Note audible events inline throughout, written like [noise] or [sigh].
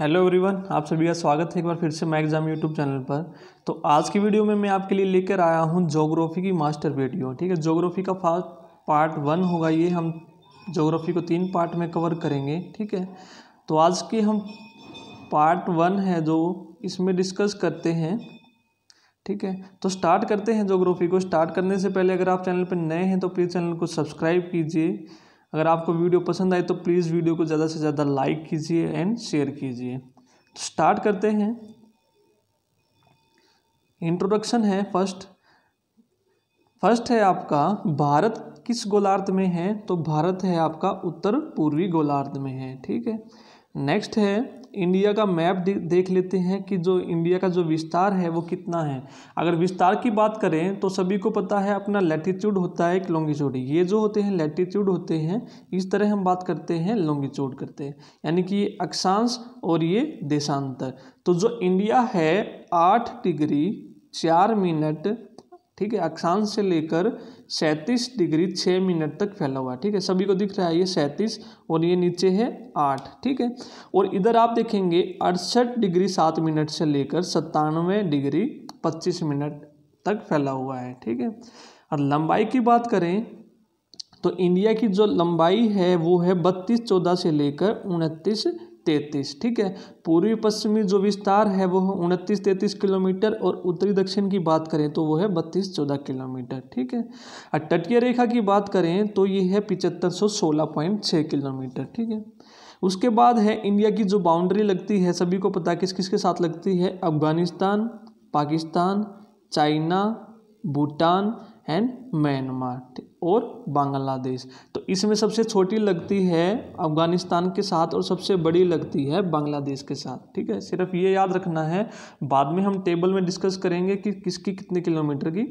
hello everyone आप सभी का स्वागत है एक बार फिर से मैं एग्जाम यूट्यूब चैनल पर तो आज की वीडियो में मैं आपके लिए लेकर आया हूँ जोग्राफी की मास्टर वीडियो ठीक है जोग्राफी का फास्ट पार्ट वन होगा ये हम जोग्राफी को तीन पार्ट में कवर करेंगे ठीक है तो आज के हम पार्ट वन है जो इसमें डिस्कस करते हैं ठीक है तो स्टार्ट करते हैं जोग्राफी को स्टार्ट करने से पहले अगर आप चैनल पर नए हैं तो प्लीज़ चैनल को सब्सक्राइब कीजिए अगर आपको वीडियो पसंद आए तो प्लीज़ वीडियो को ज़्यादा से ज़्यादा लाइक कीजिए एंड शेयर कीजिए तो स्टार्ट करते हैं इंट्रोडक्शन है फर्स्ट फर्स्ट है आपका भारत किस गोलार्ध में है तो भारत है आपका उत्तर पूर्वी गोलार्ध में है ठीक है नेक्स्ट है इंडिया का मैप देख लेते हैं कि जो इंडिया का जो विस्तार है वो कितना है अगर विस्तार की बात करें तो सभी को पता है अपना लेटीट्यूड होता है एक लॉन्गिट्यूड ये जो होते हैं लेटीट्यूड होते हैं इस तरह हम बात करते हैं लॉन्गिट्यूड करते हैं यानी कि ये अक्षांश और ये देशांतर तो जो इंडिया है आठ डिग्री चार मिनट ठीक है अक्षांश से लेकर सैंतीस डिग्री छः मिनट तक फैला हुआ ठीक है सभी को दिख रहा है ये सैंतीस और ये नीचे है आठ ठीक है और इधर आप देखेंगे अड़सठ डिग्री सात मिनट से लेकर सत्तानवे डिग्री पच्चीस मिनट तक फैला हुआ है ठीक है और लंबाई की बात करें तो इंडिया की जो लंबाई है वो है बत्तीस चौदह से लेकर उनतीस तैंतीस ठीक है पूर्वी पश्चिमी जो विस्तार है वो उनतीस तैंतीस किलोमीटर और उत्तरी दक्षिण की बात करें तो वो है बत्तीस चौदह किलोमीटर ठीक है और तटीय रेखा की बात करें तो ये है पिचहत्तर सौ सोलह पॉइंट छः किलोमीटर ठीक है उसके बाद है इंडिया की जो बाउंड्री लगती है सभी को पता किस किस के साथ लगती है Afghanistan Pakistan China Bhutan and Myanmar और बांग्लादेश तो इसमें सबसे छोटी लगती है अफ़गानिस्तान के साथ और सबसे बड़ी लगती है बांग्लादेश के साथ ठीक है सिर्फ ये याद रखना है बाद में हम टेबल में डिस्कस करेंगे कि किसकी कितने किलोमीटर की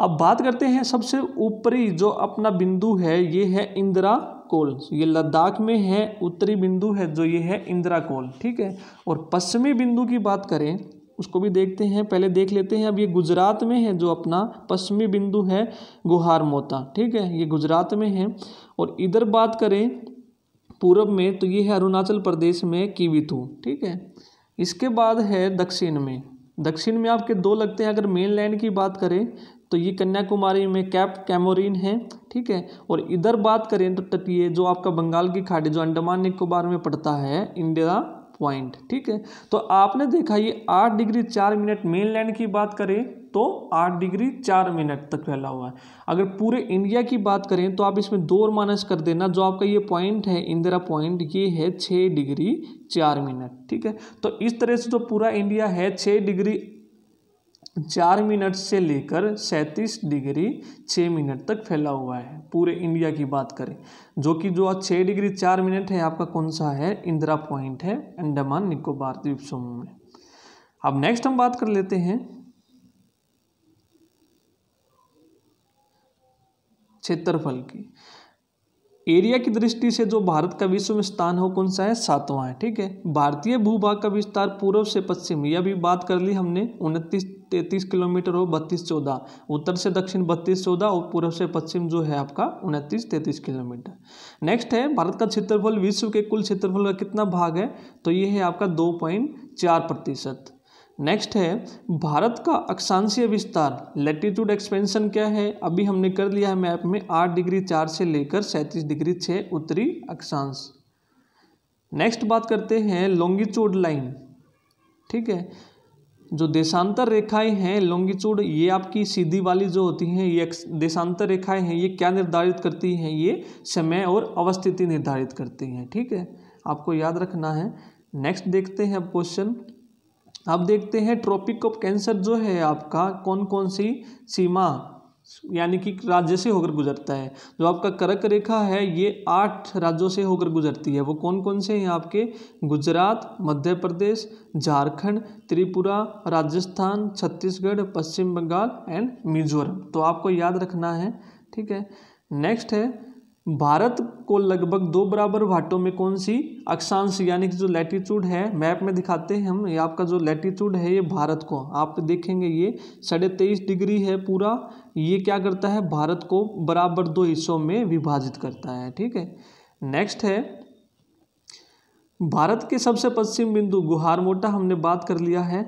अब बात करते हैं सबसे ऊपरी जो अपना बिंदु है ये है इंदिरा कोल ये लद्दाख में है उत्तरी बिंदु है जो ये है इंदिरा कोल ठीक है और पश्चिमी बिंदु की बात करें उसको भी देखते हैं पहले देख लेते हैं अब ये गुजरात में है जो अपना पश्चिमी बिंदु है गुहार मोता ठीक है ये गुजरात में है और इधर बात करें पूरब में तो ये है अरुणाचल प्रदेश में कीवितू ठीक है इसके बाद है दक्षिण में दक्षिण में आपके दो लगते हैं अगर मेन लैंड की बात करें तो ये कन्याकुमारी में कैप कैमोरिन है ठीक है और इधर बात करें तो तटीय जो आपका बंगाल की खाड़ी जो अंडमान निकोबार में पड़ता है इंडिया पॉइंट ठीक है तो आपने देखा ये आठ डिग्री चार मिनट मेन लैंड की बात करें तो आठ डिग्री चार मिनट तक फैला हुआ है अगर पूरे इंडिया की बात करें तो आप इसमें दो और माइनस कर देना जो आपका ये पॉइंट है इंदिरा पॉइंट ये है छः डिग्री चार मिनट ठीक है तो इस तरह से जो पूरा इंडिया है छः डिग्री चार मिनट से लेकर सैंतीस डिग्री छः मिनट तक फैला हुआ है पूरे इंडिया की बात करें जो कि जो छः डिग्री चार मिनट है आपका कौन सा है इंदिरा पॉइंट है अंडमान निकोबार द्वीप समूह में अब नेक्स्ट हम बात कर लेते हैं क्षेत्रफल की एरिया की दृष्टि से जो भारत का विश्व में स्थान हो कौन सा है सातवां है ठीक है भारतीय भूभाग का विस्तार पूर्व से पश्चिम यह भी बात कर ली हमने उनतीस तैतीस किलोमीटर हो बत्तीस चौदह उत्तर से दक्षिण बत्तीस चौदह और पूर्व से पश्चिम जो है आपका उनतीस तैतीस किलोमीटर नेक्स्ट है भारत का क्षेत्रफल विश्व के कुल क्षेत्रफल का कितना भाग है तो ये है आपका दो पॉइंट चार प्रतिशत नेक्स्ट है भारत का अक्षांशीय विस्तार लेटीट्यूड एक्सपेंशन क्या है अभी हमने कर लिया है मैप में आठ डिग्री चार से लेकर सैंतीस डिग्री छः उत्तरी अक्षांश नेक्स्ट बात करते हैं लॉन्गिट्यूड लाइन ठीक है जो देशांतर रेखाएं हैं लोंगीचूड ये आपकी सीधी वाली जो होती हैं ये देशांतर रेखाएं हैं ये क्या निर्धारित करती हैं ये समय और अवस्थिति निर्धारित करती हैं ठीक है आपको याद रखना है नेक्स्ट देखते हैं अब क्वेश्चन अब देखते हैं ट्रॉपिक ऑफ कैंसर जो है आपका कौन कौन सी सीमा यानी कि राज्य से होकर गुजरता है जो आपका करक रेखा है ये आठ राज्यों से होकर गुजरती है वो कौन कौन से हैं आपके गुजरात मध्य प्रदेश झारखंड त्रिपुरा राजस्थान छत्तीसगढ़ पश्चिम बंगाल एंड मिजोरम तो आपको याद रखना है ठीक है नेक्स्ट है भारत को लगभग दो बराबर भाटों में कौन सी अक्षांश यानी कि जो लैटीट्यूड है मैप में दिखाते हैं हम ये आपका जो लैटीट्यूड है ये भारत को आप देखेंगे ये साढ़े तेईस डिग्री है पूरा ये क्या करता है भारत को बराबर दो हिस्सों में विभाजित करता है ठीक है नेक्स्ट है भारत के सबसे पश्चिम बिंदु गुहार मोटा हमने बात कर लिया है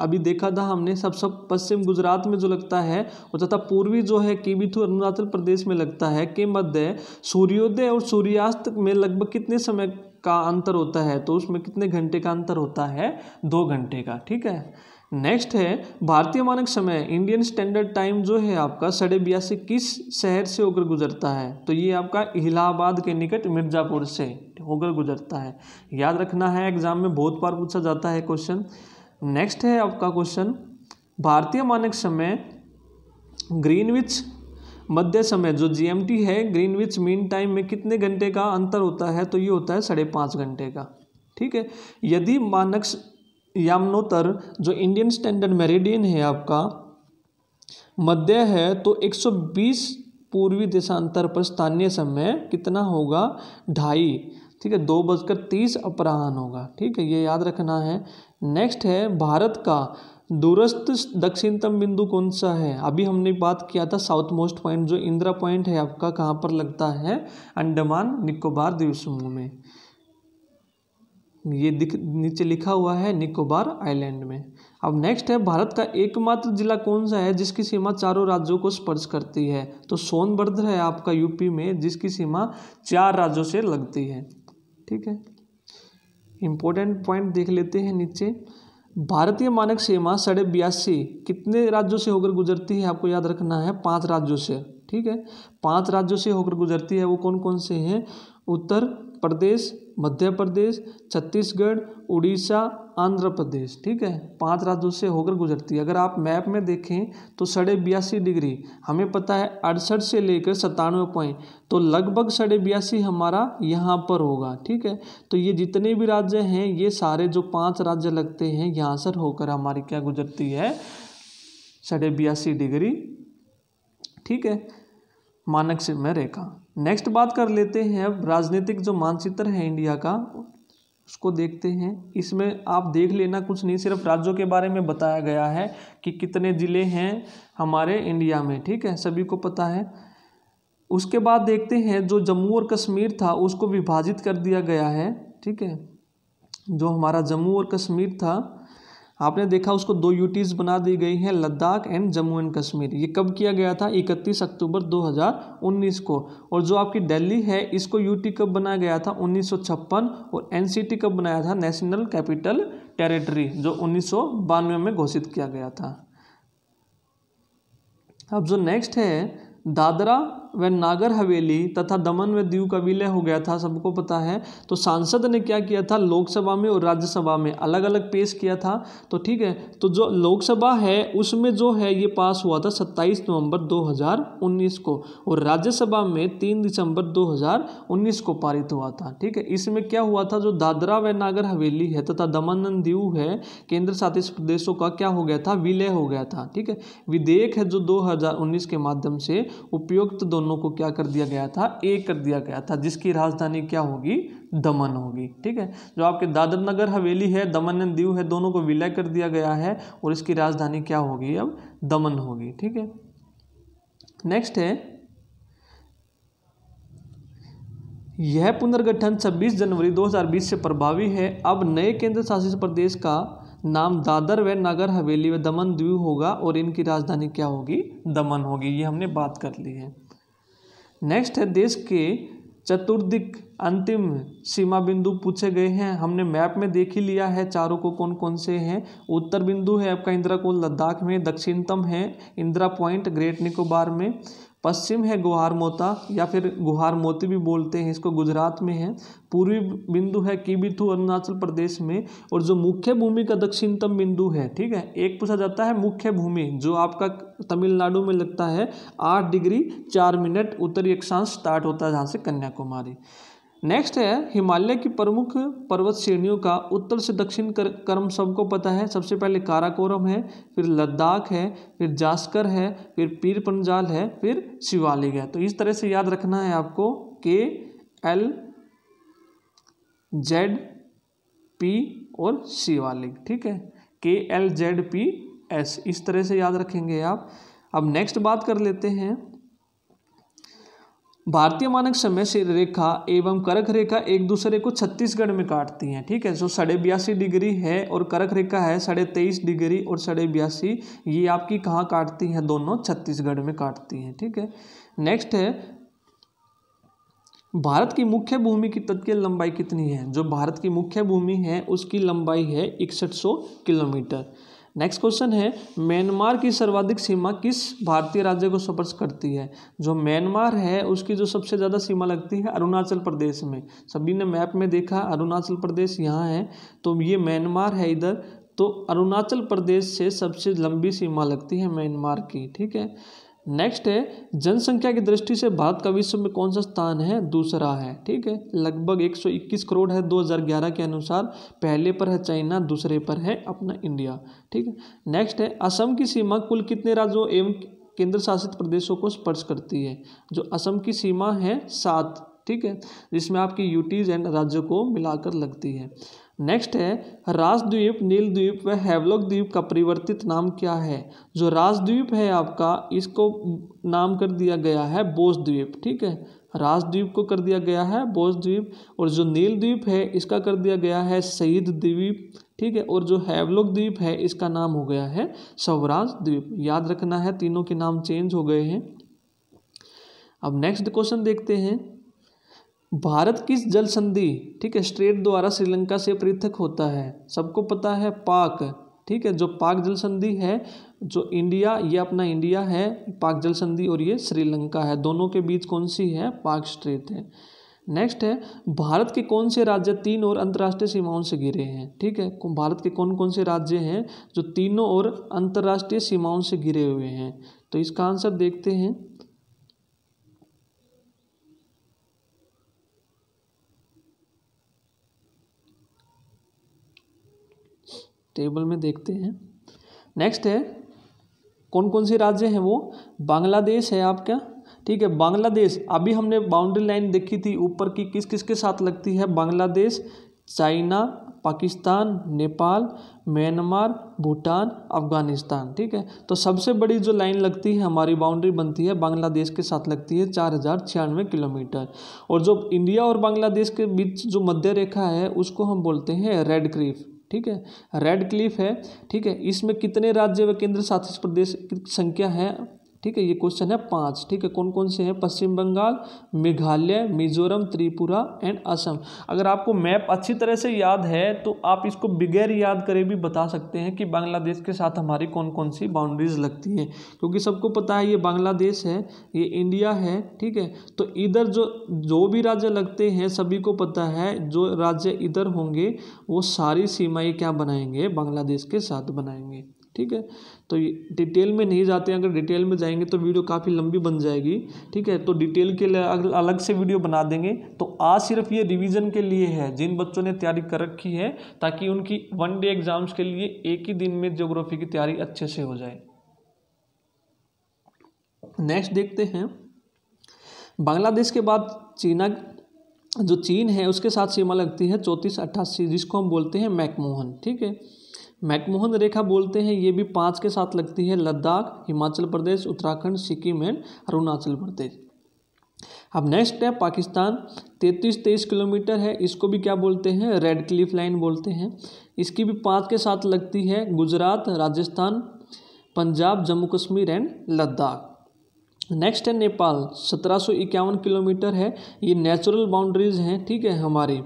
अभी देखा था हमने सब सब पश्चिम गुजरात में जो लगता है और तथा पूर्वी जो है किबिथु अरुणाचल प्रदेश में लगता है के मध्य सूर्योदय और सूर्यास्त में लगभग कितने समय का अंतर होता है तो उसमें कितने घंटे का अंतर होता है दो घंटे का ठीक है नेक्स्ट है भारतीय मानक समय इंडियन स्टैंडर्ड टाइम जो है आपका साढ़े बयासी किस शहर से होकर गुजरता है तो ये आपका इलाहाबाद के निकट मिर्ज़ापुर से होकर गुजरता है याद रखना है एग्जाम में बहुत बार पूछा जाता है क्वेश्चन नेक्स्ट है आपका क्वेश्चन भारतीय मानक समय ग्रीनविच मध्य समय जो जीएमटी है ग्रीनविच मीन टाइम में कितने घंटे का अंतर होता है तो ये होता है साढ़े पाँच घंटे का ठीक है यदि मानक यामनोतर जो इंडियन स्टैंडर्ड मेरिडियन है आपका मध्य है तो 120 पूर्वी देशांतर पर स्थानीय समय कितना होगा ढाई ठीक है दो बजकर तीस अपराहन होगा ठीक है ये याद रखना है नेक्स्ट है भारत का दूरस्थ दक्षिणतम बिंदु कौन सा है अभी हमने बात किया था साउथ मोस्ट पॉइंट जो इंदिरा पॉइंट है आपका कहाँ पर लगता है अंडमान निकोबार द्वीप समूह में ये दिख नीचे लिखा हुआ है निकोबार आइलैंड में अब नेक्स्ट है भारत का एकमात्र जिला कौन सा है जिसकी सीमा चारों राज्यों को स्पर्श करती है तो सोनभद्र है आपका यूपी में जिसकी सीमा चार राज्यों से लगती है ठीक है इम्पोर्टेंट पॉइंट देख लेते हैं नीचे भारतीय मानक सीमा साढ़े बयासी कितने राज्यों से होकर गुजरती है आपको याद रखना है पांच राज्यों से ठीक है पांच राज्यों से होकर गुजरती है वो कौन कौन से हैं उत्तर प्रदेश मध्य प्रदेश छत्तीसगढ़ उड़ीसा आंध्र प्रदेश ठीक है पाँच राज्यों से होकर गुजरती है अगर आप मैप में देखें तो साढ़े बयासी डिग्री हमें पता है अड़सठ से लेकर सतानवे पॉइंट तो लगभग साढ़े बयासी हमारा यहाँ पर होगा ठीक है तो ये जितने भी राज्य हैं ये सारे जो पाँच राज्य लगते हैं यहाँ से होकर हमारी क्या गुजरती है साढ़े बयासी डिग्री ठीक है मानक से मैं रेखा नेक्स्ट बात कर लेते हैं अब राजनीतिक जो मानचित्र है इंडिया का उसको देखते हैं इसमें आप देख लेना कुछ नहीं सिर्फ राज्यों के बारे में बताया गया है कि कितने ज़िले हैं हमारे इंडिया में ठीक है सभी को पता है उसके बाद देखते हैं जो जम्मू और कश्मीर था उसको विभाजित कर दिया गया है ठीक है जो हमारा जम्मू और कश्मीर था आपने देखा उसको दो यूटीज़ बना दी गई हैं लद्दाख एंड जम्मू एंड कश्मीर ये कब किया गया था 31 अक्टूबर 2019 को और जो आपकी दिल्ली है इसको यूटी कब बनाया गया था उन्नीस और एनसीटी कब बनाया था नेशनल कैपिटल टेरिटरी जो उन्नीस में घोषित किया गया था अब जो नेक्स्ट है दादरा व नागर हवेली तथा दमन व दीव का विलय हो गया था सबको पता है तो सांसद ने क्या किया था लोकसभा में और राज्यसभा में अलग अलग पेश किया था तो ठीक है तो जो लोकसभा है उसमें जो है ये पास हुआ था सत्ताईस नवंबर 2019 को और राज्यसभा में तीन दिसंबर 2019 को पारित हुआ था ठीक है इसमें क्या हुआ था जो दादरा व नागर हवेली है तथा दमन दीव है केंद्र शासित प्रदेशों का क्या हो गया था विलय हो गया था ठीक है विधेयक है जो दो के माध्यम से उपयुक्त दोनों दोनों को क्या कर दिया गया था एक कर दिया गया था जिसकी राजधानी क्या होगी दमन होगी ठीक है जो आपके दादर नगर हवेली है दमन एंड दीव है दोनों को विलय कर दिया गया है और इसकी राजधानी क्या होगी अब दमन होगी ठीक है नेक्स्ट है यह पुनर्गठन 26 जनवरी 2020 से प्रभावी है अब नए केंद्र शासित प्रदेश का नाम दादर व नगर हवेली व दमन द्वीप होगा और इनकी राजधानी क्या होगी दमन होगी ये हमने बात कर ली है नेक्स्ट है देश के चतुर्दिक अंतिम सीमा बिंदु पूछे गए हैं हमने मैप में देख ही लिया है चारों को कौन कौन से हैं उत्तर बिंदु है आपका इंदिरा कोल लद्दाख में दक्षिणतम है इंदिरा पॉइंट ग्रेट निकोबार में पश्चिम है गुहार मोता या फिर गुहार मोती भी बोलते हैं इसको गुजरात में है पूर्वी बिंदु है कीबिथू अरुणाचल प्रदेश में और जो मुख्य भूमि का दक्षिणतम बिंदु है ठीक है एक पूछा जाता है मुख्य भूमि जो आपका तमिलनाडु में लगता है आठ डिग्री चार मिनट उत्तरी अक्षांश स्टार्ट होता है जहाँ से कन्याकुमारी नेक्स्ट है हिमालय की प्रमुख पर्वत श्रेणियों का उत्तर से दक्षिण कर, क्रम सबको पता है सबसे पहले काराकोरम है फिर लद्दाख है फिर जास्कर है फिर पीर पंजाल है फिर शिवालिक है तो इस तरह से याद रखना है आपको के एल जेड पी और शिवालिक ठीक है के एल जेड पी एस इस तरह से याद रखेंगे आप अब नेक्स्ट बात कर लेते हैं भारतीय मानक समय से रेखा एवं करक रेखा एक दूसरे को छत्तीसगढ़ में काटती हैं ठीक है जो साढ़े बयासी डिग्री है और करक रेखा है साढ़े तेईस डिग्री और साढ़े बयासी ये आपकी कहाँ काटती हैं दोनों छत्तीसगढ़ में काटती हैं ठीक है नेक्स्ट है भारत की मुख्य भूमि की तत्कीय लंबाई कितनी है जो भारत की मुख्य भूमि है उसकी लंबाई है इकसठ किलोमीटर नेक्स्ट क्वेश्चन है म्यांमार की सर्वाधिक सीमा किस भारतीय राज्य को स्पर्श करती है जो म्यांमार है उसकी जो सबसे ज़्यादा सीमा लगती है अरुणाचल प्रदेश में सभी ने मैप में देखा अरुणाचल प्रदेश यहाँ है तो ये म्यांमार है इधर तो अरुणाचल प्रदेश से सबसे लंबी सीमा लगती है म्यांमार की ठीक है नेक्स्ट है जनसंख्या की दृष्टि से भारत का विश्व में कौन सा स्थान है दूसरा है ठीक है लगभग 121 करोड़ है 2011 के अनुसार पहले पर है चाइना दूसरे पर है अपना इंडिया ठीक है नेक्स्ट है असम की सीमा कुल कितने राज्यों एवं केंद्र शासित प्रदेशों को स्पर्श करती है जो असम की सीमा है सात ठीक है जिसमें आपकी यूटीज एंड राज्यों को मिलाकर लगती है नेक्स्ट है राजद्वीप नीलद्वीप व हेवलोक द्वीप का परिवर्तित नाम क्या है जो राजद्वीप है आपका इसको नाम कर दिया गया है बोस द्वीप ठीक है राजद्वीप को कर दिया गया है बोस द्वीप और जो नील द्वीप है इसका कर दिया गया है शहीद द्वीप ठीक है और जो हैवलोक द्वीप है इसका नाम हो गया है स्वराज द्वीप याद रखना है तीनों के नाम चेंज हो गए हैं अब नेक्स्ट क्वेश्चन देखते हैं भारत किस जल संधि ठीक है स्ट्रेट द्वारा श्रीलंका से पृथक होता है सबको पता है पाक ठीक है जो पाक जल संधि है जो इंडिया ये अपना इंडिया है पाक जल संधि और ये श्रीलंका है दोनों के बीच कौन सी है पाक स्ट्रेट है नेक्स्ट है भारत के कौन से राज्य तीन और अंतर्राष्ट्रीय सीमाओं से घिरे हैं ठीक है भारत के कौन कौन से राज्य हैं जो तीनों और अंतर्राष्ट्रीय सीमाओं से घिरे हुए हैं तो इसका आंसर देखते हैं टेबल में देखते हैं नेक्स्ट है कौन कौन से राज्य हैं वो बांग्लादेश है आपका ठीक है बांग्लादेश अभी हमने बाउंड्री लाइन देखी थी ऊपर की किस किस के साथ लगती है बांग्लादेश चाइना पाकिस्तान नेपाल म्यांमार भूटान अफगानिस्तान ठीक है तो सबसे बड़ी जो लाइन लगती है हमारी बाउंड्री बनती है बांग्लादेश के साथ लगती है चार हज़ार छियानवे किलोमीटर और जो इंडिया और बांग्लादेश के बीच जो मध्य रेखा है उसको हम बोलते हैं रेड क्रीफ ठीक है रेड क्लिफ है ठीक है इसमें कितने राज्य व केंद्र शासित प्रदेश की संख्या है ठीक है ये क्वेश्चन है पाँच ठीक है कौन कौन से हैं पश्चिम बंगाल मेघालय मिजोरम त्रिपुरा एंड असम अगर आपको मैप अच्छी तरह से याद है तो आप इसको बगैर याद करे भी बता सकते हैं कि बांग्लादेश के साथ हमारी कौन कौन सी बाउंड्रीज लगती हैं क्योंकि सबको पता है ये बांग्लादेश है ये इंडिया है ठीक है तो इधर जो जो भी राज्य लगते हैं सभी को पता है जो राज्य इधर होंगे वो सारी सीमाएँ क्या बनाएंगे बांग्लादेश के साथ बनाएंगे ठीक है तो डिटेल में नहीं जाते हैं अगर डिटेल में जाएंगे तो वीडियो काफ़ी लंबी बन जाएगी ठीक है तो डिटेल के लिए अगर अलग से वीडियो बना देंगे तो आज सिर्फ ये रिवीजन के लिए है जिन बच्चों ने तैयारी कर रखी है ताकि उनकी वन डे एग्ज़ाम्स के लिए एक ही दिन में जोग्राफी की तैयारी अच्छे से हो जाए नेक्स्ट देखते हैं बांग्लादेश के बाद चीना जो चीन है उसके साथ सीमा लगती है चौंतीस अट्ठासी जिसको हम बोलते हैं मैकमोहन ठीक है मैकमोहन रेखा बोलते हैं ये भी पाँच के साथ लगती है लद्दाख हिमाचल प्रदेश उत्तराखंड सिक्किम एंड अरुणाचल प्रदेश अब नेक्स्ट है पाकिस्तान तैतीस तेईस किलोमीटर है इसको भी क्या बोलते हैं रेड क्लिफ लाइन बोलते हैं इसकी भी पाँच के साथ लगती है गुजरात राजस्थान पंजाब जम्मू कश्मीर एंड लद्दाख नेक्स्ट है नेपाल सत्रह इक्यावन किलोमीटर है ये नेचुरल बाउंड्रीज हैं ठीक है हमारी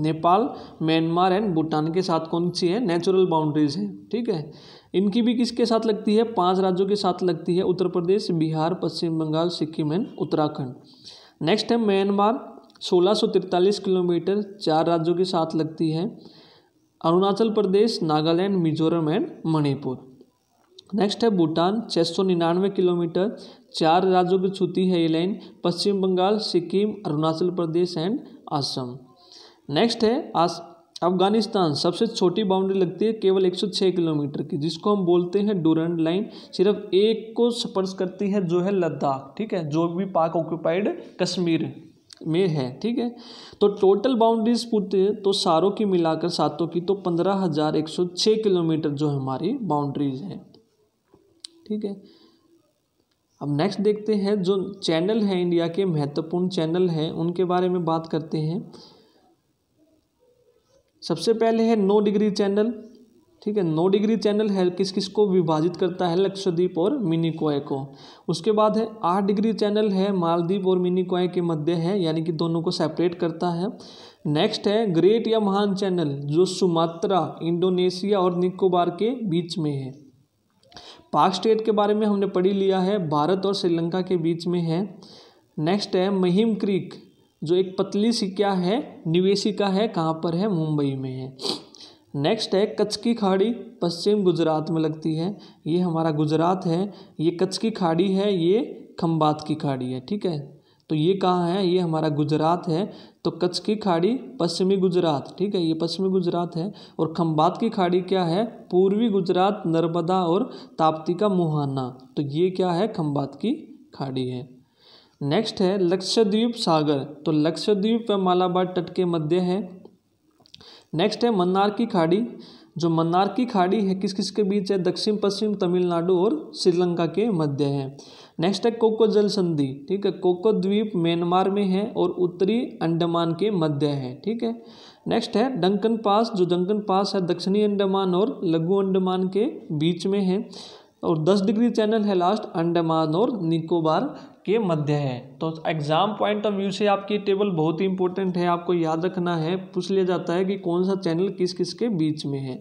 नेपाल म्यांमार एंड भूटान के साथ कौन सी है नेचुरल बाउंड्रीज हैं ठीक है इनकी भी किसके साथ लगती है पांच राज्यों के साथ लगती है उत्तर प्रदेश बिहार पश्चिम बंगाल सिक्किम एंड उत्तराखंड नेक्स्ट है म्यांमार सोलह किलोमीटर चार राज्यों के साथ लगती है अरुणाचल प्रदेश नागालैंड मिजोरम एंड मणिपुर नेक्स्ट है भूटान छः सौ निन्यानवे किलोमीटर चार राज्यों की छूती है ये line Paschim Bengal Sikkim Arunachal Pradesh and Assam next है आस अफगानिस्तान सबसे छोटी बाउंड्री लगती है केवल 106 किलोमीटर की जिसको हम बोलते हैं डूरंड लाइन सिर्फ एक को स्पर्श करती है जो है लद्दाख ठीक है जो भी पाक ऑक्यूपाइड कश्मीर में है ठीक है तो टोटल बाउंड्रीज पूछते हैं तो सारों की मिलाकर सातों की तो पंद्रह हज़ार एक सौ छः किलोमीटर जो हमारी बाउंड्रीज हैं ठीक है अब नेक्स्ट देखते हैं जो चैनल हैं इंडिया के महत्वपूर्ण चैनल हैं उनके बारे में बात करते हैं सबसे पहले है नौ डिग्री चैनल ठीक है नौ डिग्री चैनल है किस किस को विभाजित करता है लक्षद्वीप और मिनीकोय को उसके बाद है आठ डिग्री चैनल है मालदीप और मिनीकोय के मध्य है यानी कि दोनों को सेपरेट करता है नेक्स्ट है ग्रेट या महान चैनल जो सुमात्रा इंडोनेशिया और निकोबार के बीच में है पाक स्टेट के बारे में हमने पढ़ी लिया है भारत और श्रीलंका के बीच में है नेक्स्ट है महिम क्रीक जो एक पतली सी क्या है निवेशिका है कहाँ पर है मुंबई में है नेक्स्ट है कच्छ की खाड़ी पश्चिम गुजरात में लगती है ये हमारा गुजरात है ये कच्छ की खाड़ी है ये खम्बात की खाड़ी है ठीक है तो ये कहाँ है ये हमारा गुजरात है तो कच्छ की खाड़ी पश्चिमी गुजरात ठीक है ये पश्चिमी गुजरात है और खम्बात की खाड़ी क्या है पूर्वी गुजरात नर्मदा और ताप्ती का मुहाना तो ये क्या है खम्बात की खाड़ी है नेक्स्ट है लक्षद्वीप सागर तो लक्षद्वीप व मालाबार तट के मध्य है नेक्स्ट है मन्नार की खाड़ी जो मन्नार की खाड़ी है किस किस के बीच है दक्षिण पश्चिम तमिलनाडु और श्रीलंका के मध्य है नेक्स्ट है कोको जल संधि ठीक है कोको द्वीप म्यांमार में है और उत्तरी अंडमान के मध्य है ठीक है नेक्स्ट है डंकन पास जो डंकन पास है दक्षिणी अंडमान और लघु अंडमान के बीच में है और दस डिग्री चैनल है लास्ट अंडमान और निकोबार के मध्य है तो एग्ज़ाम पॉइंट ऑफ व्यू से आपकी टेबल बहुत ही इंपॉर्टेंट है आपको याद रखना है पूछ लिया जाता है कि कौन सा चैनल किस किस के बीच में है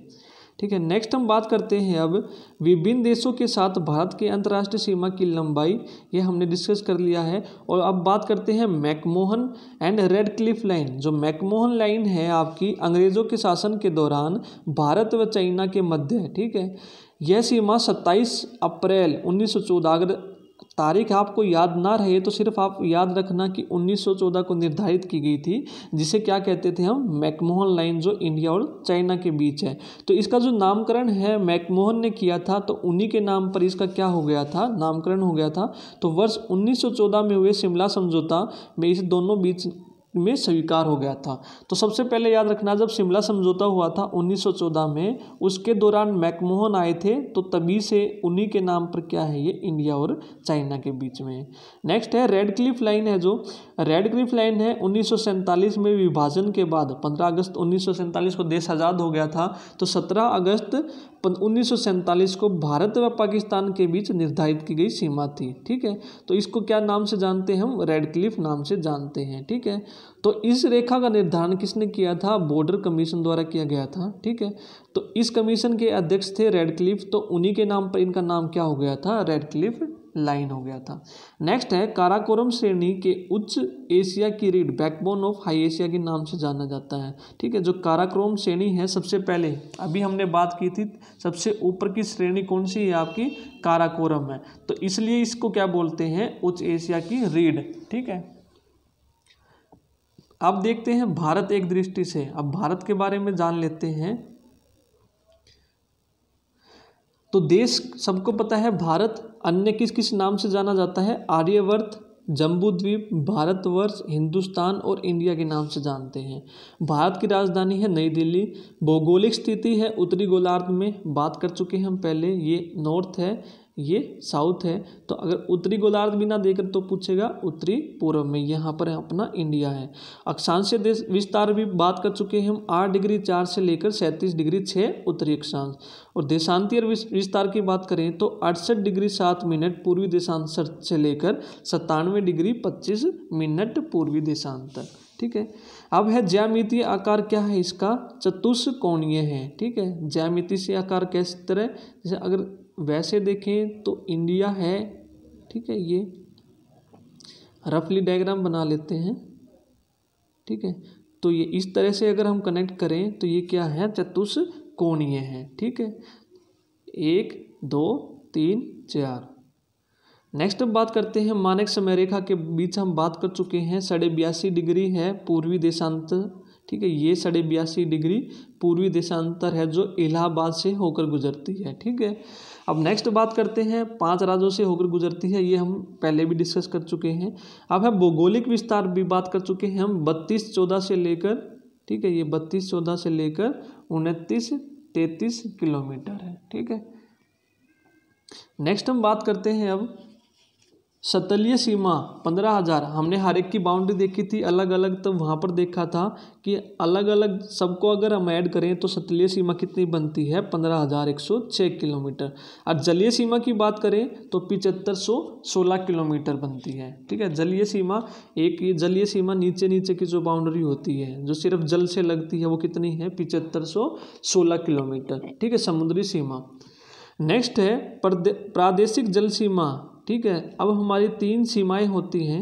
ठीक है नेक्स्ट हम बात करते हैं अब विभिन्न देशों के साथ भारत की अंतर्राष्ट्रीय सीमा की लंबाई ये हमने डिस्कस कर लिया है और अब बात करते हैं McMahon and Radcliffe line जो मैकमोहन लाइन है आपकी अंग्रेज़ों के शासन के दौरान भारत व चाइना के मध्य ठीक है यह सीमा 27 अप्रैल उन्नीस सौ तारीख आपको याद ना रहे तो सिर्फ आप याद रखना कि 1914 को निर्धारित की गई थी जिसे क्या कहते थे हम मैकमोहन लाइन जो इंडिया और चाइना के बीच है तो इसका जो नामकरण है मैकमोहन ने किया था तो उन्हीं के नाम पर इसका क्या हो गया था नामकरण हो गया था तो वर्ष 1914 में हुए शिमला समझौता में इस दोनों बीच में स्वीकार हो गया था तो सबसे पहले याद रखना जब शिमला समझौता हुआ था 1914 में उसके दौरान मैकमोहन आए थे तो तभी से उन्हीं के नाम पर क्या है ये इंडिया और चाइना के बीच में नेक्स्ट है रेड क्लिफ लाइन है जो रेड क्लिफ लाइन है उन्नीस में विभाजन के बाद पंद्रह अगस्त उन्नीस को देश आज़ाद हो गया था तो सत्रह अगस्त उन्नीस को भारत व पाकिस्तान के बीच निर्धारित की गई सीमा थी ठीक है तो इसको क्या नाम से जानते हैं हम रेड क्लिफ नाम से जानते हैं ठीक है तो इस रेखा का निर्धारण किसने किया था बॉर्डर कमीशन द्वारा किया गया था ठीक है तो इस कमीशन के अध्यक्ष थे रेड क्लिफ तो उन्हीं के नाम पर इनका नाम क्या हो गया था रेड क्लिफ लाइन हो गया था नेक्स्ट है काराकोरम श्रेणी के उच्च एशिया की रीढ़ बैकबोन ऑफ हाई एशिया के नाम से जाना जाता है ठीक है जो काराकोरम श्रेणी है सबसे पहले अभी हमने बात की थी सबसे ऊपर की श्रेणी कौन सी है आपकी काराकोरम है तो इसलिए इसको क्या बोलते हैं उच्च एशिया की रीढ़ ठीक है अब देखते हैं भारत एक दृष्टि से अब भारत के बारे में जान लेते हैं तो देश सबको पता है भारत अन्य किस किस नाम से जाना जाता है आर्यवर्त जम्बूद्वीप भारतवर्ष हिंदुस्तान और इंडिया के नाम से जानते हैं भारत की राजधानी है नई दिल्ली भौगोलिक स्थिति है उत्तरी गोलार्ध में बात कर चुके हैं हम पहले ये नॉर्थ है ये साउथ है तो अगर उत्तरी गोलार्ध भी ना देकर तो पूछेगा उत्तरी पूर्व में यहाँ पर अपना इंडिया है अक्षांश देश विस्तार भी बात कर चुके हैं हम आठ डिग्री चार से लेकर सैंतीस डिग्री छः उत्तरी अक्षांश और देशांतर विस्तार की बात करें तो अड़सठ डिग्री सात मिनट पूर्वी देशांतर से लेकर सत्तानवे डिग्री पच्चीस मिनट पूर्वी देशांतर ठीक है अब है ज्यामितीय आकार क्या है इसका चतुष्कोणीय है ठीक है ज्यामिति से आकार कैसे तरह जैसे अगर वैसे देखें तो इंडिया है ठीक है ये रफली डायग्राम बना लेते हैं ठीक है तो ये इस तरह से अगर हम कनेक्ट करें तो ये क्या है कोणीय है ठीक है एक दो तीन चार नेक्स्ट हम बात करते हैं मानक समय रेखा के बीच हम बात कर चुके हैं साढ़े बयासी डिग्री है पूर्वी देशांतर ठीक है ये साढ़े बयासी डिग्री पूर्वी देशांतर है जो इलाहाबाद से होकर गुजरती है ठीक है अब नेक्स्ट बात करते हैं पांच राज्यों से होकर गुजरती है ये हम पहले भी डिस्कस कर चुके हैं अब हम भौगोलिक विस्तार भी बात कर चुके हैं हम बत्तीस चौदह से लेकर ठीक है ये बत्तीस चौदह से लेकर उनतीस तैतीस किलोमीटर है ठीक है नेक्स्ट हम बात करते हैं अब सतलीय सीमा पंद्रह हज़ार हमने हर एक की बाउंड्री देखी थी अलग अलग तो वहाँ पर देखा था कि अलग अलग सबको अगर हम ऐड करें तो सतलीय सीमा कितनी बनती है पंद्रह हज़ार एक सौ छः किलोमीटर और जलीय सीमा की बात करें तो पिचहत्तर सौ सोलह किलोमीटर बनती है ठीक है जलीय सीमा एक ये जलीय सीमा नीचे नीचे की जो बाउंड्री होती है जो सिर्फ जल से लगती है वो कितनी है पिचहत्तर सौ सोलह किलोमीटर ठीक है समुद्री सीमा नेक्स्ट है प्रादेशिक जल सीमा ठीक है अब हमारी तीन सीमाएँ होती हैं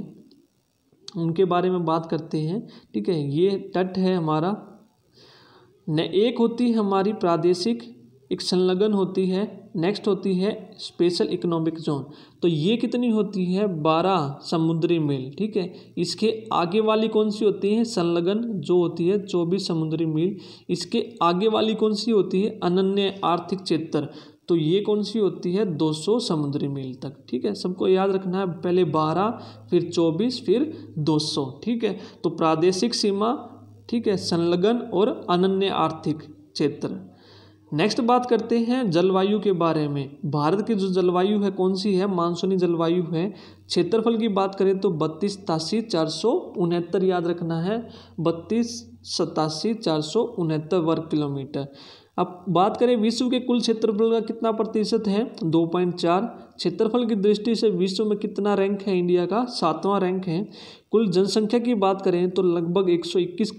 उनके बारे में बात करते हैं ठीक है ये तट है हमारा न एक होती है हमारी प्रादेशिक एक संलग्न होती है नेक्स्ट होती है स्पेशल इकोनॉमिक जोन तो ये कितनी होती है बारह समुद्री मील ठीक है इसके आगे वाली कौन सी होती है संलग्न जो होती है चौबीस समुद्री मील इसके आगे वाली कौन सी होती है अनन्य आर्थिक क्षेत्र तो ये कौन सी होती है 200 समुद्री मील तक ठीक है सबको याद रखना है पहले 12 फिर 24 फिर 200 ठीक है तो प्रादेशिक सीमा ठीक है संलग्न और अनन्य आर्थिक क्षेत्र नेक्स्ट बात करते हैं जलवायु के बारे में भारत की जो जलवायु है कौन सी है मानसूनी जलवायु है क्षेत्रफल की बात करें तो बत्तीस सतासी चार सौ उनहत्तर याद रखना है बत्तीस सतासी चार सौ उनहत्तर वर्ग किलोमीटर अब बात करें विश्व के कुल क्षेत्रफल का कितना प्रतिशत है दो पॉइंट चार क्षेत्रफल की दृष्टि से विश्व में कितना रैंक है इंडिया का सातवां रैंक है कुल जनसंख्या की बात करें तो लगभग एक सौ इक्कीस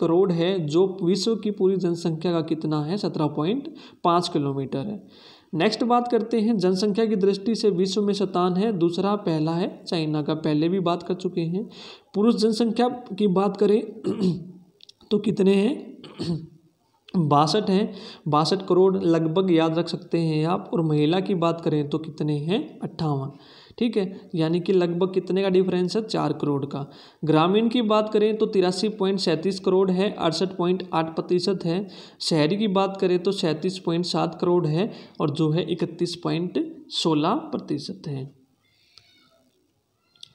करोड़ है जो विश्व की पूरी जनसंख्या का कितना है सत्रह पॉइंट पाँच किलोमीटर है नेक्स्ट बात करते हैं जनसंख्या की दृष्टि से विश्व में शतान है दूसरा पहला है चाइना का पहले भी बात कर चुके हैं पुरुष जनसंख्या की बात करें [clears throat] तो कितने हैं [clears throat] बासठ हैं बासठ करोड़ लगभग याद रख सकते हैं आप और महिला की बात करें तो कितने हैं अट्ठावन ठीक है यानी कि लगभग कितने का डिफरेंस है चार करोड़ का ग्रामीण की बात करें तो तिरासी पॉइंट सैंतीस करोड़ है अड़सठ पॉइंट आठ प्रतिशत है शहरी की बात करें तो सैंतीस पॉइंट सात करोड़ है और जो है इकतीस पॉइंट सोलह प्रतिशत है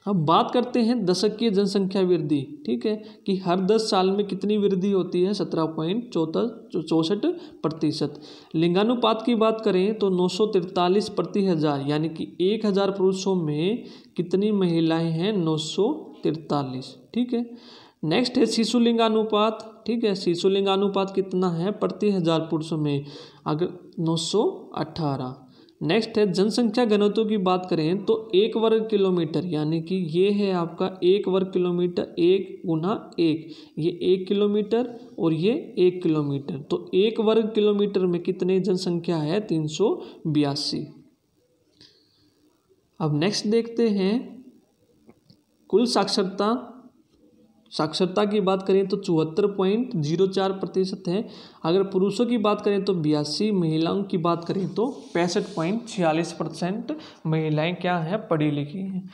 अब बात करते हैं दशक की जनसंख्या वृद्धि ठीक है कि हर दस साल में कितनी वृद्धि होती है सत्रह पॉइंट चौदह चौंसठ प्रतिशत लिंगानुपात की बात करें तो नौ सौ तिरतालीस प्रति हज़ार यानी कि एक हज़ार पुरुषों में कितनी महिलाएं हैं नौ सौ तिरतालीस ठीक है नेक्स्ट है शिशु लिंगानुपात ठीक है शिशु लिंगानुपात कितना है प्रति हज़ार पुरुषों में अगर नौ सौ अट्ठारह नेक्स्ट है जनसंख्या घनत्व की बात करें तो एक वर्ग किलोमीटर यानी कि ये है आपका एक वर्ग किलोमीटर एक गुना एक ये एक किलोमीटर और ये एक किलोमीटर तो एक वर्ग किलोमीटर में कितने जनसंख्या है तीन सौ बयासी अब नेक्स्ट देखते हैं कुल साक्षरता साक्षरता की बात करें तो चौहत्तर पॉइंट जीरो चार प्रतिशत है अगर पुरुषों की बात करें तो बयासी महिलाओं की बात करें तो पैंसठ पॉइंट छियालीस परसेंट महिलाएँ क्या हैं पढ़ी लिखी हैं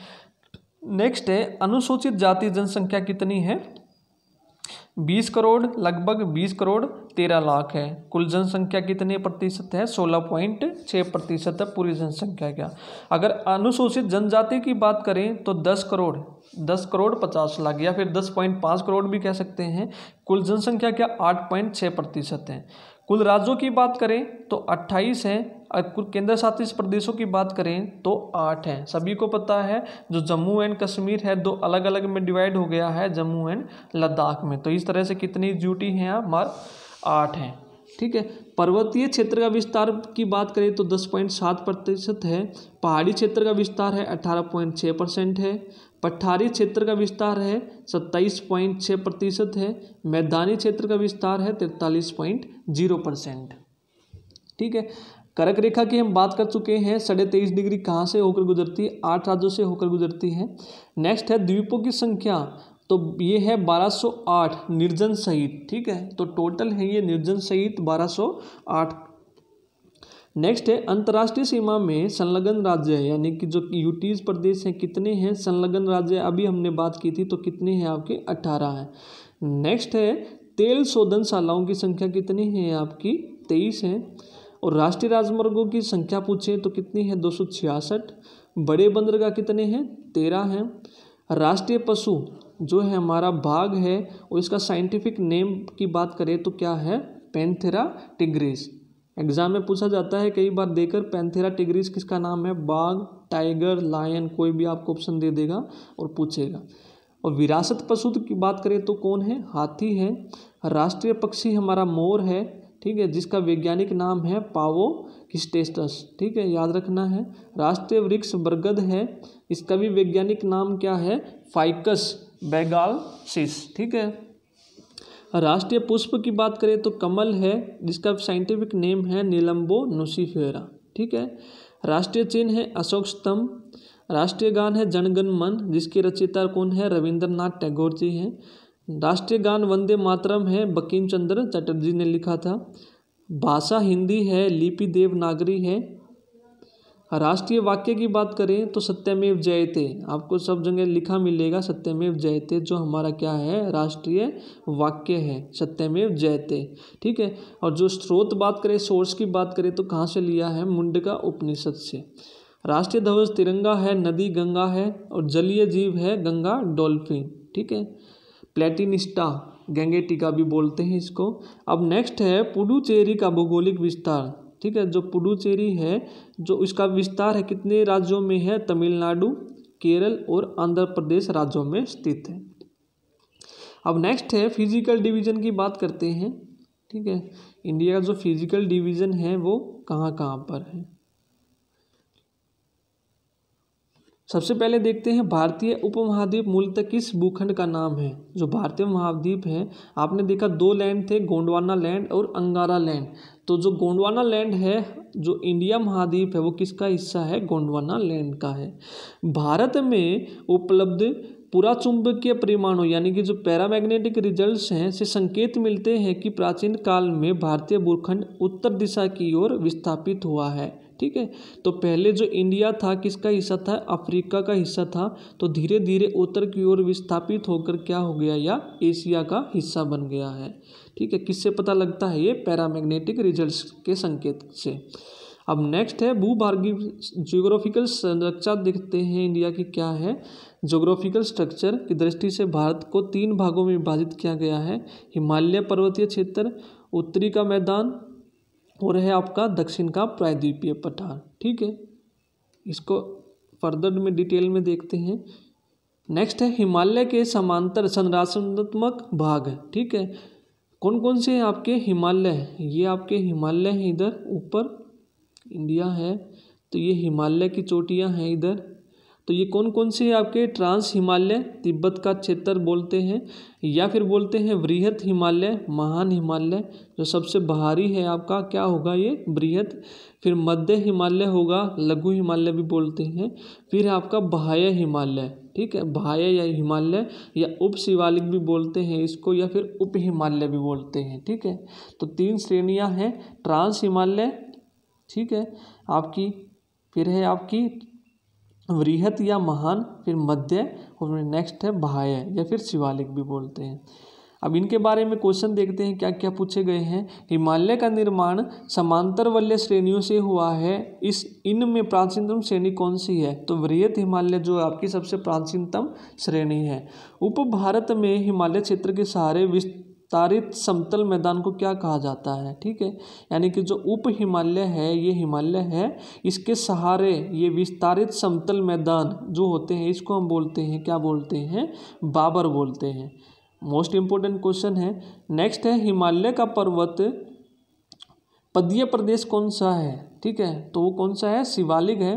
नेक्स्ट है अनुसूचित जाति जनसंख्या कितनी है बीस करोड़ लगभग बीस करोड़ तेरह लाख है कुल जनसंख्या कितने प्रतिशत है सोलह पॉइंट छः प्रतिशत है पूरी जनसंख्या क्या अगर अनुसूचित जनजाति की बात करें तो दस करोड़ दस करोड़ पचास लाख या फिर दस पॉइंट पाँच करोड़ भी कह सकते हैं कुल जनसंख्या क्या आठ पॉइंट छः प्रतिशत है कुल राज्यों की बात करें तो अट्ठाईस हैं और कुल केंद्र शासित प्रदेशों की बात करें तो आठ हैं सभी को पता है जो जम्मू एंड कश्मीर है दो अलग अलग में डिवाइड हो गया है जम्मू एंड लद्दाख में तो इस तरह से कितनी ड्यूटी हैं हमार आठ हैं ठीक है पर्वतीय क्षेत्र का विस्तार की बात करें तो दस पॉइंट सात प्रतिशत है पहाड़ी क्षेत्र का विस्तार है अठारह पॉइंट छः परसेंट है पठारी क्षेत्र का विस्तार है सत्ताईस पॉइंट छः प्रतिशत है मैदानी क्षेत्र का विस्तार है तिरतालीस पॉइंट जीरो परसेंट ठीक है करक रेखा की हम बात कर चुके हैं साढ़े तेईस डिग्री कहाँ से होकर गुजरती है आठ राज्यों से होकर गुजरती है नेक्स्ट है द्वीपों की संख्या तो ये है 1208 निर्जन सहित ठीक है तो टोटल है ये निर्जन सहित 1208 नेक्स्ट है अंतर्राष्ट्रीय सीमा में संलग्न राज्य है यानी कि जो यूटीज प्रदेश हैं कितने हैं संलग्न राज्य अभी हमने बात की थी तो कितने हैं आपके अट्ठारह हैं नेक्स्ट है तेल शोधनशालाओं की संख्या कितनी है आपकी तेईस है और राष्ट्रीय राजमार्गों की संख्या पूछें तो कितनी है दो सौ छियासठ बड़े बंदरगाह कितने हैं तेरह हैं राष्ट्रीय पशु जो है हमारा भाग है और इसका साइंटिफिक नेम की बात करें तो क्या है पेंथेरा टिग्रेस एग्जाम में पूछा जाता है कई बार देकर पैंथेरा टिग्रिस किसका नाम है बाघ टाइगर लायन कोई भी आपको ऑप्शन दे देगा और पूछेगा और विरासत पशु की बात करें तो कौन है हाथी है राष्ट्रीय पक्षी हमारा मोर है ठीक है जिसका वैज्ञानिक नाम है पावो किस्टेस्टस ठीक है याद रखना है राष्ट्रीय वृक्ष बरगद है इसका भी वैज्ञानिक नाम क्या है फाइकस बेगाल ठीक है राष्ट्रीय पुष्प की बात करें तो कमल है जिसका साइंटिफिक नेम है नीलम्बो नुसीफेरा ठीक है राष्ट्रीय चिन्ह है अशोक स्तंभ राष्ट्रीय गान है जनगण मन जिसके रचयिता कौन है रविंद्रनाथ टैगोर जी हैं राष्ट्रीय गान वंदे मातरम है बकीम चंद्र चटर्जी ने लिखा था भाषा हिंदी है लिपि देवनागरी है राष्ट्रीय वाक्य की बात करें तो सत्यमेव जयते आपको सब जगह लिखा मिलेगा सत्यमेव जयते जो हमारा क्या है राष्ट्रीय वाक्य है सत्यमेव जयते ठीक है और जो स्रोत बात करें सोर्स की बात करें तो कहाँ से लिया है मुंडका उपनिषद से राष्ट्रीय ध्वज तिरंगा है नदी गंगा है और जलीय जीव है गंगा डॉल्फिन ठीक है प्लेटिनिस्टा गंगेटिका भी बोलते हैं इसको अब नेक्स्ट है पुडुचेरी का भौगोलिक विस्तार ठीक है जो पुडुचेरी है जो इसका विस्तार है कितने राज्यों में है तमिलनाडु केरल और आंध्र प्रदेश राज्यों में स्थित है अब नेक्स्ट है फिजिकल डिवीजन की बात करते हैं ठीक है इंडिया का जो फिजिकल डिवीजन है वो कहाँ कहाँ पर है सबसे पहले देखते हैं भारतीय उपमहाद्वीप मूलतः किस भूखंड का नाम है जो भारतीय महाद्वीप है आपने देखा दो लैंड थे गोंडवाना लैंड और अंगारा लैंड तो जो गोंडवाना लैंड है जो इंडिया महाद्वीप है वो किसका हिस्सा है गोंडवाना लैंड का है भारत में उपलब्ध पुरा चुंबकीय परिमाणों यानी कि जो पैरामैग्नेटिक रिजल्ट्स हैं से संकेत मिलते हैं कि प्राचीन काल में भारतीय भूखंड उत्तर दिशा की ओर विस्थापित हुआ है ठीक है तो पहले जो इंडिया था किसका हिस्सा था अफ्रीका का हिस्सा था तो धीरे धीरे उत्तर की ओर विस्थापित होकर क्या हो गया या एशिया का हिस्सा बन गया है ठीक है किससे पता लगता है ये पैरामैग्नेटिक रिजल्ट्स के संकेत से अब नेक्स्ट है भूभार्गीय जियोग्राफिकल संरक्षा देखते हैं इंडिया की क्या है जोग्राफिकल स्ट्रक्चर की दृष्टि से भारत को तीन भागों में विभाजित किया गया है हिमालय पर्वतीय क्षेत्र उत्तरी का मैदान और है आपका दक्षिण का प्रायद्वीपीय पठार ठीक है इसको फर्दर में डिटेल में देखते हैं नेक्स्ट है हिमालय के समांतर संरचनात्मक भाग ठीक है कौन कौन से आपके हिमालय हैं ये आपके हिमालय हैं इधर ऊपर इंडिया है तो ये हिमालय की चोटियाँ हैं इधर तो ये कौन कौन से आपके ट्रांस हिमालय तिब्बत का क्षेत्र बोलते हैं या फिर बोलते हैं वृहत हिमालय महान हिमालय जो सबसे बाहरी है आपका क्या होगा ये वृहत फिर मध्य हिमालय होगा लघु हिमालय भी बोलते हैं फिर आपका बाह्य हिमालय ठीक है भाय या हिमालय या उप शिवालिक भी बोलते हैं इसको या फिर उप हिमालय भी बोलते हैं ठीक है तो तीन श्रेणियां हैं ट्रांस हिमालय ठीक है आपकी फिर है आपकी वृहत या महान फिर मध्य और नेक्स्ट है भाय या फिर शिवालिक भी बोलते हैं अब इनके बारे में क्वेश्चन देखते हैं क्या क्या पूछे गए हैं हिमालय का निर्माण समांतर वल्य श्रेणियों से हुआ है इस इनमें प्राचीनतम श्रेणी कौन सी है तो वृहत हिमालय जो आपकी सबसे प्राचीनतम श्रेणी है उप भारत में हिमालय क्षेत्र के सहारे विस्तारित समतल मैदान को क्या कहा जाता है ठीक है यानी कि जो उप हिमालय है ये हिमालय है इसके सहारे ये विस्तारित समतल मैदान जो होते हैं इसको हम बोलते हैं क्या बोलते हैं बाबर बोलते हैं मोस्ट इम्पोर्टेंट क्वेश्चन है नेक्स्ट है हिमालय का पर्वत पद्य प्रदेश कौन सा है ठीक है तो वो कौन सा है शिवालिक है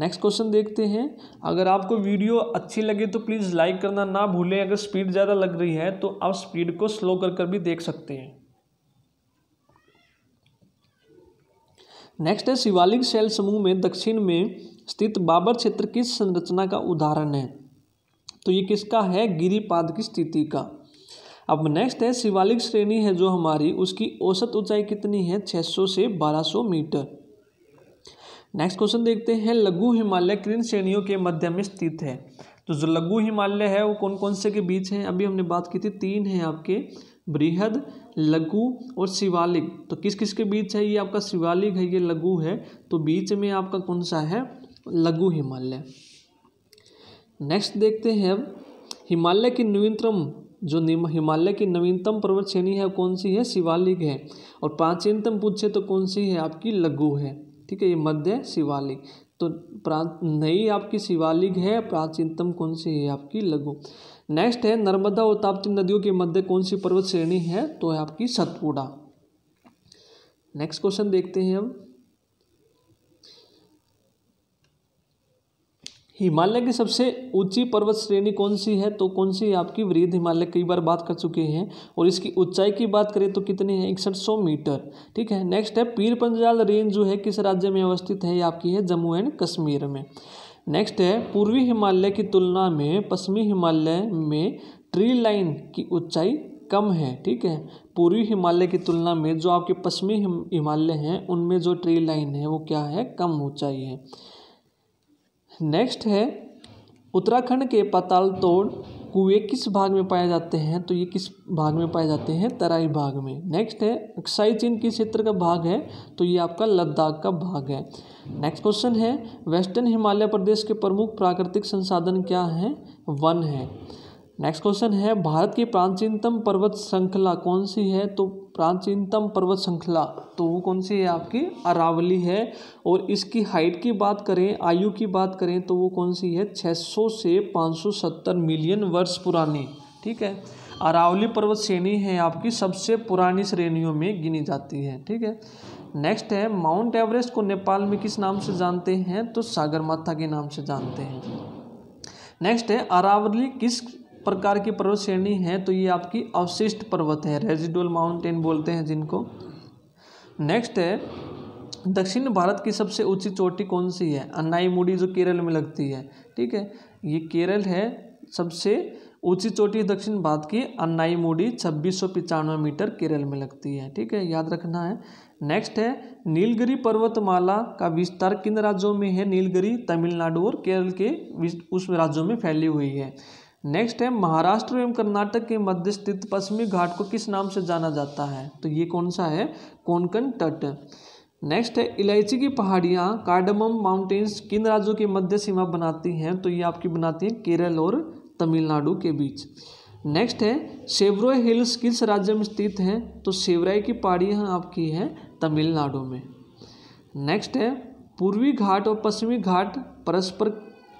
नेक्स्ट क्वेश्चन देखते हैं अगर आपको वीडियो अच्छी लगे तो प्लीज़ लाइक करना ना भूलें अगर स्पीड ज़्यादा लग रही है तो आप स्पीड को स्लो कर कर भी देख सकते हैं नेक्स्ट है शिवालिक शैल समूह में दक्षिण में स्थित बाबर क्षेत्र किस संरचना का उदाहरण है तो ये किसका है गिरिपाद की स्थिति का अब नेक्स्ट है शिवालिक श्रेणी है जो हमारी उसकी औसत ऊंचाई कितनी है 600 से 1200 मीटर नेक्स्ट क्वेश्चन देखते हैं लघु हिमालय किन श्रेणियों के मध्य में स्थित है तो जो लघु हिमालय है वो कौन कौन से के बीच हैं अभी हमने बात की थी तीन हैं आपके बृहद लघु और शिवालिक तो किस किस के बीच है ये आपका शिवालिक है ये लघु है तो बीच में आपका कौन सा है लघु हिमालय नेक्स्ट देखते हैं अब हिमालय की नवीनतम जो हिमालय की नवीनतम पर्वत श्रेणी है कौन सी है शिवालिक है और प्राचीनतम पूछे तो कौन सी है आपकी लघु है ठीक है ये मध्य शिवालिक तो प्रा नई आपकी शिवालिक है प्राचीनतम कौन सी है आपकी लघु नेक्स्ट है नर्मदा और ताप्ती नदियों के मध्य कौन सी पर्वत श्रेणी है तो है आपकी सतपुड़ा नेक्स्ट क्वेश्चन देखते हैं हम हिमालय की सबसे ऊंची पर्वत श्रेणी कौन सी है तो कौन सी है आपकी वृद्ध हिमालय कई बार बात कर चुके हैं और इसकी ऊंचाई की बात करें तो कितनी है इकसठ सौ मीटर ठीक है नेक्स्ट है पीर पंजाल रेंज जो है किस राज्य में अवस्थित है ये आपकी है जम्मू एंड कश्मीर में नेक्स्ट है पूर्वी हिमालय की तुलना में पश्चिमी हिमालय में ट्री लाइन की ऊंचाई कम है ठीक है पूर्वी हिमालय की तुलना में जो आपके पश्चिमी हिमालय हैं उनमें जो ट्री लाइन है वो क्या है कम ऊंचाई है नेक्स्ट है उत्तराखंड के तोड़ कुएँ किस भाग में पाए जाते हैं तो ये किस भाग में पाए जाते हैं तराई भाग में नेक्स्ट है अक्साई चीन किस क्षेत्र का भाग है तो ये आपका लद्दाख का भाग है नेक्स्ट क्वेश्चन है वेस्टर्न हिमालय प्रदेश के प्रमुख प्राकृतिक संसाधन क्या हैं वन है नेक्स्ट क्वेश्चन है भारत की प्राचीनतम पर्वत श्रृंखला कौन सी है तो प्राचीनतम पर्वत श्रृंखला तो वो कौन सी है आपकी अरावली है और इसकी हाइट की बात करें आयु की बात करें तो वो कौन सी है 600 से 570 मिलियन वर्ष पुरानी ठीक है अरावली पर्वत श्रेणी है आपकी सबसे पुरानी श्रेणियों में गिनी जाती है ठीक है नेक्स्ट है माउंट एवरेस्ट को नेपाल में किस नाम से जानते हैं तो सागर माथा के नाम से जानते हैं नेक्स्ट है अरावली किस प्रकार की पर्वत श्रेणी है तो ये आपकी अवशिष्ट पर्वत है रेजिडुअल माउंटेन बोलते हैं जिनको नेक्स्ट है दक्षिण भारत की सबसे ऊंची चोटी कौन सी है मुड़ी जो केरल में लगती है ठीक है ये केरल है सबसे ऊंची चोटी दक्षिण भारत की अन्नाईमुडी छब्बीस सौ पिचानवे मीटर केरल में लगती है ठीक है याद रखना है नेक्स्ट है नीलगिरी पर्वतमाला का विस्तार किन राज्यों में है नीलगिरी तमिलनाडु और केरल के उस राज्यों में फैली हुई है नेक्स्ट है महाराष्ट्र एवं कर्नाटक के मध्य स्थित पश्चिमी घाट को किस नाम से जाना जाता है तो ये कौन सा है कोंकण तट नेक्स्ट है इलायची की पहाड़ियाँ कार्डमम माउंटेन्स किन राज्यों की मध्य सीमा बनाती हैं तो ये आपकी बनाती हैं केरल और तमिलनाडु के बीच नेक्स्ट है सेवरो हिल्स किस राज्य में स्थित हैं तो सेवराय की पहाड़ियाँ आपकी हैं तमिलनाडु में नेक्स्ट है पूर्वी घाट और पश्चिमी घाट परस्पर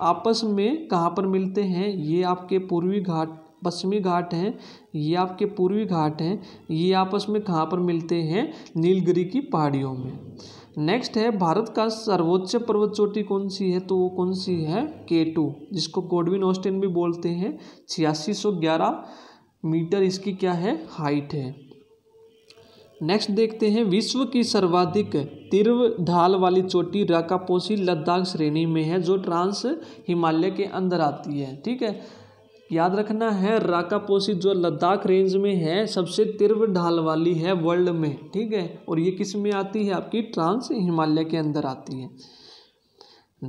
आपस में कहाँ पर मिलते हैं ये आपके पूर्वी घाट पश्चिमी घाट हैं ये आपके पूर्वी घाट हैं ये आपस में कहाँ पर मिलते हैं नीलगिरी की पहाड़ियों में नेक्स्ट है भारत का सर्वोच्च पर्वत चोटी कौन सी है तो वो कौन सी है के टू जिसको गोडविन ऑस्टिन भी बोलते हैं छियासी सौ ग्यारह मीटर इसकी क्या है हाइट है नेक्स्ट देखते हैं विश्व की सर्वाधिक तीव्र ढाल वाली चोटी राकापोसी लद्दाख श्रेणी में है जो ट्रांस हिमालय के अंदर आती है ठीक है याद रखना है राकापोसी जो लद्दाख रेंज में है सबसे तीव्र ढाल वाली है वर्ल्ड में ठीक है और ये किस में आती है आपकी ट्रांस हिमालय के अंदर आती है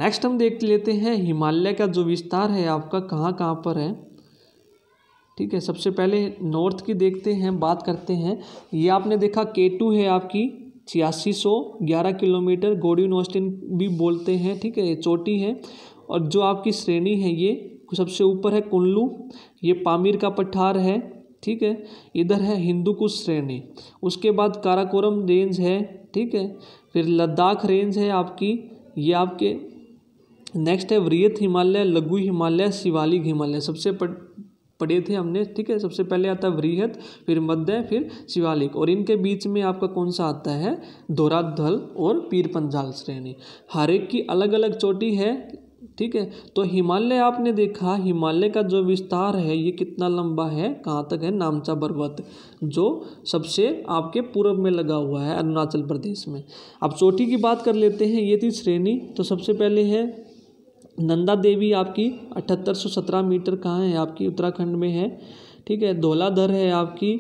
नेक्स्ट हम देख लेते हैं हिमालय का जो विस्तार है आपका कहाँ कहाँ पर है ठीक है सबसे पहले नॉर्थ की देखते हैं बात करते हैं ये आपने देखा के टू है आपकी छियासी सौ ग्यारह किलोमीटर गोडी नोस्टिन भी बोलते हैं ठीक है ये चोटी है और जो आपकी श्रेणी है ये सबसे ऊपर है कुल्लू ये पामीर का पठार है ठीक है इधर है हिंदू कुश श्रेणी उसके बाद काराकोरम रेंज है ठीक है फिर लद्दाख रेंज है आपकी ये आपके नेक्स्ट है व्रियत हिमालय लघु हिमालय शिवालिक हिमालय सबसे पढ़े थे हमने ठीक है सबसे पहले आता है वृहत फिर मध्य फिर शिवालिक और इनके बीच में आपका कौन सा आता है धोराधल और पीर पंजाल श्रेणी हर एक की अलग अलग चोटी है ठीक है तो हिमालय आपने देखा हिमालय का जो विस्तार है ये कितना लंबा है कहाँ तक है नामचा पर्वत जो सबसे आपके पूर्व में लगा हुआ है अरुणाचल प्रदेश में अब चोटी की बात कर लेते हैं ये थी श्रेणी तो सबसे पहले है नंदा देवी आपकी अठहत्तर सौ सत्रह मीटर कहाँ है आपकी उत्तराखंड में है ठीक है धौलाधर है आपकी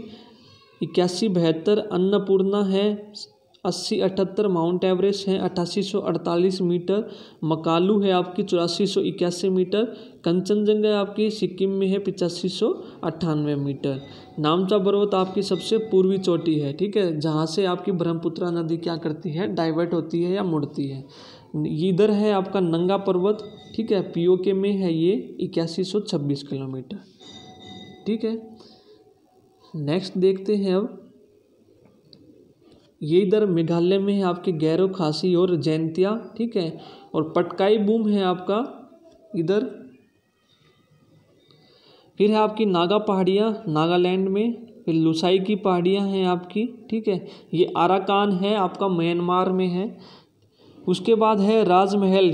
इक्यासी बहत्तर अन्नपूर्णा है अस्सी अठहत्तर माउंट एवरेस्ट है अट्ठासी सौ अड़तालीस मीटर मकालू है आपकी चौरासी सौ इक्यासी मीटर कंचनजंगा आपकी सिक्किम में है पिचासी सौ अट्ठानवे मीटर नामचा पर्वत आपकी सबसे पूर्वी चोटी है ठीक है जहाँ से आपकी ब्रह्मपुत्रा नदी क्या करती है डाइवर्ट होती है या मुड़ती है इधर है आपका नंगा पर्वत ठीक है पीओके में है ये इक्यासी सौ छब्बीस किलोमीटर ठीक है नेक्स्ट देखते हैं अब ये इधर मेघालय में है आपके गैरो खासी और जैंतिया ठीक है और पटकाई बूम है आपका इधर फिर है आपकी नागा पहाड़ियाँ नागालैंड में फिर लुसाई की पहाड़ियाँ हैं आपकी ठीक है ये आराकान है आपका म्यांमार में है उसके बाद है राजमहल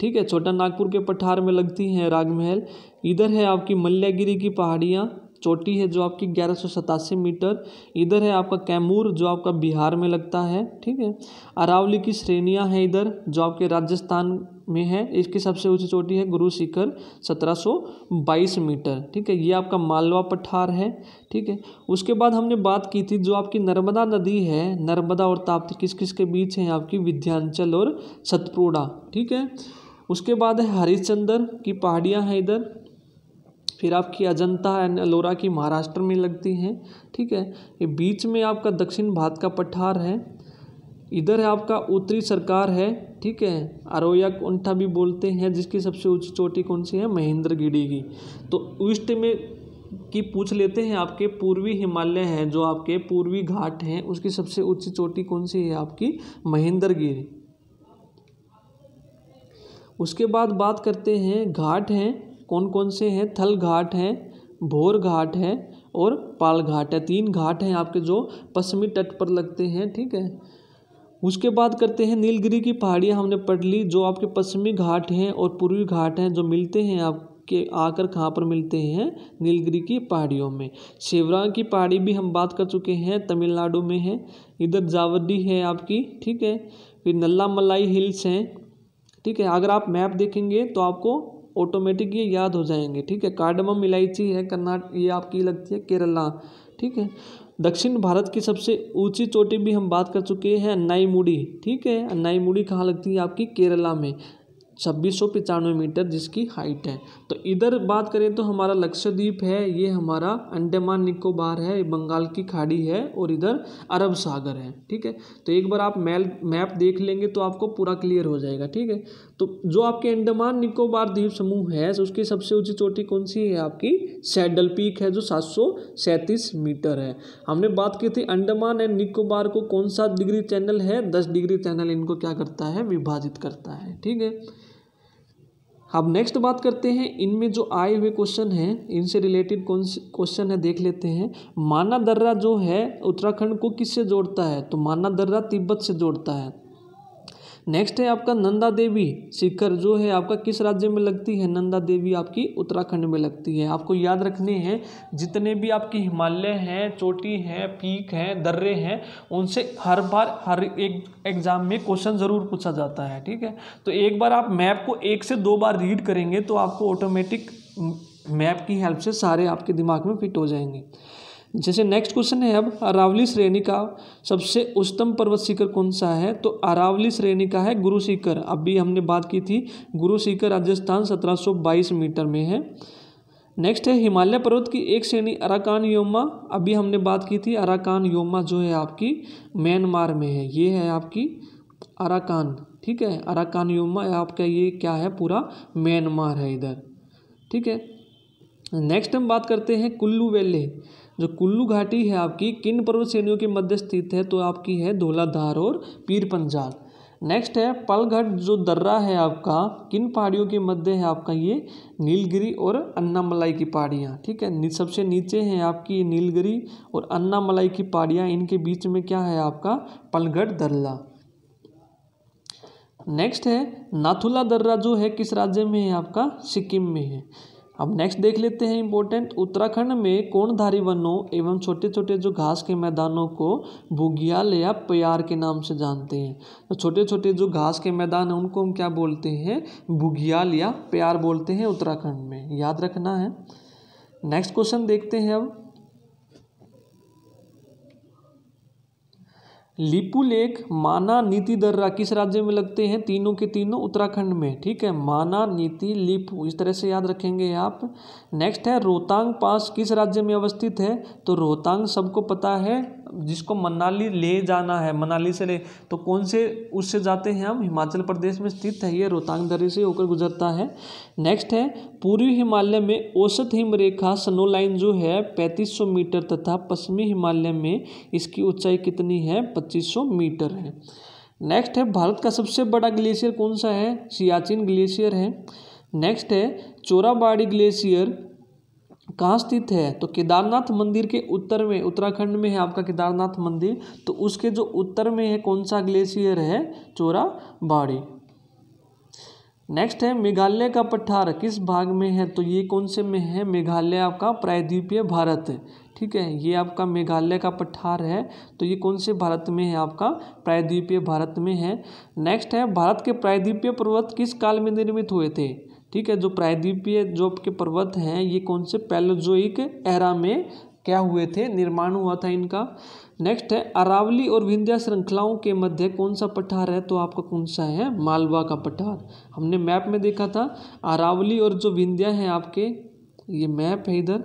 ठीक है छोटा नागपुर के पठार में लगती हैं राजमहल इधर है आपकी मल्यागिरी की पहाड़ियाँ चोटी है जो आपकी ग्यारह सौ सतासी मीटर इधर है आपका कैमूर जो आपका बिहार में लगता है ठीक है अरावली की श्रेणियाँ हैं इधर जो आपके राजस्थान में है इसकी सबसे ऊंची चोटी है गुरु शिखर सत्रह सौ बाईस मीटर ठीक है ये आपका मालवा पठार है ठीक है उसके बाद हमने बात की थी जो आपकी नर्मदा नदी है नर्मदा और ताप्ती किस किस के बीच है आपकी विध्यांचल और सतपुड़ा ठीक है उसके बाद है हरिश्चंदर की पहाड़ियाँ हैं इधर फिर आपकी अजंता एंड अलोरा की महाराष्ट्र में लगती हैं ठीक है ये बीच में आपका दक्षिण भारत का पठार है इधर है आपका उत्तरी सरकार है ठीक है अरोया कुंठा भी बोलते हैं जिसकी सबसे ऊंची चोटी कौन सी है महेंद्र गिरी की तो ईस्ट में की पूछ लेते हैं आपके पूर्वी हिमालय है जो आपके पूर्वी घाट हैं उसकी सबसे ऊंची चोटी कौन सी है आपकी महेंद्र गिरी उसके बाद बात करते हैं घाट हैं कौन कौन से हैं थल घाट हैं भोर घाट है और पाल घाट है तीन घाट हैं आपके जो पश्चिमी तट पर लगते हैं ठीक है उसके बाद करते हैं नीलगिरी की पहाड़ियाँ हमने पढ़ ली जो आपके पश्चिमी घाट हैं और पूर्वी घाट हैं जो मिलते हैं आप के आकर कहाँ पर मिलते हैं नीलगिरी की पहाड़ियों में शिवरा की पहाड़ी भी हम बात कर चुके हैं तमिलनाडु में है इधर जावरी है आपकी ठीक है फिर नल्ला मलाई हिल्स हैं ठीक है अगर आप मैप देखेंगे तो आपको ऑटोमेटिक ये याद हो जाएंगे ठीक है कार्डमम इलायची है कर्नाटक ये आपकी लगती है केरला ठीक है दक्षिण भारत की सबसे ऊँची चोटी भी हम बात कर चुके हैं अन्नाईमुडी ठीक है अन्नाईमुडी कहाँ लगती है आपकी केरला में छब्बीस सौ पचानवे मीटर जिसकी हाइट है तो इधर बात करें तो हमारा लक्षद्वीप है ये हमारा अंडमान निकोबार है बंगाल की खाड़ी है और इधर अरब सागर है ठीक है तो एक बार आप मैल मैप देख लेंगे तो आपको पूरा क्लियर हो जाएगा ठीक है तो जो आपके अंडमान निकोबार द्वीप समूह है तो उसकी सबसे ऊंची चोटी कौन सी है आपकी सैडल पीक है जो सात मीटर है हमने बात की थी अंडमान एंड निकोबार को कौन सा डिग्री चैनल है दस डिग्री चैनल इनको क्या करता है विभाजित करता है ठीक है अब नेक्स्ट बात करते हैं इनमें जो आए हुए क्वेश्चन हैं इनसे रिलेटेड कौन से क्वेश्चन है देख लेते हैं माना दर्रा जो है उत्तराखंड को किससे जोड़ता है तो माना दर्रा तिब्बत से जोड़ता है नेक्स्ट है आपका नंदा देवी शिखर जो है आपका किस राज्य में लगती है नंदा देवी आपकी उत्तराखंड में लगती है आपको याद रखने हैं जितने भी आपके हिमालय हैं चोटी हैं पीक हैं दर्रे हैं उनसे हर बार हर एक एग्ज़ाम में क्वेश्चन ज़रूर पूछा जाता है ठीक है तो एक बार आप मैप को एक से दो बार रीड करेंगे तो आपको ऑटोमेटिक मैप की हेल्प से सारे आपके दिमाग में फिट हो जाएंगे जैसे नेक्स्ट क्वेश्चन है अब अरावली श्रेणी का सबसे उच्चतम पर्वत शिखर कौन सा है तो अरावली श्रेणी का है गुरु शिखर अभी हमने बात की थी गुरु शिखर राजस्थान 1722 मीटर में है नेक्स्ट है हिमालय पर्वत की एक श्रेणी अराकान योमा अभी हमने बात की थी अराकान योमा जो है आपकी म्यांमार में है ये है आपकी अराकान ठीक है अराकान योमा आपका ये क्या है पूरा म्यांमार है इधर ठीक है नेक्स्ट हम बात करते हैं कुल्लू वैली जो कुल्लू घाटी है आपकी किन पर्वत श्रेणियों के मध्य स्थित है तो आपकी है धोलाधार और पीर पंजाल नेक्स्ट है पलघट जो दर्रा है आपका किन पहाड़ियों के मध्य है आपका ये नीलगिरी और अन्नामलाई की पहाड़ियाँ ठीक है सबसे नीचे हैं आपकी नीलगिरी और अन्नामलाई की पहाड़ियाँ इनके बीच में क्या है आपका पलघट दर्रा नेक्स्ट है नाथुला दर्रा जो है किस राज्य में है आपका सिक्किम में है अब नेक्स्ट देख लेते हैं इम्पोर्टेंट उत्तराखंड में कोणधारी वनों एवं छोटे छोटे जो घास के मैदानों को भुगियाल या प्यार के नाम से जानते हैं तो छोटे छोटे जो घास के मैदान हैं उनको हम क्या बोलते हैं भुगियाल या प्यार बोलते हैं उत्तराखंड में याद रखना है नेक्स्ट क्वेश्चन देखते हैं अब लिपुलेख माना नीति दर्रा किस राज्य में लगते हैं तीनों के तीनों उत्तराखंड में ठीक है माना नीति लिपु इस तरह से याद रखेंगे आप नेक्स्ट है रोहतांग पास किस राज्य में अवस्थित है तो रोहतांग सबको पता है जिसको मनाली ले जाना है मनाली से ले तो कौन से उससे जाते हैं हम हिमाचल प्रदेश में स्थित है ये रोहतांग दर्रे से होकर गुजरता है नेक्स्ट है पूर्वी हिमालय में औसत हिमरेखा स्नो लाइन जो है 3500 मीटर तथा पश्चिमी हिमालय में इसकी ऊंचाई कितनी है 2500 मीटर है नेक्स्ट है भारत का सबसे बड़ा ग्लेशियर कौन सा है सियाचिन ग्लेशियर है नेक्स्ट है चोराबाड़ी ग्लेशियर कहाँ स्थित है तो केदारनाथ मंदिर के उत्तर में उत्तराखंड में है आपका केदारनाथ मंदिर तो उसके जो उत्तर में है कौन सा ग्लेशियर है चोरा बाड़ी नेक्स्ट है मेघालय का पठार किस भाग में है तो ये कौन से में है मेघालय आपका प्रायद्वीपीय भारत है ठीक है ये आपका मेघालय का पठार है तो ये कौन से भारत में है आपका प्रायद्वीपीय भारत में है नेक्स्ट है भारत के प्रायद्वीपीय पर्वत किस काल में निर्मित हुए थे ठीक है जो प्रायद्वीपीय जो आपके पर्वत हैं ये कौन से पैलोजोइक एरा में क्या हुए थे निर्माण हुआ था इनका नेक्स्ट है अरावली और विंध्या श्रृंखलाओं के मध्य कौन सा पठार है तो आपका कौन सा है मालवा का पठार हमने मैप में देखा था अरावली और जो विंध्या है आपके ये मैप है इधर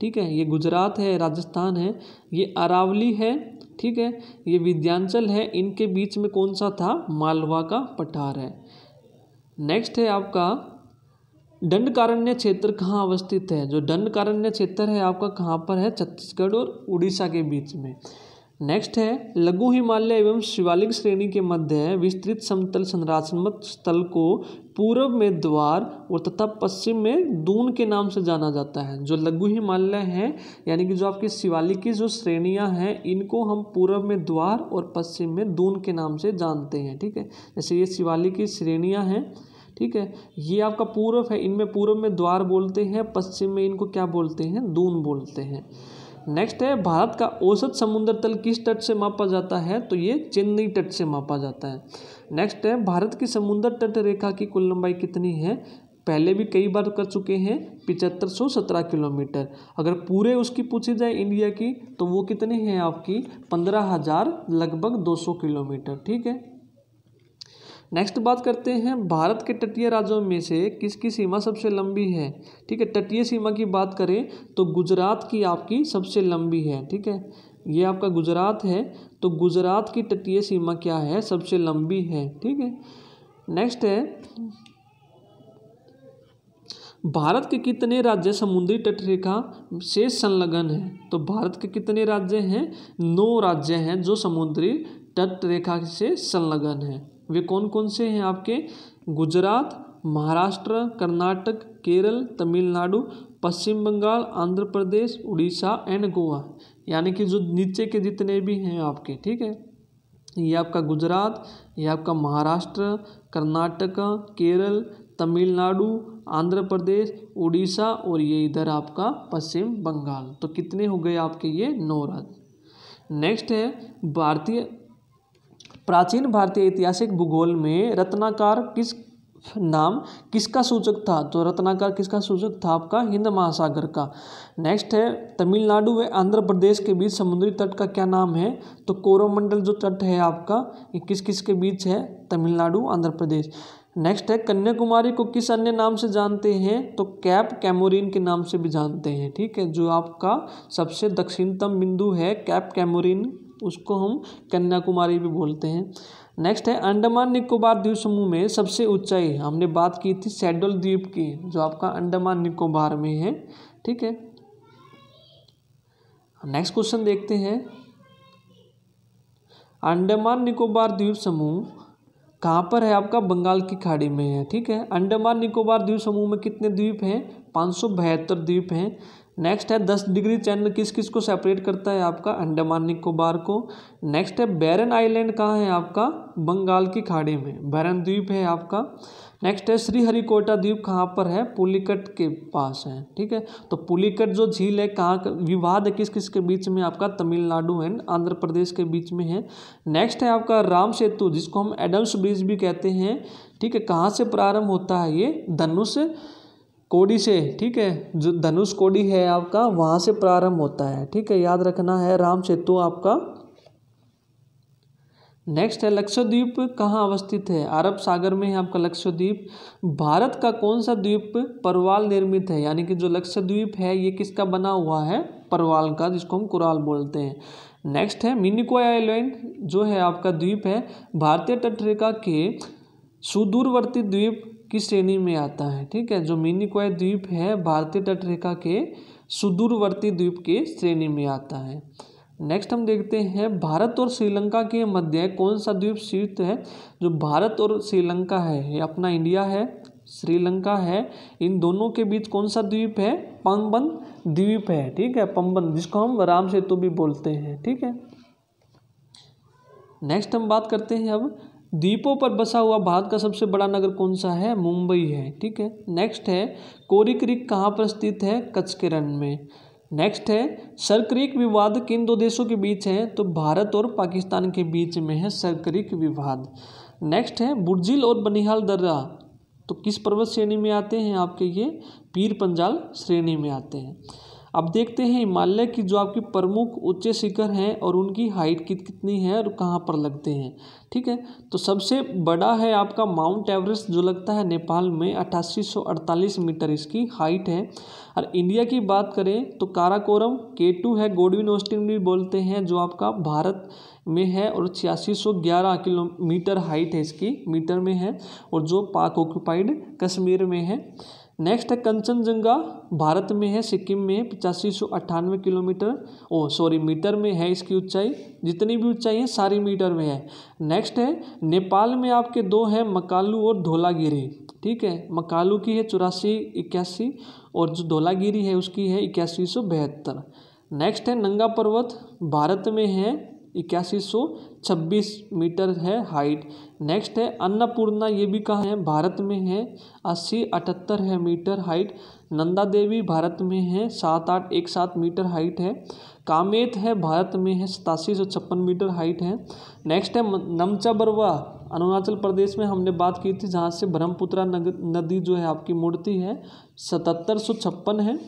ठीक है ये गुजरात है राजस्थान है ये अरावली है ठीक है ये विंध्यांचल है इनके बीच में कौन सा था मालवा का पठार है नेक्स्ट है आपका दंडकारण्य क्षेत्र कहाँ अवस्थित है जो दंडकारण्य क्षेत्र है आपका कहाँ पर है छत्तीसगढ़ और उड़ीसा के बीच में नेक्स्ट है लघु हिमालय एवं शिवालिक श्रेणी के मध्य विस्तृत समतल संरचनात्मक स्थल को पूर्व में द्वार और तथा पश्चिम में दून के नाम से जाना जाता है जो लघु हिमालय है यानी कि जो आपकी शिवालिक की जो श्रेणियां हैं इनको हम पूर्व में द्वार और पश्चिम में दून के नाम से जानते हैं ठीक है जैसे ये शिवालिक की श्रेणियाँ हैं ठीक है ये आपका पूर्व है इनमें पूर्व में द्वार बोलते हैं पश्चिम में इनको क्या बोलते हैं दून बोलते हैं नेक्स्ट है भारत का औसत समुद्र तल किस तट से मापा जाता है तो ये चेन्नई तट से मापा जाता है नेक्स्ट है भारत की समुद्र तट रेखा की कुल लंबाई कितनी है पहले भी कई बार कर चुके हैं पिचहत्तर सौ सत्रह किलोमीटर अगर पूरे उसकी पूछी जाए इंडिया की तो वो कितने हैं आपकी पंद्रह हज़ार लगभग दो सौ किलोमीटर ठीक है नेक्स्ट बात करते हैं भारत के तटीय राज्यों में से किसकी सीमा सबसे लंबी है ठीक है तटीय सीमा की बात करें तो गुजरात की आपकी सबसे लंबी है ठीक है ये आपका गुजरात है तो गुजरात की तटीय सीमा क्या है सबसे लंबी है ठीक है नेक्स्ट है भारत के कितने राज्य समुद्री तटरेखा से संलग्न है तो भारत के कितने राज्य हैं नौ राज्य हैं जो समुद्री तट रेखा से संलग्न है वे कौन कौन से हैं आपके गुजरात महाराष्ट्र कर्नाटक केरल तमिलनाडु पश्चिम बंगाल आंध्र प्रदेश उड़ीसा एंड गोवा यानी कि जो नीचे के जितने भी हैं आपके ठीक है ये आपका गुजरात ये आपका महाराष्ट्र कर्नाटक केरल तमिलनाडु आंध्र प्रदेश उड़ीसा और ये इधर आपका पश्चिम बंगाल तो कितने हो गए आपके ये नौ राज्य नेक्स्ट है भारतीय प्राचीन भारतीय ऐतिहासिक भूगोल में रत्नाकार किस नाम किसका सूचक था तो रत्नाकार किसका सूचक था आपका हिंद महासागर का नेक्स्ट है तमिलनाडु व आंध्र प्रदेश के बीच समुद्री तट का क्या नाम है तो कोरोमंडल जो तट है आपका ये किस किस के बीच है तमिलनाडु आंध्र प्रदेश नेक्स्ट है कन्याकुमारी को किस अन्य नाम से जानते हैं तो कैप कैमोरिन के नाम से भी जानते हैं ठीक है जो आपका सबसे दक्षिणतम बिंदु है कैप कैमोरिन उसको हम कन्याकुमारी भी बोलते हैं नेक्स्ट है अंडमान निकोबार द्वीप समूह में सबसे ऊंचाई हमने बात की थी सैडल द्वीप की जो आपका अंडमान निकोबार में है ठीक है नेक्स्ट क्वेश्चन देखते हैं अंडमान निकोबार द्वीप समूह कहाँ पर है आपका बंगाल की खाड़ी में है ठीक है अंडमान निकोबार द्वीप समूह में कितने द्वीप हैं पाँच सौ बहत्तर द्वीप हैं नेक्स्ट है दस डिग्री चैनल किस किस को सेपरेट करता है आपका अंडमान निकोबार को नेक्स्ट है बैरन आइलैंड कहाँ है आपका बंगाल की खाड़ी में बैरन द्वीप है आपका नेक्स्ट है श्रीहरिकोटा द्वीप कहाँ पर है पुलिकट के पास है ठीक है तो पुलिकट जो झील है कहाँ विवाद है किस किस के बीच में आपका तमिलनाडु एंड आंध्र प्रदेश के बीच में है नेक्स्ट है आपका राम सेतु जिसको हम एडम्स ब्रिज भी कहते हैं ठीक है कहाँ से प्रारंभ होता है ये धनुष कोडी से ठीक है जो धनुष कोडी है आपका वहाँ से प्रारंभ होता है ठीक है याद रखना है राम सेतु आपका नेक्स्ट है लक्षद्वीप कहाँ अवस्थित है अरब सागर में है आपका लक्षद्वीप भारत का कौन सा द्वीप परवाल निर्मित है यानी कि जो लक्षद्वीप है ये किसका बना हुआ है परवाल का जिसको हम कुराल बोलते हैं नेक्स्ट है मिनिको आइलैंड जो है आपका द्वीप है भारतीय तटरेखा के सुदूरवर्ती द्वीप किस श्रेणी में आता है ठीक है जो मिनिकॉय द्वीप है भारतीय तटरेखा के सुदूरवर्ती द्वीप के श्रेणी में आता है नेक्स्ट हम देखते हैं भारत और श्रीलंका के मध्य कौन सा द्वीप स्थित है जो भारत और श्रीलंका है ये अपना इंडिया है श्रीलंका है इन दोनों के बीच कौन सा द्वीप है पंबन द्वीप है ठीक है पंबन जिसको हम राम सेतु भी बोलते हैं ठीक है नेक्स्ट हम बात करते हैं अब द्वीपों पर बसा हुआ भारत का सबसे बड़ा नगर कौन सा है मुंबई है ठीक है नेक्स्ट है कोरी क्रीक कहाँ पर स्थित है कच्छ के रन में नेक्स्ट है सरक्रिक विवाद किन दो देशों के बीच है तो भारत और पाकिस्तान के बीच में है सरक्रिक विवाद नेक्स्ट है बुर्जिल और बनिहाल दर्रा तो किस पर्वत श्रेणी में आते हैं आपके ये पीर पंजाल श्रेणी में आते हैं अब देखते हैं हिमालय की जो आपकी प्रमुख उच्च शिखर हैं और उनकी हाइट कित कितनी है और कहाँ पर लगते हैं ठीक है तो सबसे बड़ा है आपका माउंट एवरेस्ट जो लगता है नेपाल में अट्ठासी मीटर इसकी हाइट है और इंडिया की बात करें तो काराकोरम के टू है गोडविन ऑस्टिन भी बोलते हैं जो आपका भारत में है और छियासी सौ ग्यारह किलोमीटर हाइट है इसकी मीटर में है और जो पाक ऑक्यूपाइड कश्मीर में है नेक्स्ट है कंचनजंगा भारत में है सिक्किम में है पचासी सौ अट्ठानवे किलोमीटर ओ सॉरी मीटर में है इसकी ऊंचाई जितनी भी ऊंचाई है सारी मीटर में है नेक्स्ट है नेपाल में आपके दो हैं मकालू और धोलागिरी ठीक है मकालू की है चौरासी इक्यासी और जो धोलागिरी है उसकी है इक्यासी सौ बहत्तर नेक्स्ट है नंगा पर्वत भारत में है इक्यासी सौ छब्बीस मीटर है हाइट नेक्स्ट है अन्नपूर्णा ये भी कहाँ है भारत में है अस्सी अठहत्तर है मीटर हाइट नंदा देवी भारत में है सात आठ एक सात मीटर हाइट है कामेत है भारत में है सतासी सौ छप्पन मीटर हाइट है नेक्स्ट है नमचा बरवा अरुणाचल प्रदेश में हमने बात की थी जहाँ से ब्रह्मपुत्रा नदी जो है आपकी मूर्ति है सतहत्तर सौ छप्पन है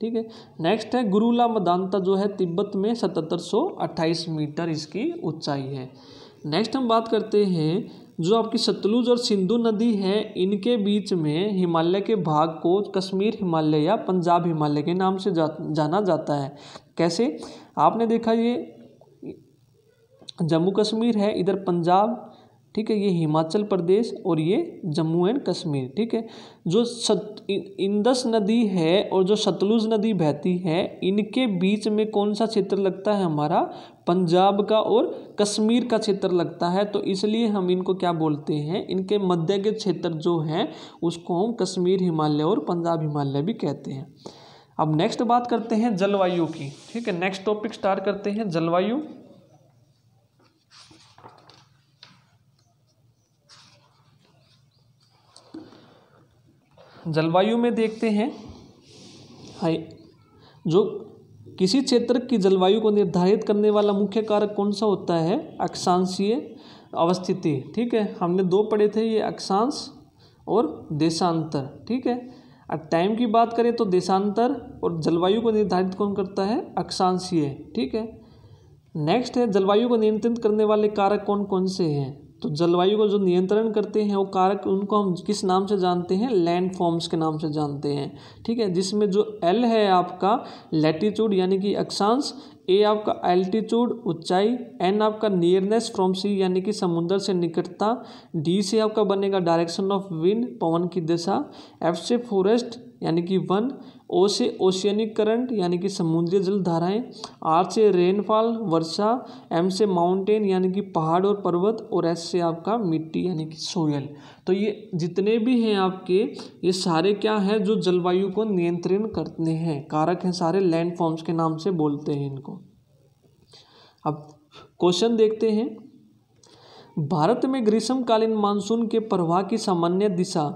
ठीक है नेक्स्ट है गुरुला मदानता जो है तिब्बत में 1728 मीटर इसकी ऊंचाई है नेक्स्ट हम बात करते हैं जो आपकी सतलुज और सिंधु नदी है इनके बीच में हिमालय के भाग को कश्मीर हिमालय या पंजाब हिमालय के नाम से जा, जाना जाता है कैसे आपने देखा ये जम्मू कश्मीर है इधर पंजाब ठीक है ये हिमाचल प्रदेश और ये जम्मू एंड कश्मीर ठीक है जो सत इंदस नदी है और जो सतलुज नदी बहती है इनके बीच में कौन सा क्षेत्र लगता है हमारा पंजाब का और कश्मीर का क्षेत्र लगता है तो इसलिए हम इनको क्या बोलते हैं इनके मध्य के क्षेत्र जो हैं उसको हम कश्मीर हिमालय और पंजाब हिमालय भी कहते हैं अब नेक्स्ट बात करते हैं जलवायु की ठीक है नेक्स्ट टॉपिक स्टार्ट करते हैं जलवायु जलवायु में देखते हैं हाई जो किसी क्षेत्र की जलवायु को निर्धारित करने वाला मुख्य कारक कौन सा होता है अक्षांशीय अवस्थिति ठीक है हमने दो पढ़े थे ये अक्षांश और देशांतर ठीक है और टाइम की बात करें तो देशांतर और जलवायु को निर्धारित कौन करता है अक्षांशीय ठीक है नेक्स्ट है जलवायु को नियंत्रित करने वाले कारक कौन कौन से हैं तो जलवायु को जो नियंत्रण करते हैं वो कारक उनको हम किस नाम से जानते हैं लैंड फॉर्म्स के नाम से जानते हैं ठीक है जिसमें जो एल है आपका लैटिट्यूड यानी कि अक्षांश ए आपका एल्टीट्यूड ऊंचाई एन आपका नियरनेस फ्रॉम सी यानी कि समुद्र से निकटता डी से आपका बनेगा डायरेक्शन ऑफ विंड पवन की दिशा एफ से फॉरेस्ट यानी कि वन ओ से ओशियनिक करंट यानी कि समुद्री जल धाराएं आर से रेनफॉल वर्षा एम से माउंटेन यानी कि पहाड़ और पर्वत और एस से आपका मिट्टी यानी कि सोयल तो ये जितने भी हैं आपके ये सारे क्या हैं जो जलवायु को नियंत्रण करते हैं कारक हैं सारे लैंड फॉर्म्स के नाम से बोलते हैं इनको अब क्वेश्चन देखते हैं भारत में ग्रीष्मकालीन मानसून के प्रवाह की सामान्य दिशा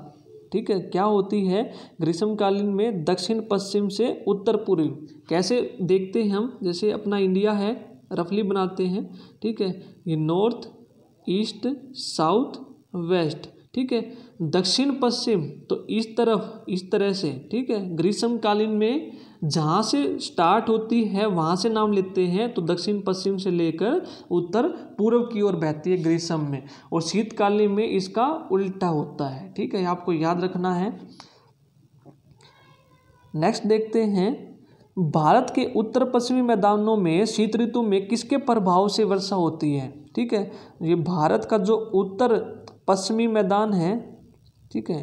ठीक है क्या होती है ग्रीष्मकालीन में दक्षिण पश्चिम से उत्तर पूर्व कैसे देखते हैं हम जैसे अपना इंडिया है रफली बनाते हैं ठीक है ये नॉर्थ ईस्ट साउथ वेस्ट ठीक है दक्षिण पश्चिम तो इस तरफ इस तरह से ठीक है ग्रीष्मकालीन में जहाँ से स्टार्ट होती है वहाँ से नाम लेते हैं तो दक्षिण पश्चिम से लेकर उत्तर पूर्व की ओर बहती है ग्रीष्म में और शीतकालीन में इसका उल्टा होता है ठीक है आपको याद रखना है नेक्स्ट देखते हैं भारत के उत्तर पश्चिमी मैदानों में शीत ऋतु में किसके प्रभाव से वर्षा होती है ठीक है ये भारत का जो उत्तर पश्चिमी मैदान है ठीक है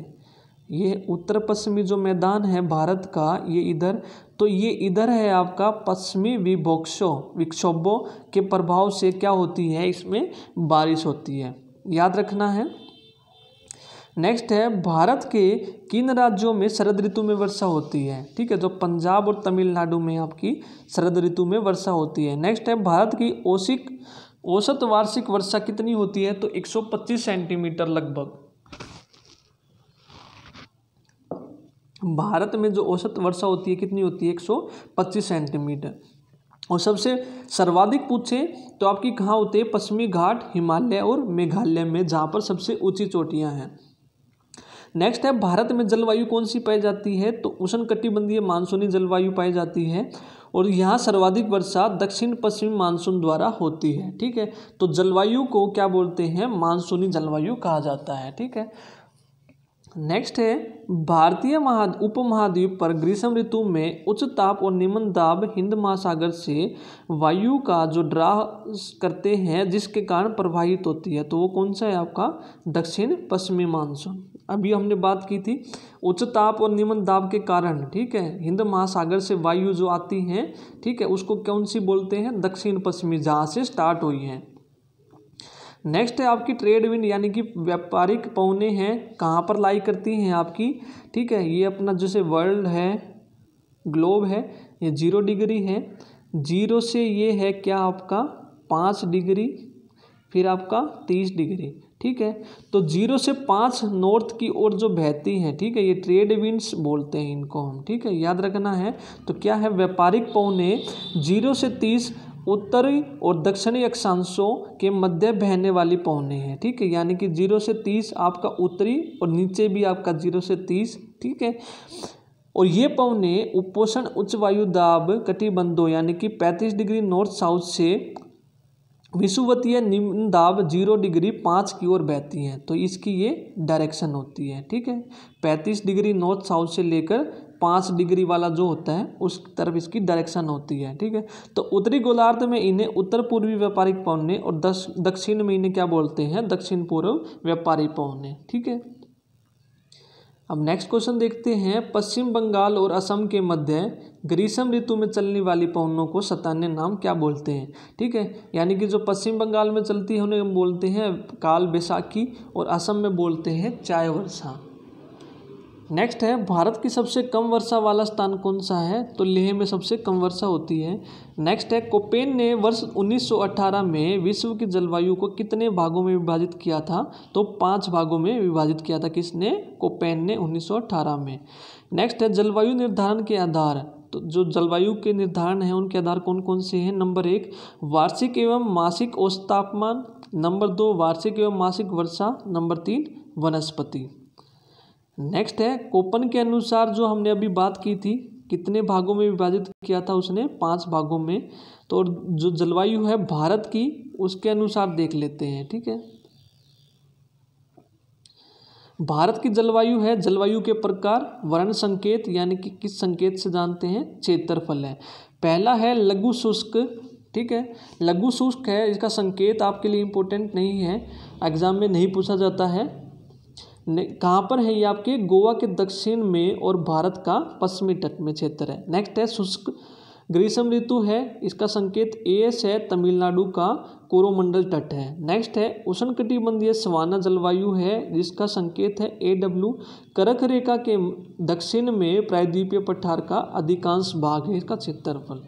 ये उत्तर पश्चिमी जो मैदान है भारत का ये इधर तो ये इधर है आपका पश्चिमी विभोक्षो विक्षोभों के प्रभाव से क्या होती है इसमें बारिश होती है याद रखना है नेक्स्ट है भारत के किन राज्यों में शरद ऋतु में वर्षा होती है ठीक है जो पंजाब और तमिलनाडु में आपकी शरद ऋतु में वर्षा होती है नेक्स्ट है भारत की औसिक औसत वार्षिक वर्षा कितनी होती है तो 125 सेंटीमीटर लगभग भारत में जो औसत वर्षा होती है कितनी होती है पच्चीस सेंटीमीटर और सबसे सर्वाधिक पूछें तो आपकी कहाँ होते हैं पश्चिमी घाट हिमालय और मेघालय में जहाँ पर सबसे ऊंची चोटियाँ हैं नेक्स्ट है भारत में जलवायु कौन सी पाई जाती है तो उष्ण कटिबंधीय मानसूनी जलवायु पाई जाती है और यहाँ सर्वाधिक वर्षा दक्षिण पश्चिम मानसून द्वारा होती है ठीक है तो जलवायु को क्या बोलते हैं मानसूनी जलवायु कहा जाता है ठीक है नेक्स्ट है भारतीय महा उप महाद्वीप पर ग्रीष्म ऋतु में उच्च ताप और निम्न दाब हिंद महासागर से वायु का जो ड्रा करते हैं जिसके कारण प्रभावित होती है तो वो कौन सा है आपका दक्षिण पश्चिमी मानसून अभी हमने बात की थी उच्च ताप और निम्न दाब के कारण ठीक है हिंद महासागर से वायु जो आती हैं ठीक है उसको कौन सी बोलते हैं दक्षिण पश्चिमी जहाँ से स्टार्ट हुई हैं नेक्स्ट है आपकी ट्रेड विंड यानी कि व्यापारिक पौने हैं कहाँ पर लाई करती हैं आपकी ठीक है ये अपना जैसे वर्ल्ड है ग्लोब है ये जीरो डिग्री है जीरो से ये है क्या आपका पाँच डिग्री फिर आपका तीस डिग्री ठीक है तो जीरो से पाँच नॉर्थ की ओर जो बहती हैं ठीक है ये ट्रेड विंड्स बोलते हैं इनको हम ठीक है याद रखना है तो क्या है व्यापारिक पौने जीरो से तीस उत्तरी और दक्षिणी अक्षांशों के मध्य बहने वाली पौने हैं ठीक है यानी कि जीरो से तीस आपका उत्तरी और नीचे भी आपका जीरो से तीस ठीक है और ये पौने उपोषण उच्च वायु दाब कटिबंधों यानी कि पैंतीस डिग्री नॉर्थ साउथ से विषुवतीय निम्न दाब जीरो डिग्री पाँच की ओर बहती हैं तो इसकी ये डायरेक्शन होती है ठीक है पैंतीस डिग्री नॉर्थ साउथ से लेकर पाँच डिग्री वाला जो होता है उस तरफ इसकी डायरेक्शन होती है ठीक है तो उत्तरी गोलार्ध में इन्हें उत्तर पूर्वी व्यापारिक पौने और दस दक्षिण में इन्हें क्या बोलते हैं दक्षिण पूर्व व्यापारी पौने ठीक है अब नेक्स्ट क्वेश्चन देखते हैं पश्चिम बंगाल और असम के मध्य ग्रीष्म ऋतु में चलने वाली पवनों को सतान्य नाम क्या बोलते हैं ठीक है यानी कि जो पश्चिम बंगाल में चलती है उन्हें हम बोलते हैं काल बैसाखी और असम में बोलते हैं चाय वर्षा नेक्स्ट है भारत की सबसे कम वर्षा वाला स्थान कौन सा है तो लेह में सबसे कम वर्षा होती है नेक्स्ट है कोपेन ने वर्ष 1918 में विश्व की जलवायु को कितने भागों में विभाजित किया था तो पांच भागों में विभाजित किया था किसने कोपेन ने 1918 में नेक्स्ट है जलवायु निर्धारण के आधार तो जो जलवायु के निर्धारण हैं उनके आधार कौन कौन से हैं नंबर एक वार्षिक एवं मासिक औसत तापमान नंबर दो वार्षिक एवं मासिक वर्षा नंबर तीन वनस्पति नेक्स्ट है कोपन के अनुसार जो हमने अभी बात की थी कितने भागों में विभाजित किया था उसने पांच भागों में तो और जो जलवायु है भारत की उसके अनुसार देख लेते हैं ठीक है भारत की जलवायु है जलवायु के प्रकार वर्ण संकेत यानी कि किस संकेत से जानते हैं क्षेत्रफल है पहला है लघु शुष्क ठीक है लघु शुष्क है इसका संकेत आपके लिए इम्पोर्टेंट नहीं है एग्जाम में नहीं पूछा जाता है कहाँ पर है ये आपके गोवा के दक्षिण में और भारत का पश्चिमी तट में क्षेत्र है नेक्स्ट है शुष्क ग्रीष्म ऋतु है इसका संकेत ए एस है तमिलनाडु का कोरोमंडल तट है नेक्स्ट है उष्ण कटिबंधीय सवाना जलवायु है जिसका संकेत है ए डब्ल्यू करक रेखा के दक्षिण में प्रायद्वीपीय पठार का अधिकांश भाग है इसका क्षेत्रफल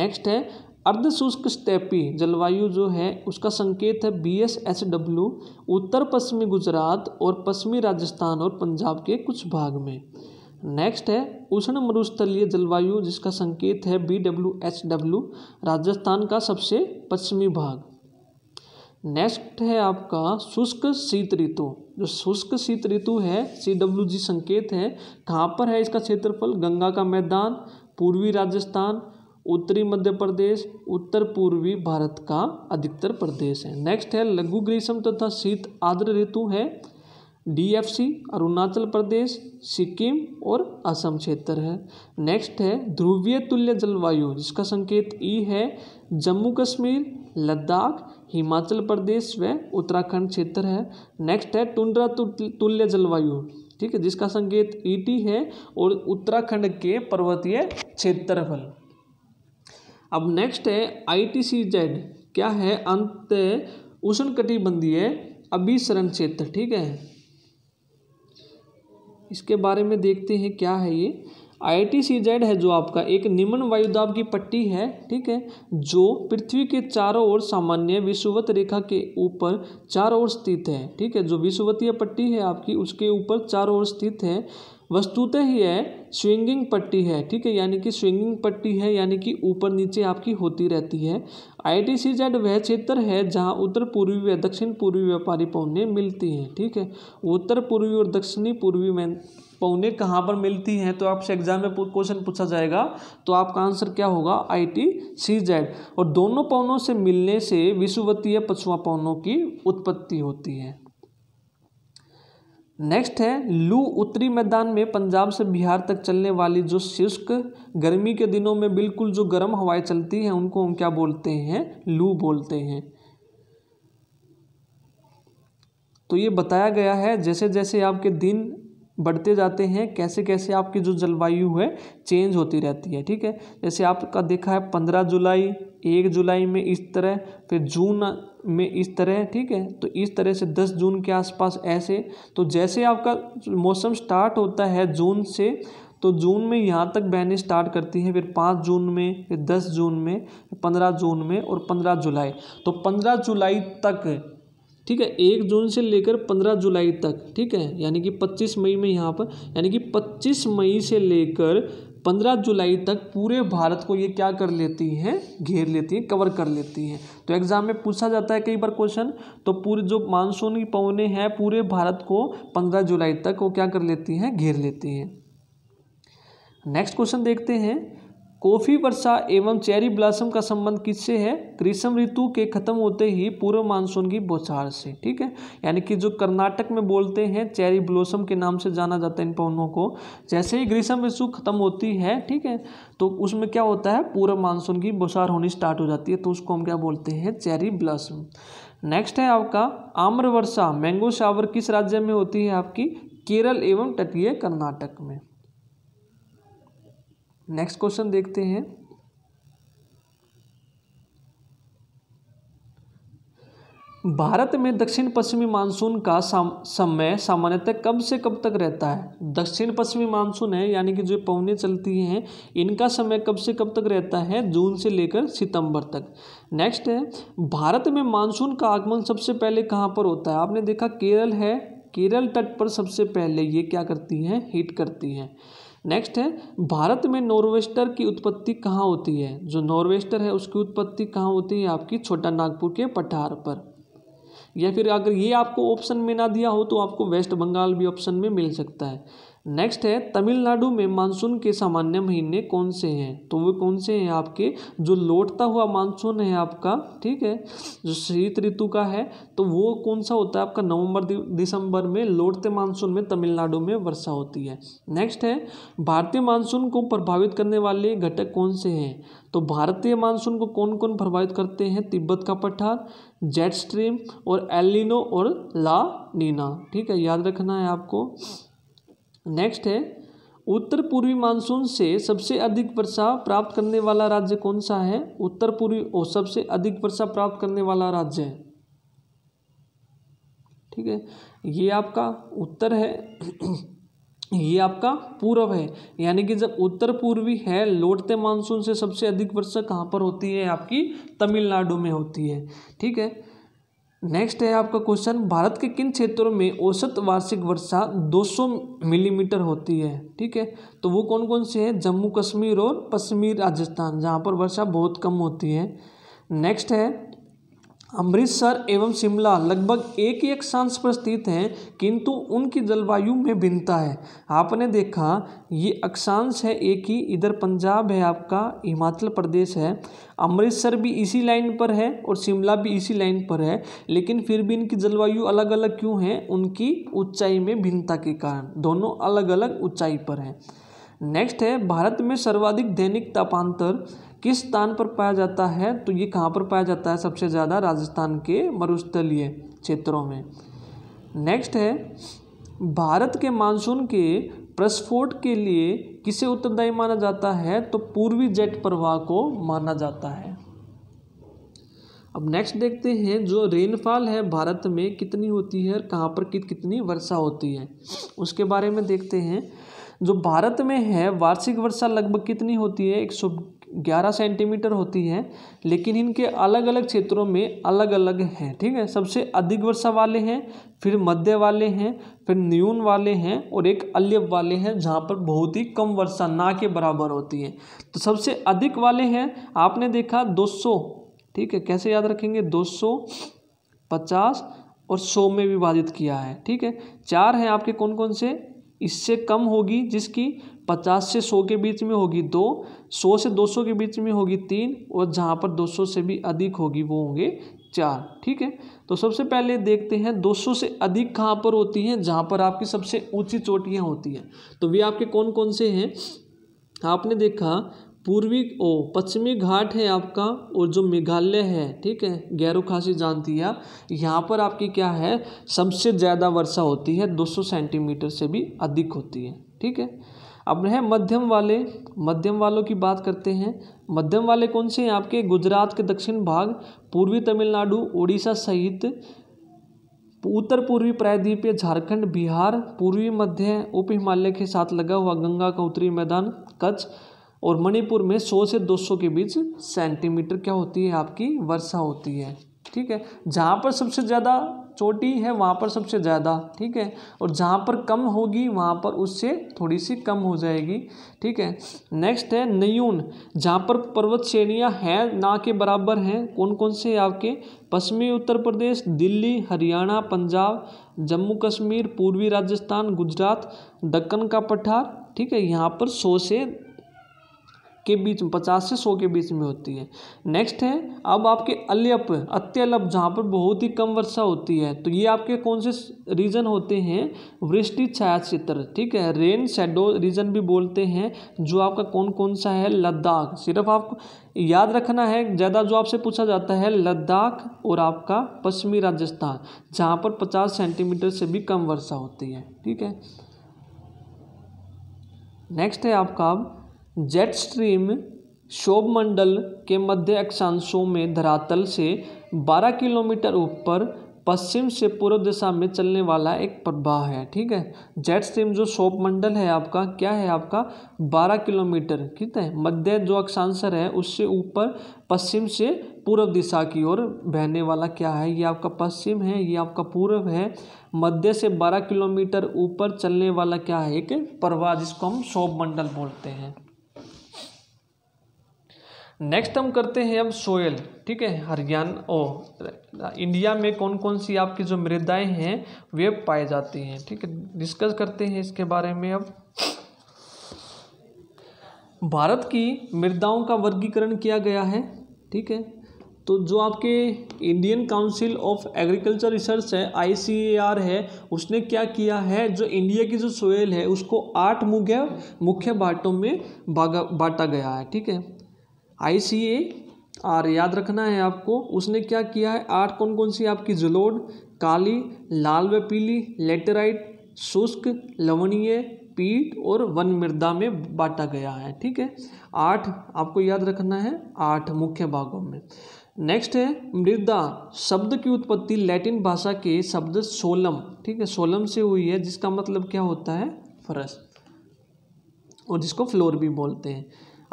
नेक्स्ट है अर्धशुष्क स्टेपी जलवायु जो है उसका संकेत है बी एस एच डब्ल्यू उत्तर पश्चिमी गुजरात और पश्चिमी राजस्थान और पंजाब के कुछ भाग में नेक्स्ट है उष्ण मरुस्थलीय जलवायु जिसका संकेत है B W H W Rajasthan का सबसे पश्चिमी भाग नेक्स्ट है आपका शुष्क शीत ऋतु जो शुष्क शीत ऋतु है सी डब्ल्यू जी संकेत है कहाँ पर है इसका क्षेत्रफल गंगा का मैदान पूर्वी राजस्थान उत्तरी मध्य प्रदेश उत्तर पूर्वी भारत का अधिकतर प्रदेश है नेक्स्ट है लघु ग्रीष्म तथा शीत आर्द्र ऋतु है डीएफसी अरुणाचल प्रदेश सिक्किम और असम क्षेत्र है नेक्स्ट है ध्रुवीय तुल्य जलवायु जिसका संकेत ई e है जम्मू कश्मीर लद्दाख हिमाचल प्रदेश व उत्तराखंड क्षेत्र है नेक्स्ट है टुंड्रा तुल्य जलवायु ठीक है जिसका संकेत ईटी e है और उत्तराखंड के पर्वतीय क्षेत्रफल अब नेक्स्ट है आई टी सी जेड क्या है अंत उष्ण कटिबंधीय अभिसरण क्षेत्र ठीक है इसके बारे में देखते हैं क्या है ये आई टी सी जेड है जो आपका एक निम्न वायुदाब की पट्टी है ठीक है जो पृथ्वी के चारों ओर सामान्य विषुवत रेखा के ऊपर चारों ओर स्थित है ठीक है जो विषुवतीय पट्टी है आपकी उसके ऊपर चारों ओर स्थित है वस्तुतः है स्विंगिंग पट्टी है ठीक है यानी कि स्विंगिंग पट्टी है यानी कि ऊपर नीचे आपकी होती रहती है आई टी सी वह क्षेत्र है जहाँ उत्तर पूर्वी व दक्षिण पूर्वी व्यापारी पौने मिलती हैं ठीक है उत्तर पूर्वी और दक्षिणी पूर्वी में पौने कहाँ पर मिलती हैं तो आपसे एग्जाम में क्वेश्चन पूछा जाएगा तो आपका आंसर क्या होगा आई टी सी जेड और दोनों पौनों से मिलने से विश्ववतीय पछुआ पौनों की उत्पत्ति होती है नेक्स्ट है लू उत्तरी मैदान में पंजाब से बिहार तक चलने वाली जो शुष्क गर्मी के दिनों में बिल्कुल जो गर्म हवाएं चलती हैं उनको हम क्या बोलते हैं लू बोलते हैं तो ये बताया गया है जैसे जैसे आपके दिन बढ़ते जाते हैं कैसे कैसे आपकी जो जलवायु है चेंज होती रहती है ठीक है जैसे आपका देखा है पंद्रह जुलाई एक जुलाई में इस तरह फिर जून में इस तरह ठीक है तो इस तरह से दस जून के आसपास ऐसे तो जैसे आपका मौसम स्टार्ट होता है जून से तो जून में यहाँ तक बहने स्टार्ट करती हैं फिर पाँच जून में फिर दस जून में पंद्रह जून में और पंद्रह जुलाई तो पंद्रह जुलाई तक ठीक है एक जून से लेकर पंद्रह जुलाई तक ठीक है यानी कि पच्चीस मई में यहाँ पर यानी कि पच्चीस मई से लेकर पंद्रह जुलाई तक पूरे भारत को ये क्या कर लेती हैं घेर लेती हैं कवर कर लेती हैं तो एग्ज़ाम में पूछा जाता है कई बार क्वेश्चन तो पूरे जो मानसून की पवने हैं पूरे भारत को पंद्रह जुलाई तक वो क्या कर लेती हैं घेर लेती हैं नेक्स्ट क्वेश्चन देखते हैं कॉफ़ी वर्षा एवं चेरी ब्लॉसम का संबंध किससे है ग्रीष्म ऋतु के खत्म होते ही पूर्व मानसून की बौछार से ठीक है यानी कि जो कर्नाटक में बोलते हैं चेरी ब्लॉसम के नाम से जाना जाता है इन पौधों को जैसे ही ग्रीष्म ऋतु खत्म होती है ठीक है तो उसमें क्या होता है पूर्व मानसून की बौछार होनी स्टार्ट हो जाती है तो उसको हम क्या बोलते हैं चेरी ब्लॉसम नेक्स्ट है आपका आम्र वर्षा मैंगो शावर किस राज्य में होती है आपकी केरल एवं तटीय कर्नाटक में नेक्स्ट क्वेश्चन देखते हैं भारत में दक्षिण पश्चिमी मानसून का समय सामान्यतः कब से कब तक रहता है दक्षिण पश्चिमी मानसून है यानी कि जो पवने चलती हैं इनका समय कब से कब तक रहता है जून से लेकर सितंबर तक नेक्स्ट है भारत में मानसून का आगमन सबसे पहले कहाँ पर होता है आपने देखा केरल है केरल तट पर सबसे पहले ये क्या करती हैं हिट करती हैं नेक्स्ट है भारत में नॉर्वेस्टर की उत्पत्ति कहाँ होती है जो नॉर्वेस्टर है उसकी उत्पत्ति कहाँ होती है आपकी छोटा नागपुर के पठार पर या फिर अगर ये आपको ऑप्शन में ना दिया हो तो आपको वेस्ट बंगाल भी ऑप्शन में मिल सकता है नेक्स्ट है तमिलनाडु में मानसून के सामान्य महीने कौन से हैं तो वे कौन से हैं आपके जो लौटता हुआ मानसून है आपका ठीक है जो शीत ऋतु का है तो वो कौन सा होता है आपका नवंबर दिसंबर में लौटते मानसून में तमिलनाडु में वर्षा होती है नेक्स्ट है भारतीय मानसून को प्रभावित करने वाले घटक कौन से हैं तो भारतीय मानसून को कौन कौन प्रभावित करते हैं तिब्बत का पठार जेट स्ट्रीम और एलिनो और ला नीना ठीक है याद रखना है आपको नेक्स्ट है उत्तर पूर्वी मानसून से सबसे अधिक वर्षा प्राप्त करने वाला राज्य कौन सा है उत्तर पूर्वी और सबसे अधिक वर्षा प्राप्त करने वाला राज्य है ठीक है ये आपका उत्तर है [clears throat] ये आपका पूर्व है यानी कि जब उत्तर पूर्वी है लौटते मानसून से सबसे अधिक वर्षा कहाँ पर होती है आपकी तमिलनाडु में होती है ठीक है नेक्स्ट है आपका क्वेश्चन भारत के किन क्षेत्रों में औसत वार्षिक वर्षा 200 मिलीमीटर mm होती है ठीक है तो वो कौन कौन से हैं जम्मू कश्मीर और पश्चिमी राजस्थान जहाँ पर वर्षा बहुत कम होती है नेक्स्ट है अमृतसर एवं शिमला लगभग एक ही अक्षांश पर स्थित हैं किंतु उनकी जलवायु में भिन्नता है आपने देखा ये अक्षांश है एक ही इधर पंजाब है आपका हिमाचल प्रदेश है अमृतसर भी इसी लाइन पर है और शिमला भी इसी लाइन पर है लेकिन फिर भी इनकी जलवायु अलग अलग क्यों है उनकी ऊंचाई में भिन्नता के कारण दोनों अलग अलग ऊँचाई पर हैं नेक्स्ट है भारत में सर्वाधिक दैनिक तापांतर किस स्थान पर पाया जाता है तो ये कहाँ पर पाया जाता है सबसे ज़्यादा राजस्थान के मरुस्थलीय क्षेत्रों में नेक्स्ट है भारत के मानसून के प्रस्फोट के लिए किसे उत्तरदायी माना जाता है तो पूर्वी जेट प्रवाह को माना जाता है अब नेक्स्ट देखते हैं जो रेनफॉल है भारत में कितनी होती है और कहाँ पर कित कितनी वर्षा होती है उसके बारे में देखते हैं जो भारत में है वार्षिक वर्षा लगभग कितनी होती है एक सौ ग्यारह सेंटीमीटर होती है लेकिन इनके अलग अलग क्षेत्रों में अलग अलग हैं ठीक है सबसे अधिक वर्षा वाले हैं फिर मध्य वाले हैं फिर न्यून वाले हैं और एक अल्यव वाले हैं जहाँ पर बहुत ही कम वर्षा ना के बराबर होती है तो सबसे अधिक वाले हैं आपने देखा 200 ठीक है कैसे याद रखेंगे 200 और 100 में विभाजित किया है ठीक है चार हैं आपके कौन कौन से इससे कम होगी जिसकी पचास से सौ के बीच में होगी दो सौ से दो सौ के बीच में होगी तीन और जहाँ पर दो सौ से भी अधिक होगी वो होंगे चार ठीक है तो सबसे पहले देखते हैं दो सौ से अधिक कहाँ पर होती हैं जहाँ पर आपकी सबसे ऊंची चोटियाँ होती हैं तो वे आपके कौन कौन से हैं आपने देखा पूर्वी ओ पश्चिमी घाट है आपका और जो मेघालय है ठीक है गैरो खासी जानती है यहाँ पर आपकी क्या है सबसे ज़्यादा वर्षा होती है 200 सेंटीमीटर से भी अधिक होती है ठीक है अब रहे मध्यम वाले मध्यम वालों की बात करते हैं मध्यम वाले कौन से हैं आपके गुजरात के दक्षिण भाग पूर्वी तमिलनाडु उड़ीसा सहित उत्तर पूर्वी प्रायद्वीपीय झारखंड बिहार पूर्वी मध्य उप हिमालय के साथ लगा हुआ गंगा का उत्तरी मैदान कच्छ और मणिपुर में 100 से 200 के बीच सेंटीमीटर क्या होती है आपकी वर्षा होती है ठीक है जहाँ पर सबसे ज़्यादा चोटी है वहाँ पर सबसे ज़्यादा ठीक है और जहाँ पर कम होगी वहाँ पर उससे थोड़ी सी कम हो जाएगी ठीक है नेक्स्ट है नयून जहाँ पर पर्वत श्रेणियाँ हैं ना के बराबर हैं कौन कौन से आपके पश्चिमी उत्तर प्रदेश दिल्ली हरियाणा पंजाब जम्मू कश्मीर पूर्वी राजस्थान गुजरात दक्कन का पठार ठीक है यहाँ पर सौ से के बीच में पचास से सौ के बीच में होती है नेक्स्ट है अब आपके अल्यप अत्यलप जहाँ पर बहुत ही कम वर्षा होती है तो ये आपके कौन से रीजन होते हैं वृष्टि छाया क्षेत्र ठीक है रेन शेडो रीजन भी बोलते हैं जो आपका कौन कौन सा है लद्दाख सिर्फ आपको याद रखना है ज़्यादा जो आपसे पूछा जाता है लद्दाख और आपका पश्चिमी राजस्थान जहाँ पर पचास सेंटीमीटर से भी कम वर्षा होती है ठीक है नेक्स्ट है आपका अब जेट स्ट्रीम शोभ मंडल के मध्य अक्षांशों में धरातल से 12 किलोमीटर ऊपर पश्चिम से पूर्व दिशा में चलने वाला एक प्रवाह है ठीक है जेट स्ट्रीम जो शोभ मंडल है आपका क्या है आपका 12 किलोमीटर ठीक है मध्य जो अक्षांशर है उससे ऊपर पश्चिम से पूर्व दिशा की ओर बहने वाला क्या है ये आपका पश्चिम है ये आपका पूर्व है मध्य से 12 किलोमीटर ऊपर चलने वाला क्या है एक प्रवाह जिसको हम शोभ मंडल बोलते हैं नेक्स्ट हम करते हैं अब सोयल ठीक है हरियाणा ओ इंडिया में कौन कौन सी आपकी जो मृदाएं हैं वे पाए जाती हैं ठीक है डिस्कस करते हैं इसके बारे में अब भारत की मृदाओं का वर्गीकरण किया गया है ठीक है तो जो आपके Indian Council of Agriculture Research है आई है उसने क्या किया है जो इंडिया की जो सोयल है उसको आठ मुख्य मुख्य बाटों में बांटा गया है ठीक है आई आर याद रखना है आपको उसने क्या किया है आठ कौन कौन सी आपकी जलोड काली लाल व पीली लेटेराइट शुष्क लवणीय पीट और वन मृदा में बांटा गया है ठीक है आठ आपको याद रखना है आठ मुख्य भागों में नेक्स्ट है मृदा शब्द की उत्पत्ति लैटिन भाषा के शब्द सोलम ठीक है सोलम से हुई है जिसका मतलब क्या होता है फरस और जिसको फ्लोर भी बोलते हैं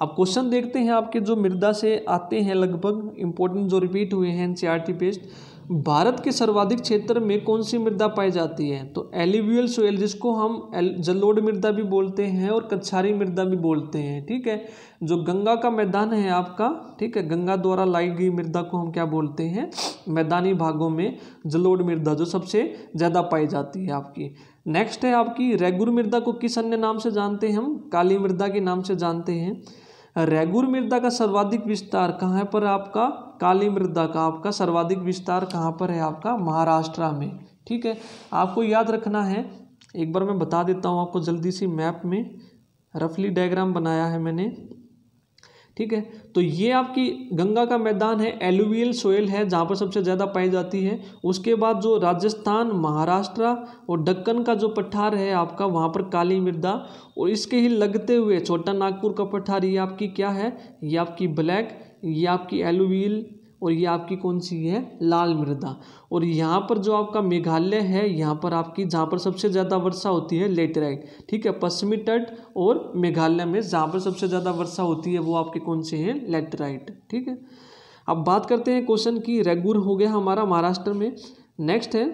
अब क्वेश्चन देखते हैं आपके जो मृदा से आते हैं लगभग इम्पोर्टेंट जो रिपीट हुए हैं एन बेस्ड भारत के सर्वाधिक क्षेत्र में कौन सी मृदा पाई जाती है तो एलिव्यूल सोयल जिसको हम जलोड मृदा भी बोलते हैं और कच्छारी मृदा भी बोलते हैं ठीक है जो गंगा का मैदान है आपका ठीक है गंगा द्वारा लाई गई मृदा को हम क्या बोलते हैं मैदानी भागों में जलोड मृदा जो सबसे ज़्यादा पाई जाती है आपकी नेक्स्ट है आपकी रेगुर मृदा को किस अन्य नाम से जानते हैं हम काली मृदा के नाम से जानते हैं रेगुर मृदा का सर्वाधिक विस्तार कहाँ पर आपका काली मृदा का आपका सर्वाधिक विस्तार कहाँ पर है आपका महाराष्ट्र में ठीक है आपको याद रखना है एक बार मैं बता देता हूँ आपको जल्दी सी मैप में रफली डायग्राम बनाया है मैंने ठीक है तो ये आपकी गंगा का मैदान है एलुवियल सोयल है जहाँ पर सबसे ज़्यादा पाई जाती है उसके बाद जो राजस्थान महाराष्ट्र और दक्कन का जो पठार है आपका वहाँ पर काली मृदा और इसके ही लगते हुए छोटा नागपुर का पठार ये आपकी क्या है ये आपकी ब्लैक ये आपकी एलुवियल और ये आपकी कौन सी है लाल मृदा और यहाँ पर जो आपका मेघालय है यहाँ पर आपकी जहाँ पर सबसे ज़्यादा वर्षा होती है लेटराइट ठीक है पश्चिमी तट और मेघालय में जहाँ पर सबसे ज़्यादा वर्षा होती है वो आपके कौन से हैं लेटराइट ठीक है अब बात करते हैं क्वेश्चन की रेगुर हो गया हमारा महाराष्ट्र में नेक्स्ट है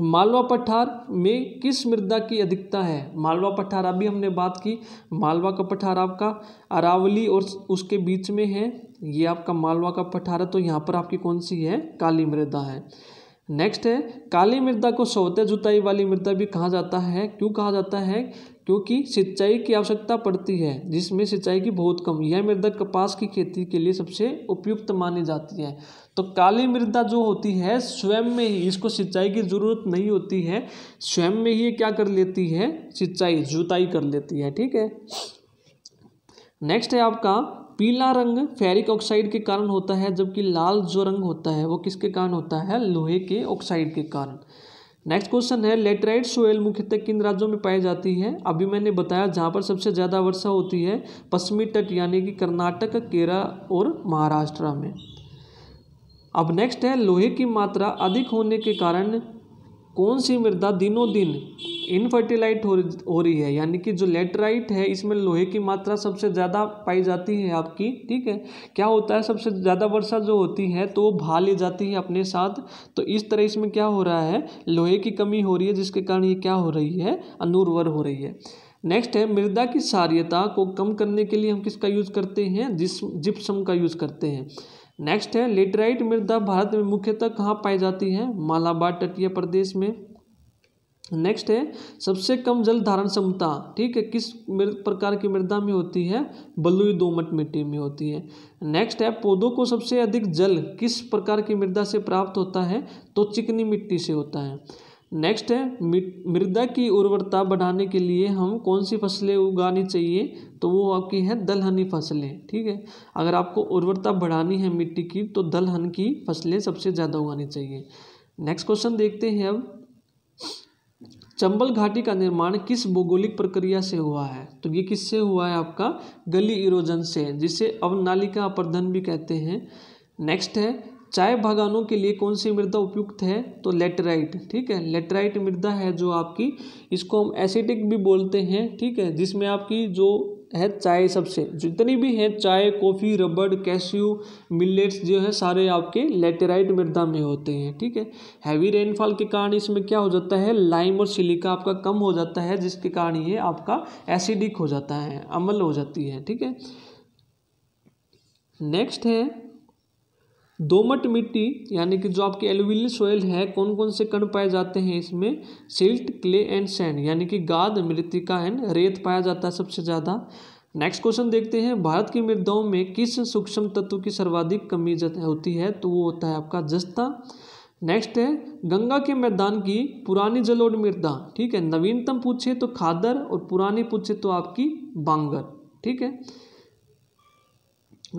मालवा पठार में किस मृदा की अधिकता है मालवा पठार अभी हमने बात की मालवा का पठार आपका अरावली और उसके बीच में है ये आपका मालवा का पठार है तो यहाँ पर आपकी कौन सी है काली मृदा है नेक्स्ट है काली मृदा को सौते जुताई वाली मृदा भी कहा जाता है क्यों कहा जाता है क्योंकि सिंचाई की आवश्यकता पड़ती है जिसमें सिंचाई की बहुत कम यह मृदा कपास की खेती के लिए सबसे उपयुक्त मानी जाती है तो काली मृदा जो होती है स्वयं में ही इसको सिंचाई की ज़रूरत नहीं होती है स्वयं में ही क्या कर लेती है सिंचाई जुताई कर लेती है ठीक है नेक्स्ट है आपका पीला रंग फेरिक ऑक्साइड के कारण होता है जबकि लाल जो रंग होता है वो किसके कारण होता है लोहे के ऑक्साइड के कारण नेक्स्ट क्वेश्चन है लेटराइट सोयल मुख्यतः किन राज्यों में पाई जाती है अभी मैंने बताया जहाँ पर सबसे ज़्यादा वर्षा होती है पश्चिमी तट यानी कि कर्नाटक केरल और महाराष्ट्र में अब नेक्स्ट है लोहे की मात्रा अधिक होने के कारण कौन सी मृदा दिनों दिन इनफर्टिलाइट हो हो रही है यानी कि जो लेटराइट है इसमें लोहे की मात्रा सबसे ज़्यादा पाई जाती है आपकी ठीक है क्या होता है सबसे ज़्यादा वर्षा जो होती है तो वो भा ले जाती है अपने साथ तो इस तरह इसमें क्या हो रहा है लोहे की कमी हो रही है जिसके कारण ये क्या हो रही है अनुर्वर हो रही है नेक्स्ट है मृदा की सार्यता को कम करने के लिए हम किसका यूज़ करते हैं जिस जिप्सम का यूज़ करते हैं नेक्स्ट है लेटराइट मृदा भारत में मुख्यतः कहाँ पाई जाती है मालाबार तटीय प्रदेश में नेक्स्ट है सबसे कम जल धारण क्षमता ठीक है किस प्रकार की मृदा में होती है बलुई दोमट मिट्टी में होती है नेक्स्ट है पौधों को सबसे अधिक जल किस प्रकार की मृदा से प्राप्त होता है तो चिकनी मिट्टी से होता है नेक्स्ट है मृदा की उर्वरता बढ़ाने के लिए हम कौन सी फसलें उगानी चाहिए तो वो आपकी है दलहनी फसलें ठीक है अगर आपको उर्वरता बढ़ानी है मिट्टी की तो दलहन की फसलें सबसे ज़्यादा उगानी चाहिए नेक्स्ट क्वेश्चन देखते हैं अब चंबल घाटी का निर्माण किस भौगोलिक प्रक्रिया से हुआ है तो ये किससे हुआ है आपका गली इरोजन से जिसे अब नालिका अपर्धन भी कहते हैं नेक्स्ट है चाय बागानों के लिए कौन सी मृदा उपयुक्त है तो लेटराइट ठीक है लेटराइट मृदा है जो आपकी इसको हम एसिडिक भी बोलते हैं ठीक है जिसमें आपकी जो है चाय सबसे जितनी भी है चाय कॉफ़ी रबड़ कैश्यू मिलेट्स जो है सारे आपके लेटेराइट मृदा में होते हैं ठीक है हैवी रेनफॉल के कारण इसमें क्या हो जाता है लाइम और सिलिका आपका कम हो जाता है जिसके कारण ये आपका एसिडिक हो जाता है अम्ल हो जाती है ठीक है नेक्स्ट है दोमट मिट्टी यानी कि जो आपके एलुविल सोयल है कौन कौन से कण पाए जाते हैं इसमें सिल्ट क्ले एंड सैंड यानी कि गाद मृतिका एंड रेत पाया जाता है सबसे ज़्यादा नेक्स्ट क्वेश्चन देखते हैं भारत की मृदाओं में किस सूक्ष्म तत्व की सर्वाधिक कमी होती है तो वो होता है आपका जस्ता नेक्स्ट है गंगा के मैदान की पुरानी जलोढ़ मृदा ठीक है नवीनतम पूछे तो खादर और पुरानी पूछे तो आपकी बांगर ठीक है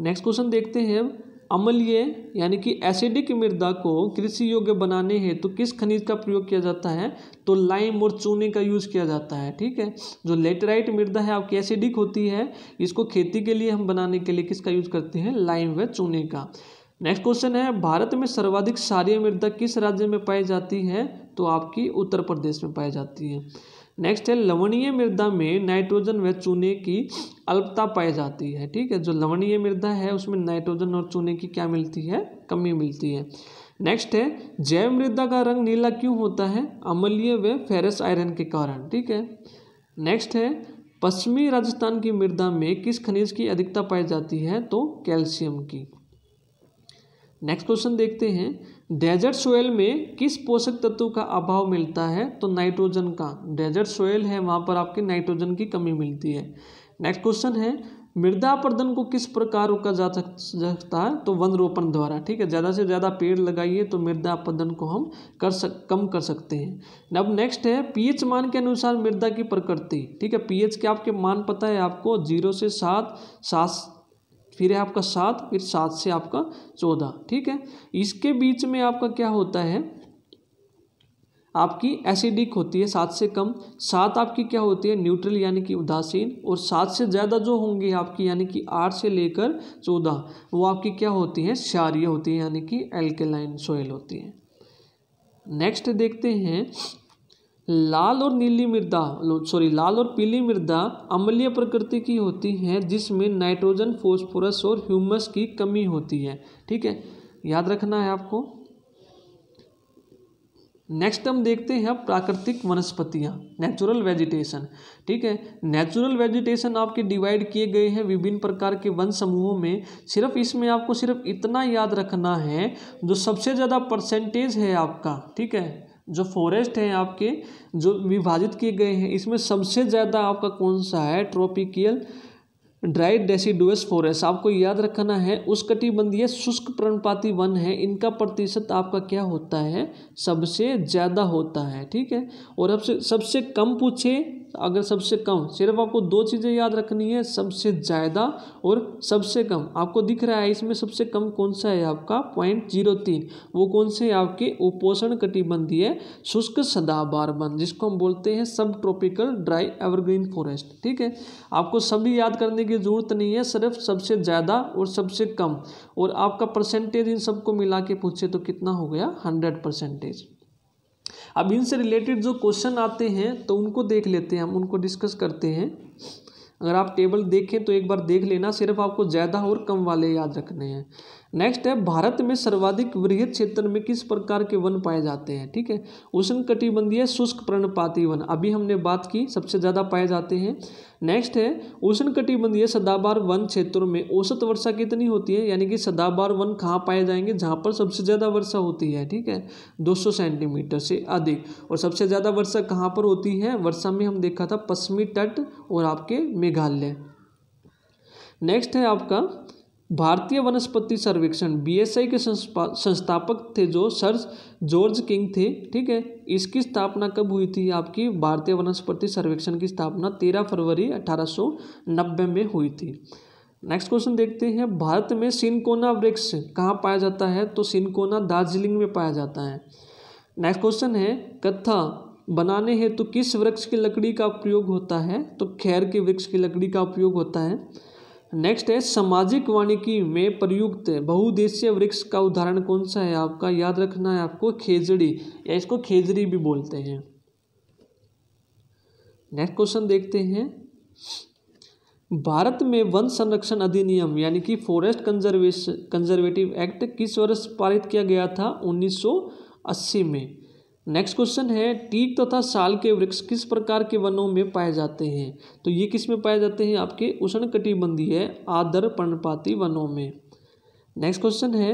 नेक्स्ट क्वेश्चन देखते हैं अम्लीय यानी कि एसिडिक मृदा को कृषि योग्य बनाने हेतु तो किस खनिज का प्रयोग किया जाता है तो लाइम और चूने का यूज़ किया जाता है ठीक है जो लेटराइट मृदा है आपकी एसिडिक होती है इसको खेती के लिए हम बनाने के लिए किसका यूज़ करते हैं लाइम व चूने का नेक्स्ट क्वेश्चन है भारत में सर्वाधिक सारी मृदा किस राज्य में पाई जाती है तो आपकी उत्तर प्रदेश में पाई जाती है नेक्स्ट है लवणीय मृदा में नाइट्रोजन व चूने की अल्पता पाई जाती है ठीक है जो लवणीय मृदा है उसमें नाइट्रोजन और चूने की क्या मिलती है कमी मिलती है नेक्स्ट है जैव मृदा का रंग नीला क्यों होता है अम्लीय व फेरस आयरन के कारण ठीक है नेक्स्ट है पश्चिमी राजस्थान की मृदा में किस खनिज की अधिकता पाई जाती है तो कैल्शियम की नेक्स्ट क्वेश्चन देखते हैं डेजर्ट सोयल में किस पोषक तत्व का अभाव मिलता है तो नाइट्रोजन का डेजर्ट सोयल है वहाँ पर आपके नाइट्रोजन की कमी मिलती है नेक्स्ट क्वेश्चन है मृदा अपर्दन को किस प्रकार रोका जा सकता है तो वन रोपण द्वारा ठीक है ज़्यादा से ज़्यादा पेड़ लगाइए तो मृदा अपर्दन को हम कर सक कम कर सकते हैं अब नेक्स्ट है पीएच मान के अनुसार मृदा की प्रकृति ठीक है पीएच के आपके मान पता है आपको जीरो से सात सात फिर है आपका सात फिर सात से आपका चौदह ठीक है इसके बीच में आपका क्या होता है आपकी एसिडिक होती है सात से कम सात आपकी क्या होती है न्यूट्रल यानी कि उदासीन और सात से ज़्यादा जो होंगी आपकी यानी कि आठ से लेकर चौदह वो आपकी क्या होती है क्षारीय होती है यानी कि एल्केलाइन सोयल होती है नेक्स्ट देखते हैं लाल और नीली मृदा सॉरी लाल और पीली मृदा अम्लीय प्रकृति की होती है जिसमें नाइट्रोजन फॉस्फोरस और ह्यूमस की कमी होती है ठीक है याद रखना है आपको नेक्स्ट हम देखते हैं अब प्राकृतिक वनस्पतियाँ नेचुरल वेजिटेशन ठीक है नेचुरल वेजिटेशन आपके डिवाइड किए गए हैं विभिन्न प्रकार के वन समूहों में सिर्फ इसमें आपको सिर्फ इतना याद रखना है जो सबसे ज़्यादा परसेंटेज है आपका ठीक है जो फॉरेस्ट हैं आपके जो विभाजित किए गए हैं इसमें सबसे ज़्यादा आपका कौन सा है ट्रॉपिकल ड्राई डेसीडुअस फॉरेस्ट आपको याद रखना है उस कटिबंधीय शुष्क प्रणपाती वन है इनका प्रतिशत आपका क्या होता है सबसे ज़्यादा होता है ठीक है और अब से सबसे कम पूछे अगर सबसे कम सिर्फ आपको दो चीज़ें याद रखनी है सबसे ज़्यादा और सबसे कम आपको दिख रहा है इसमें सबसे कम कौन सा है आपका पॉइंट जीरो तीन वो कौन से आपके उपोषण कटिबंधीय शुष्क सदाबार वन जिसको हम बोलते हैं सब ट्रॉपिकल ड्राई एवरग्रीन फॉरेस्ट ठीक है आपको सभी याद करने की ज़रूरत नहीं है सिर्फ सबसे ज़्यादा और सबसे कम और आपका परसेंटेज इन सबको मिला के पूछे तो कितना हो गया हंड्रेड परसेंटेज अब इनसे रिलेटेड जो क्वेश्चन आते हैं तो उनको देख लेते हैं हम उनको डिस्कस करते हैं अगर आप टेबल देखें तो एक बार देख लेना सिर्फ आपको ज़्यादा और कम वाले याद रखने हैं नेक्स्ट है भारत में सर्वाधिक वृहित क्षेत्र में किस प्रकार के वन पाए जाते हैं ठीक है उष्ण कटिबंधीय शुष्क प्रणपाती वन अभी हमने बात की सबसे ज़्यादा पाए जाते हैं नेक्स्ट है उष्ण कटिबंधीय सदाबार वन क्षेत्रों में औसत वर्षा कितनी होती है यानी कि सदाबार वन कहाँ पाए जाएंगे जहाँ पर सबसे ज़्यादा वर्षा होती है ठीक है दो सेंटीमीटर से अधिक और सबसे ज़्यादा वर्षा कहाँ पर होती है वर्षा में हम देखा था पश्चिमी तट और आपके मेघालय नेक्स्ट है आपका भारतीय वनस्पति सर्वेक्षण बीएसआई के संस्थापक थे जो सर जॉर्ज किंग थे ठीक है इसकी स्थापना कब हुई थी आपकी भारतीय वनस्पति सर्वेक्षण की स्थापना तेरह फरवरी अठारह नब्बे में हुई थी नेक्स्ट क्वेश्चन देखते हैं भारत में सिनकोना वृक्ष कहाँ पाया जाता है तो सिनकोना दार्जिलिंग में पाया जाता है नेक्स्ट क्वेश्चन है कत्था बनाने हैं तो किस वृक्ष की लकड़ी का प्रयोग होता है तो खैर के वृक्ष की लकड़ी का उपयोग होता है नेक्स्ट है सामाजिक वानिकी में प्रयुक्त बहुदेशीय वृक्ष का उदाहरण कौन सा है आपका याद रखना है आपको खेजड़ी या इसको खेजड़ी भी बोलते हैं नेक्स्ट क्वेश्चन देखते हैं भारत में वन संरक्षण अधिनियम यानी कि फॉरेस्ट कंजर्वेश कंजर्वेटिव एक्ट किस वर्ष पारित किया गया था 1980 में नेक्स्ट क्वेश्चन है टीक तथा साल के वृक्ष किस प्रकार के वनों में पाए जाते हैं तो ये किस में पाए जाते हैं आपके उष्ण कटिबंधीय आदर पर्णपाती वनों में नेक्स्ट क्वेश्चन है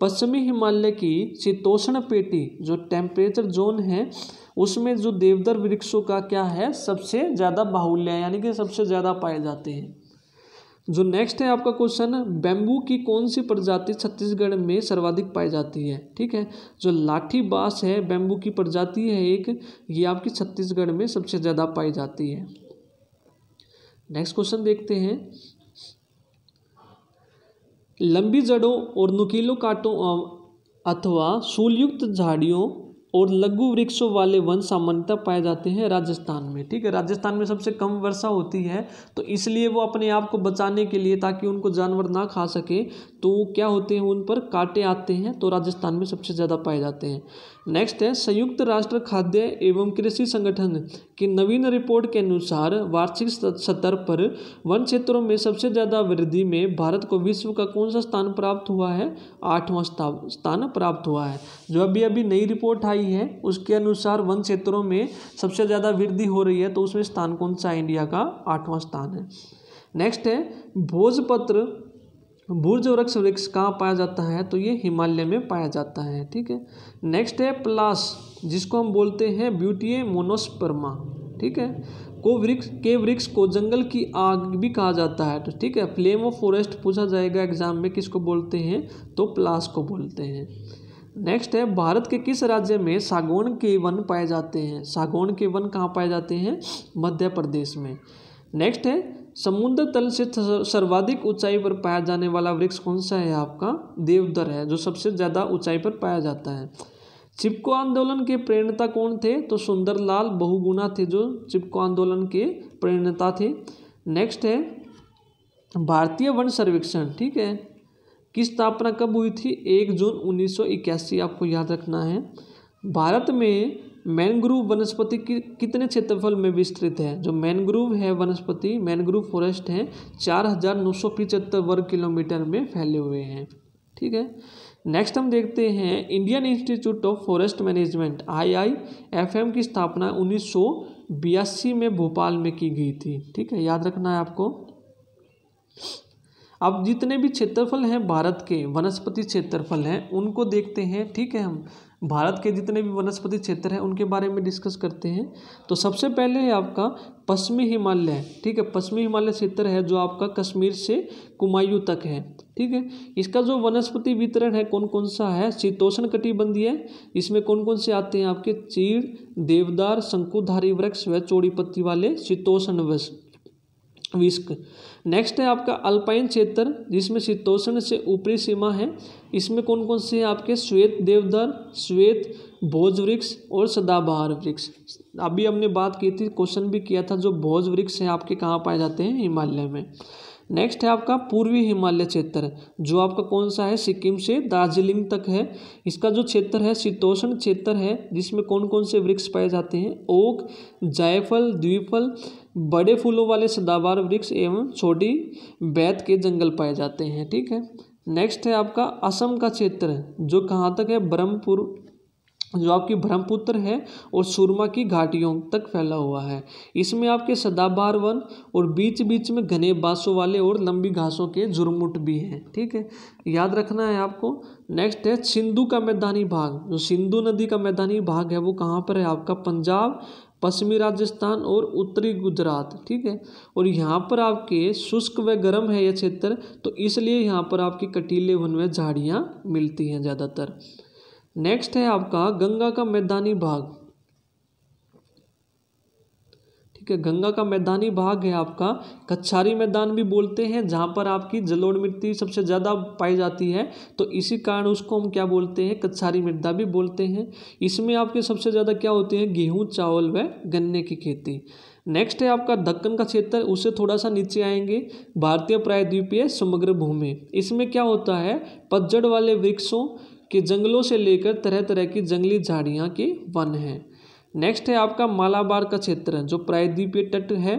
पश्चिमी हिमालय की शीतोष्ण पेटी जो टेम्परेचर जोन है उसमें जो देवदर वृक्षों का क्या है सबसे ज़्यादा बाहुल्य यानी कि सबसे ज़्यादा पाए जाते हैं जो नेक्स्ट है आपका क्वेश्चन बैम्बू की कौन सी प्रजाति छत्तीसगढ़ में सर्वाधिक पाई जाती है ठीक है जो लाठी बांस है बैम्बू की प्रजाति है एक ये आपकी छत्तीसगढ़ में सबसे ज़्यादा पाई जाती है नेक्स्ट क्वेश्चन देखते हैं लंबी जड़ों और नुकीलों काटों अथवा सूलयुक्त झाड़ियों और लघु वृक्षों वाले वन सामान्यतः पाए जाते हैं राजस्थान में ठीक है राजस्थान में सबसे कम वर्षा होती है तो इसलिए वो अपने आप को बचाने के लिए ताकि उनको जानवर ना खा सके तो क्या होते हैं उन पर कांटे आते हैं तो राजस्थान में सबसे ज़्यादा पाए जाते हैं नेक्स्ट है संयुक्त राष्ट्र खाद्य एवं कृषि संगठन की नवीन रिपोर्ट के अनुसार वार्षिक स्तर पर वन क्षेत्रों में सबसे ज़्यादा वृद्धि में भारत को विश्व का कौन सा स्थान प्राप्त हुआ है आठवां स्थान प्राप्त हुआ है जो अभी अभी नई रिपोर्ट आई है उसके अनुसार वन क्षेत्रों में सबसे ज़्यादा वृद्धि हो रही है तो उसमें स्थान कौन सा इंडिया का आठवां स्थान है नेक्स्ट है भोजपत्र भूर्ज वृक्ष वृक्ष कहाँ पाया जाता है तो ये हिमालय में पाया जाता है ठीक है नेक्स्ट है प्लास जिसको हम बोलते हैं ब्यूटी मोनोस्पर्मा ठीक है को वृक्ष के वृक्ष को जंगल की आग भी कहा जाता है तो ठीक है फ्लेम ऑफ फॉरेस्ट पूछा जाएगा एग्जाम में किसको बोलते हैं तो प्लास को बोलते हैं नेक्स्ट है भारत के किस राज्य में सागौन के वन पाए जाते हैं सागौन के वन कहाँ पाए जाते हैं मध्य प्रदेश में नेक्स्ट है समुद्र तल से सर्वाधिक ऊंचाई पर पाया जाने वाला वृक्ष कौन सा है आपका देवदर है जो सबसे ज़्यादा ऊंचाई पर पाया जाता है चिपको आंदोलन के प्रेरणता कौन थे तो सुंदरलाल बहुगुणा थे जो चिपको आंदोलन के प्रेरणता थे नेक्स्ट है भारतीय वन सर्वेक्षण ठीक है किस स्थापना कब हुई थी एक जून उन्नीस आपको याद रखना है भारत में मैनग्रुव वनस्पति कितने क्षेत्रफल में विस्तृत है जो मैनग्रुव है वनस्पति मैनग्रुव फॉरेस्ट हैं चार हज़ार नौ सौ पिचहत्तर वर्ग किलोमीटर में फैले हुए हैं ठीक है नेक्स्ट हम देखते हैं Indian Institute of Forest Management IIFM की स्थापना उन्नीस में भोपाल में की गई थी ठीक है याद रखना है आपको अब जितने भी क्षेत्रफल हैं भारत के वनस्पति क्षेत्रफल हैं उनको देखते हैं ठीक है हम भारत के जितने भी वनस्पति क्षेत्र हैं उनके बारे में डिस्कस करते हैं तो सबसे पहले है आपका पश्चिमी हिमालय ठीक है पश्चिमी हिमालय क्षेत्र है जो आपका कश्मीर से कुमायूं तक है ठीक है इसका जो वनस्पति वितरण है कौन कौन सा है शीतोषण कटिबंधीय इसमें कौन कौन से आते हैं आपके चीड़ देवदार शंकुधारी वृक्ष व चौड़ी पत्ती वाले शीतोषण वृक्ष विस्क नेक्स्ट है आपका अल्पाइन क्षेत्र जिसमें शीतोषण से ऊपरी सीमा है इसमें कौन कौन से हैं आपके श्वेत देवदार श्वेत भोज वृक्ष और सदाबहार वृक्ष अभी हमने बात की थी क्वेश्चन भी किया था जो भोज वृक्ष हैं आपके कहाँ पाए जाते हैं हिमालय में नेक्स्ट है आपका पूर्वी हिमालय क्षेत्र जो आपका कौन सा है सिक्किम से दार्जिलिंग तक है इसका जो क्षेत्र है शीतोषण क्षेत्र है जिसमें कौन कौन से वृक्ष पाए जाते हैं ओक जायफल द्वीफल बड़े फूलों वाले सदाबार वृक्ष एवं छोटी बैत के जंगल पाए जाते हैं ठीक है नेक्स्ट है आपका असम का क्षेत्र जो कहाँ तक है ब्रह्मपुर जो आपकी ब्रह्मपुत्र है और सुरमा की घाटियों तक फैला हुआ है इसमें आपके सदाबार वन और बीच बीच में घने बाँसों वाले और लंबी घासों के झुरमुट भी हैं ठीक है याद रखना है आपको नेक्स्ट है सिंधु का मैदानी भाग जो सिंधु नदी का मैदानी भाग है वो कहाँ पर है आपका पंजाब पश्चिमी राजस्थान और उत्तरी गुजरात ठीक है और यहाँ पर आपके शुष्क व गर्म है यह क्षेत्र तो इसलिए यहाँ पर आपकी कटीले वन में झाड़ियाँ मिलती हैं ज़्यादातर नेक्स्ट है आपका गंगा का मैदानी भाग गंगा का मैदानी भाग है आपका कच्छारी मैदान भी बोलते हैं जहाँ पर आपकी जलोढ़ मिट्टी सबसे ज़्यादा पाई जाती है तो इसी कारण उसको हम क्या बोलते हैं कच्छारी मृदा भी बोलते हैं इसमें आपके सबसे ज़्यादा क्या होते हैं गेहूँ चावल व गन्ने की खेती नेक्स्ट है आपका दक्कन का क्षेत्र उससे थोड़ा सा नीचे आएंगे भारतीय प्रायद्वीपीय समग्र भूमि इसमें क्या होता है पतझड़ वाले वृक्षों के जंगलों से लेकर तरह तरह की जंगली झाड़ियाँ के वन हैं नेक्स्ट है आपका मालाबार का क्षेत्र जो प्रायद्वीपीय तट है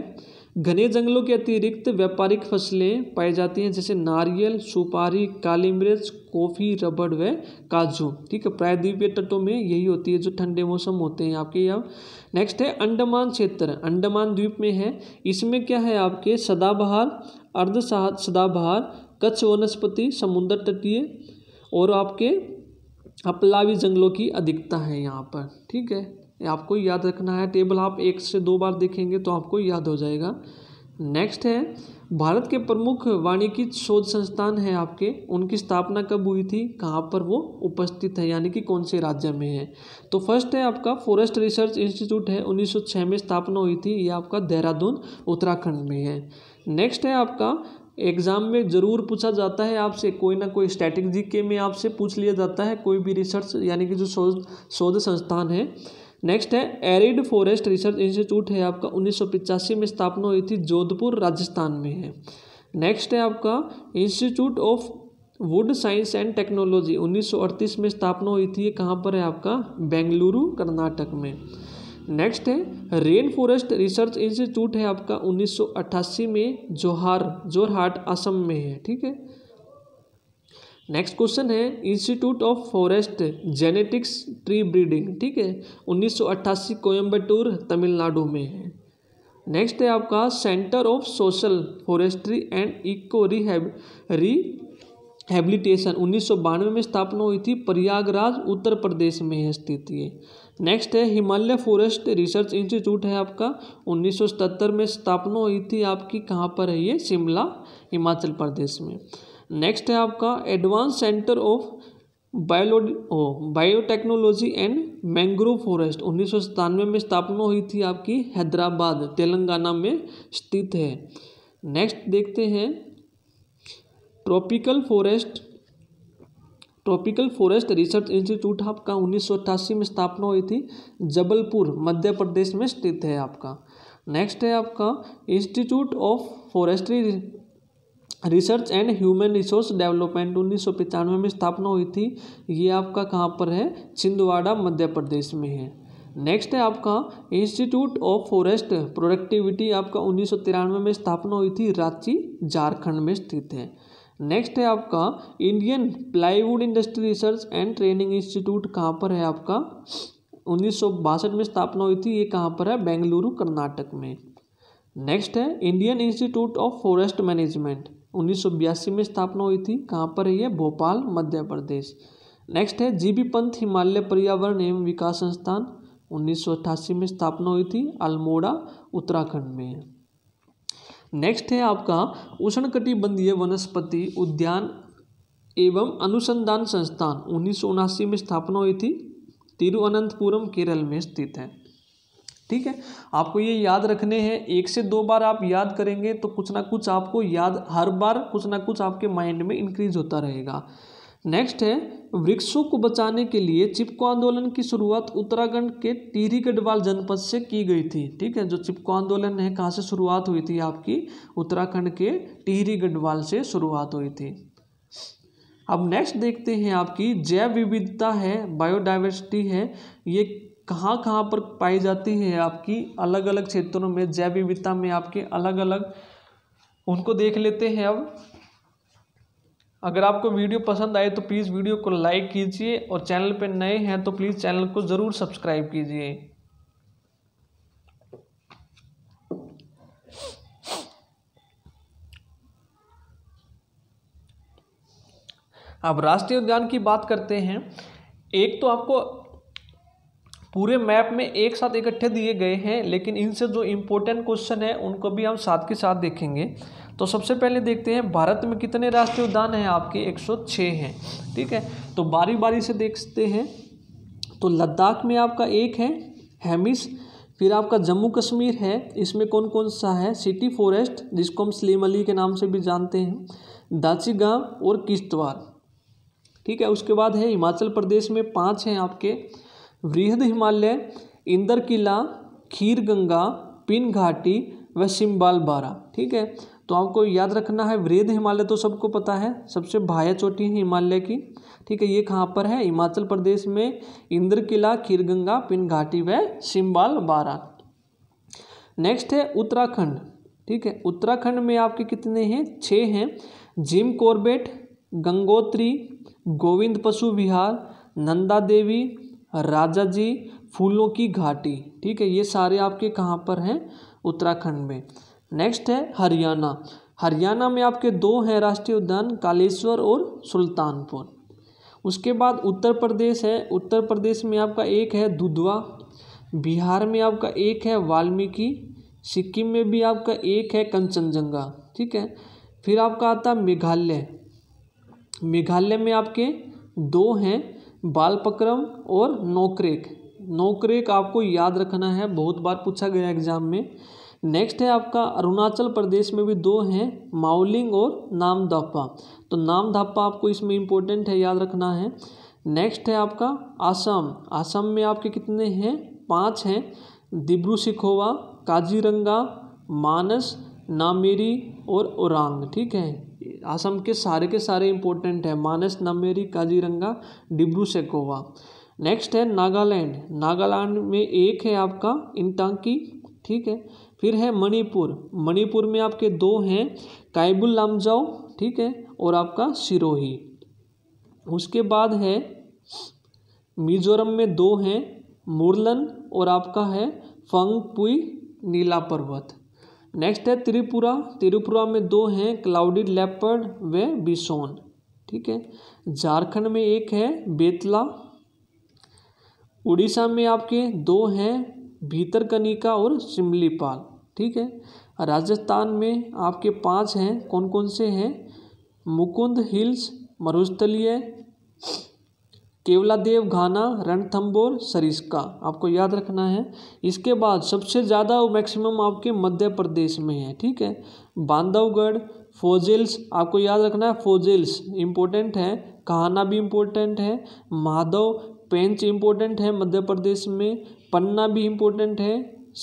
घने जंगलों के अतिरिक्त व्यापारिक फसलें पाई जाती हैं जैसे नारियल सुपारी काली मिर्च कॉफ़ी रबड़ व काजू ठीक है प्रायद्वीपीय तटों में यही होती है जो ठंडे मौसम होते हैं आपके यहाँ नेक्स्ट है अंडमान क्षेत्र अंडमान द्वीप में है इसमें क्या है आपके सदाबहार अर्ध सदाबहार कच्छ वनस्पति समुद्र तटीय और आपके अपलावी जंगलों की अधिकता है यहाँ पर ठीक है आपको याद रखना है टेबल आप एक से दो बार देखेंगे तो आपको याद हो जाएगा नेक्स्ट है भारत के प्रमुख वाणिकी शोध संस्थान हैं आपके उनकी स्थापना कब हुई थी कहाँ पर वो उपस्थित है यानी कि कौन से राज्य में है तो फर्स्ट है आपका फॉरेस्ट रिसर्च इंस्टीट्यूट है 1906 में स्थापना हुई थी ये आपका देहरादून उत्तराखंड में है नेक्स्ट है आपका एग्ज़ाम में ज़रूर पूछा जाता है आपसे कोई ना कोई स्ट्रैटेजी के में आपसे पूछ लिया जाता है कोई भी रिसर्च यानी कि जो शोध शोध संस्थान है नेक्स्ट है एरिड फॉरेस्ट रिसर्च इंस्टीट्यूट है आपका उन्नीस में स्थापना हुई थी जोधपुर राजस्थान में है नेक्स्ट है आपका Institute of Wood Science and Technology 1938 में स्थापना हुई थी ये कहाँ पर है आपका बेंगलुरु कर्नाटक में नेक्स्ट है रेन फॉरेस्ट रिसर्च इंस्टीट्यूट है आपका 1988 में जोहार जोरहाट असम में है ठीक है नेक्स्ट क्वेश्चन है Institute of Forest Genetics Tree Breeding ठीक है 1988 कोयम्बटूर तमिलनाडु में है नेक्स्ट है आपका Centre of Social Forestry and Eco Rehab Rehabilitation उन्नीस में स्थापना हुई थी प्रयागराज उत्तर प्रदेश में है स्थित ये नेक्स्ट है हिमालय फॉरेस्ट रिसर्च इंस्टीट्यूट है आपका 1977 में स्थापना हुई थी आपकी कहाँ पर है ये शिमला हिमाचल प्रदेश में नेक्स्ट है आपका Advance Centre of biolo Biotechnology and Mangrove Forest उन्नीस में स्थापना हुई थी आपकी हैदराबाद तेलंगाना में स्थित है नेक्स्ट देखते हैं Tropical Forest Tropical Forest Research Institute आपका उन्नीस में स्थापना हुई थी जबलपुर मध्य प्रदेश में स्थित है आपका नेक्स्ट है आपका Institute of Forestry Research and Human Resource Development उन्नीस सौ पचानवे में स्थापना हुई थी ये आपका कहाँ पर है छिंदवाड़ा मध्य प्रदेश में है नेक्स्ट है आपका इंस्टीट्यूट ऑफ फॉरेस्ट प्रोडक्टिविटी आपका उन्नीस सौ तिरानवे में स्थापना हुई थी रांची झारखंड में स्थित है नेक्स्ट है आपका Indian Plywood Industry Research and Training Institute कहाँ पर है आपका उन्नीस में स्थापना हुई थी ये कहाँ पर है बेंगलुरु कर्नाटक में नेक्स्ट है Indian Institute of Forest Management उन्नीस सौ बयासी में स्थापना हुई थी कहाँ पर है ये भोपाल मध्य प्रदेश नेक्स्ट है जी बी पंत हिमालय पर्यावरण एवं विकास संस्थान उन्नीस सौ अट्ठासी में स्थापना हुई थी अल्मोड़ा उत्तराखंड में नेक्स्ट है आपका उष्णकटिबंधीय वनस्पति उद्यान एवं अनुसंधान संस्थान उन्नीस में स्थापना हुई थी तिरुअनंतपुरम केरल में स्थित है ठीक है आपको ये याद रखने हैं एक से दो बार आप याद करेंगे तो कुछ ना कुछ आपको याद हर बार कुछ ना कुछ आपके माइंड में इंक्रीज होता रहेगा नेक्स्ट है वृक्षों को बचाने के लिए चिपको आंदोलन की शुरुआत उत्तराखंड के टीरी गढ़वाल जनपद से की गई थी ठीक है जो चिपको आंदोलन है कहाँ से शुरुआत हुई थी आपकी उत्तराखंड के टिहरी गढ़वाल से शुरुआत हुई थी अब नेक्स्ट देखते हैं आपकी जैव विविधता है बायोडाइवर्सिटी है ये कहाँ कहाँ पर पाई जाती है आपकी अलग अलग क्षेत्रों में जैव विविधता में आपके अलग अलग उनको देख लेते हैं अब अगर आपको वीडियो पसंद आए तो प्लीज़ वीडियो को लाइक कीजिए और चैनल पर नए हैं तो प्लीज़ चैनल को ज़रूर सब्सक्राइब कीजिए अब राष्ट्रीय उद्यान की बात करते हैं एक तो आपको पूरे मैप में एक साथ इकट्ठे दिए गए हैं लेकिन इनसे जो इम्पोर्टेंट क्वेश्चन है उनको भी हम साथ के साथ देखेंगे तो सबसे पहले देखते हैं भारत में कितने राष्ट्रीय उद्यान हैं आपके 106 हैं ठीक है तो बारी बारी से देखते हैं तो लद्दाख में आपका एक है हेमिस फिर आपका जम्मू कश्मीर है इसमें कौन कौन सा है सिटी फॉरेस्ट जिसको हम सलीम अली के नाम से भी जानते हैं दाचीगाम और किश्तवाड़ ठीक है उसके बाद है हिमाचल प्रदेश में पाँच हैं आपके वृहद हिमालय इंदर किला खीर गंगा पिन घाटी व सिम्बाल बारा ठीक है तो आपको याद रखना है वृहद हिमालय तो सबको पता है सबसे भाया चोटी है हिमालय की ठीक है ये कहाँ पर है हिमाचल प्रदेश में इंद्र किला खीर गंगा पिन घाटी व सिम्बाल बारा नेक्स्ट है उत्तराखंड ठीक है उत्तराखंड में आपके कितने हैं छः हैं जिम कॉर्बेट गंगोत्री गोविंद पशु विहार नंदा देवी राजा जी फूलों की घाटी ठीक है ये सारे आपके कहाँ पर हैं उत्तराखंड में नेक्स्ट है हरियाणा हरियाणा में आपके दो हैं राष्ट्रीय उद्यान कालेश्वर और सुल्तानपुर उसके बाद उत्तर प्रदेश है उत्तर प्रदेश में आपका एक है दुधवा बिहार में आपका एक है वाल्मीकि सिक्किम में भी आपका एक है कंचनजंगा ठीक है फिर आपका आता मेघालय मेघालय में आपके दो हैं बाल पक्रम और नोकरेक नोकरेक आपको याद रखना है बहुत बार पूछा गया एग्जाम में नेक्स्ट है आपका अरुणाचल प्रदेश में भी दो हैं माउलिंग और नामधापा तो नामधापा आपको इसमें इम्पोर्टेंट है याद रखना है नेक्स्ट है आपका आसाम आसाम में आपके कितने हैं पाँच हैं दिब्रू सिखोवा काजीरंगा मानस नामेरी और ओरांग ठीक है असम के सारे के सारे इंपॉर्टेंट हैं मानस नामेरी काजीरंगा डिब्रू सेकोवा नेक्स्ट है नागालैंड नागालैंड में एक है आपका इंटांकी ठीक है फिर है मणिपुर मणिपुर में आपके दो हैं काइबुल लामजाओ ठीक है और आपका सिरोही उसके बाद है मिजोरम में दो हैं मुरलन और आपका है फंग पुई नीला पर्वत नेक्स्ट है त्रिपुरा त्रिपुरा में दो हैं क्लाउडेड लेपर्ड व बिसोन ठीक है झारखंड में एक है बेतला उड़ीसा में आपके दो हैं भीतरकनिका और शिमलीपाल ठीक है राजस्थान में आपके पांच हैं कौन कौन से हैं मुकुंद हिल्स मरुस्थलीय केवलादेव घाना रणथम्बोर सरिस्का आपको याद रखना है इसके बाद सबसे ज़्यादा मैक्सिमम आपके मध्य प्रदेश में है ठीक है बांधवगढ़ फोजिल्स आपको याद रखना है फोजिल्स इम्पोर्टेंट है कहाना भी इम्पोर्टेंट है माधव पेंच इम्पोर्टेंट है मध्य प्रदेश में पन्ना भी इम्पोर्टेंट है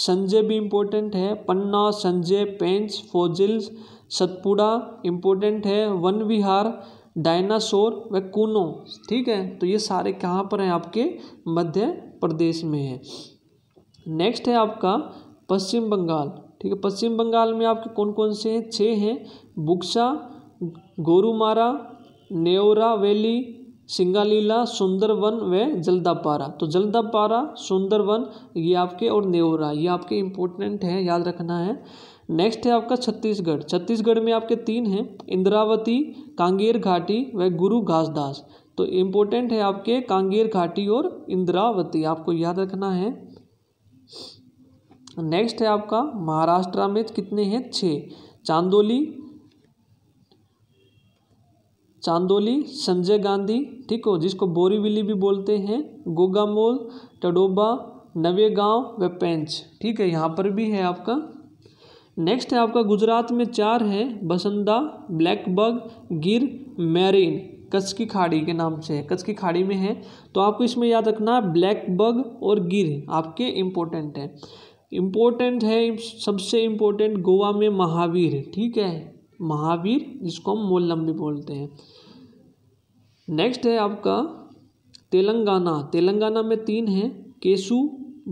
संजय भी इम्पोर्टेंट है पन्ना संजय पेंच फोजिल्स सतपुड़ा इम्पोर्टेंट है वन विहार डायनासोर व कूनो ठीक है तो ये सारे कहाँ पर हैं आपके मध्य प्रदेश में है नेक्स्ट है आपका पश्चिम बंगाल ठीक है पश्चिम बंगाल में आपके कौन कौन से हैं छः हैं बुक्सा गोरुमारा नेवरा वैली सिंगालीला सुंदरवन व जलदापारा तो जलदापारा सुंदरवन ये आपके और नेवरा ये आपके इम्पोर्टेंट हैं याद रखना है नेक्स्ट है आपका छत्तीसगढ़ छत्तीसगढ़ में आपके तीन हैं इंद्रावती कांगेर घाटी व गुरु घासदास तो इम्पोर्टेंट है आपके कांगेर घाटी और इंद्रावती आपको याद रखना है नेक्स्ट है आपका महाराष्ट्र में कितने हैं छः चांदोली चांदोली संजय गांधी ठीक हो जिसको बोरीविली भी बोलते हैं गोगामोल टडोबा नवेगांव व पेंच ठीक है यहाँ पर भी है आपका नेक्स्ट है आपका गुजरात में चार है बसंदा ब्लैकबग गिर मैरिन कच्छ की खाड़ी के नाम से है कच्छ की खाड़ी में है तो आपको इसमें याद रखना है बग और गिर आपके इम्पोर्टेंट है इम्पोर्टेंट है सबसे इम्पोर्टेंट गोवा में महावीर ठीक है महावीर जिसको हम मोलम भी बोलते हैं नेक्स्ट है आपका तेलंगाना तेलंगाना में तीन हैं केसु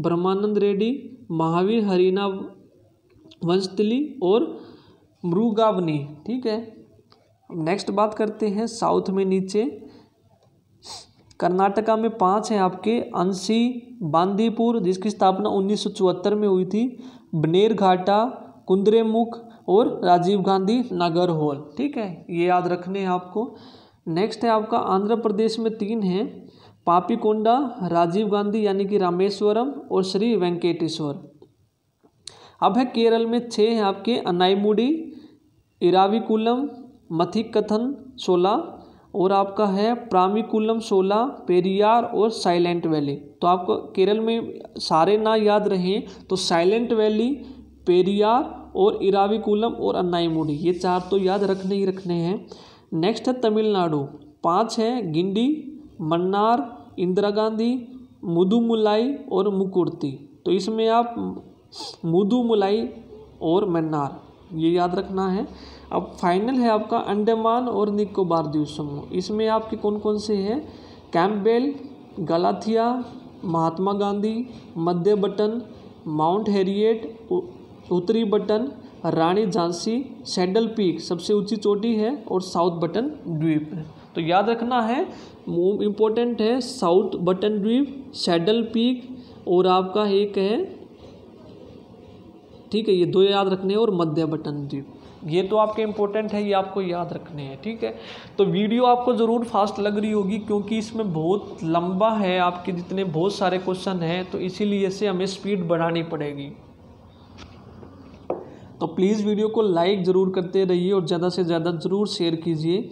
ब्रह्मानंद रेड्डी महावीर हरीना वंशतली और मृगावनी ठीक है नेक्स्ट बात करते हैं साउथ में नीचे कर्नाटका में पांच हैं आपके अंशी बांदीपुर जिसकी स्थापना उन्नीस में हुई थी बनेर घाटा कुंद्रेमुख और राजीव गांधी नगर हॉल ठीक है ये याद रखने हैं आपको नेक्स्ट है आपका आंध्र प्रदेश में तीन हैं पापीकोंडा राजीव गांधी यानी कि रामेश्वरम और श्री वेंकटेश्वर अब है केरल में छः हैं आपके अनाईमुडी इराविकुलम मथिकथन सोलह और आपका है प्रामिकुलम सोलह पेरियार और साइलेंट वैली तो आपको केरल में सारे ना याद रहें तो साइलेंट वैली पेरियार और इराविकुलम और अन्नाईमुडी ये चार तो याद रखने ही रखने हैं नेक्स्ट है तमिलनाडु पाँच है गिंडी मन्नार इंदिरा गांधी मुदुमुलाई और मुकुर्ती तो इसमें आप मुदुमलाई और मन्नार ये याद रखना है अब फाइनल है आपका अंडमान और निकोबार द्वीप समूह इसमें आपके कौन कौन से हैं कैम्पबेल गलाथिया महात्मा गांधी मध्य बटन माउंट हेरिएट उत्तरी Button Rani Jhansi Saddle Peak सबसे ऊंची चोटी है और साउथ बटन द्वीप है तो याद रखना है इम्पोर्टेंट है साउथ बटन द्वीप सैडल पीक और आपका एक है ठीक है ये दो याद रखने हैं और मध्य बटन द्वीप ये तो आपके इम्पोर्टेंट है ये आपको याद रखने हैं ठीक है तो वीडियो आपको ज़रूर फास्ट लग रही होगी क्योंकि इसमें बहुत लंबा है आपके जितने बहुत सारे क्वेश्चन हैं तो इसीलिए से हमें स्पीड बढ़ानी पड़ेगी तो प्लीज़ वीडियो को लाइक ज़रूर करते रहिए और ज़्यादा से ज़्यादा ज़रूर शेयर कीजिए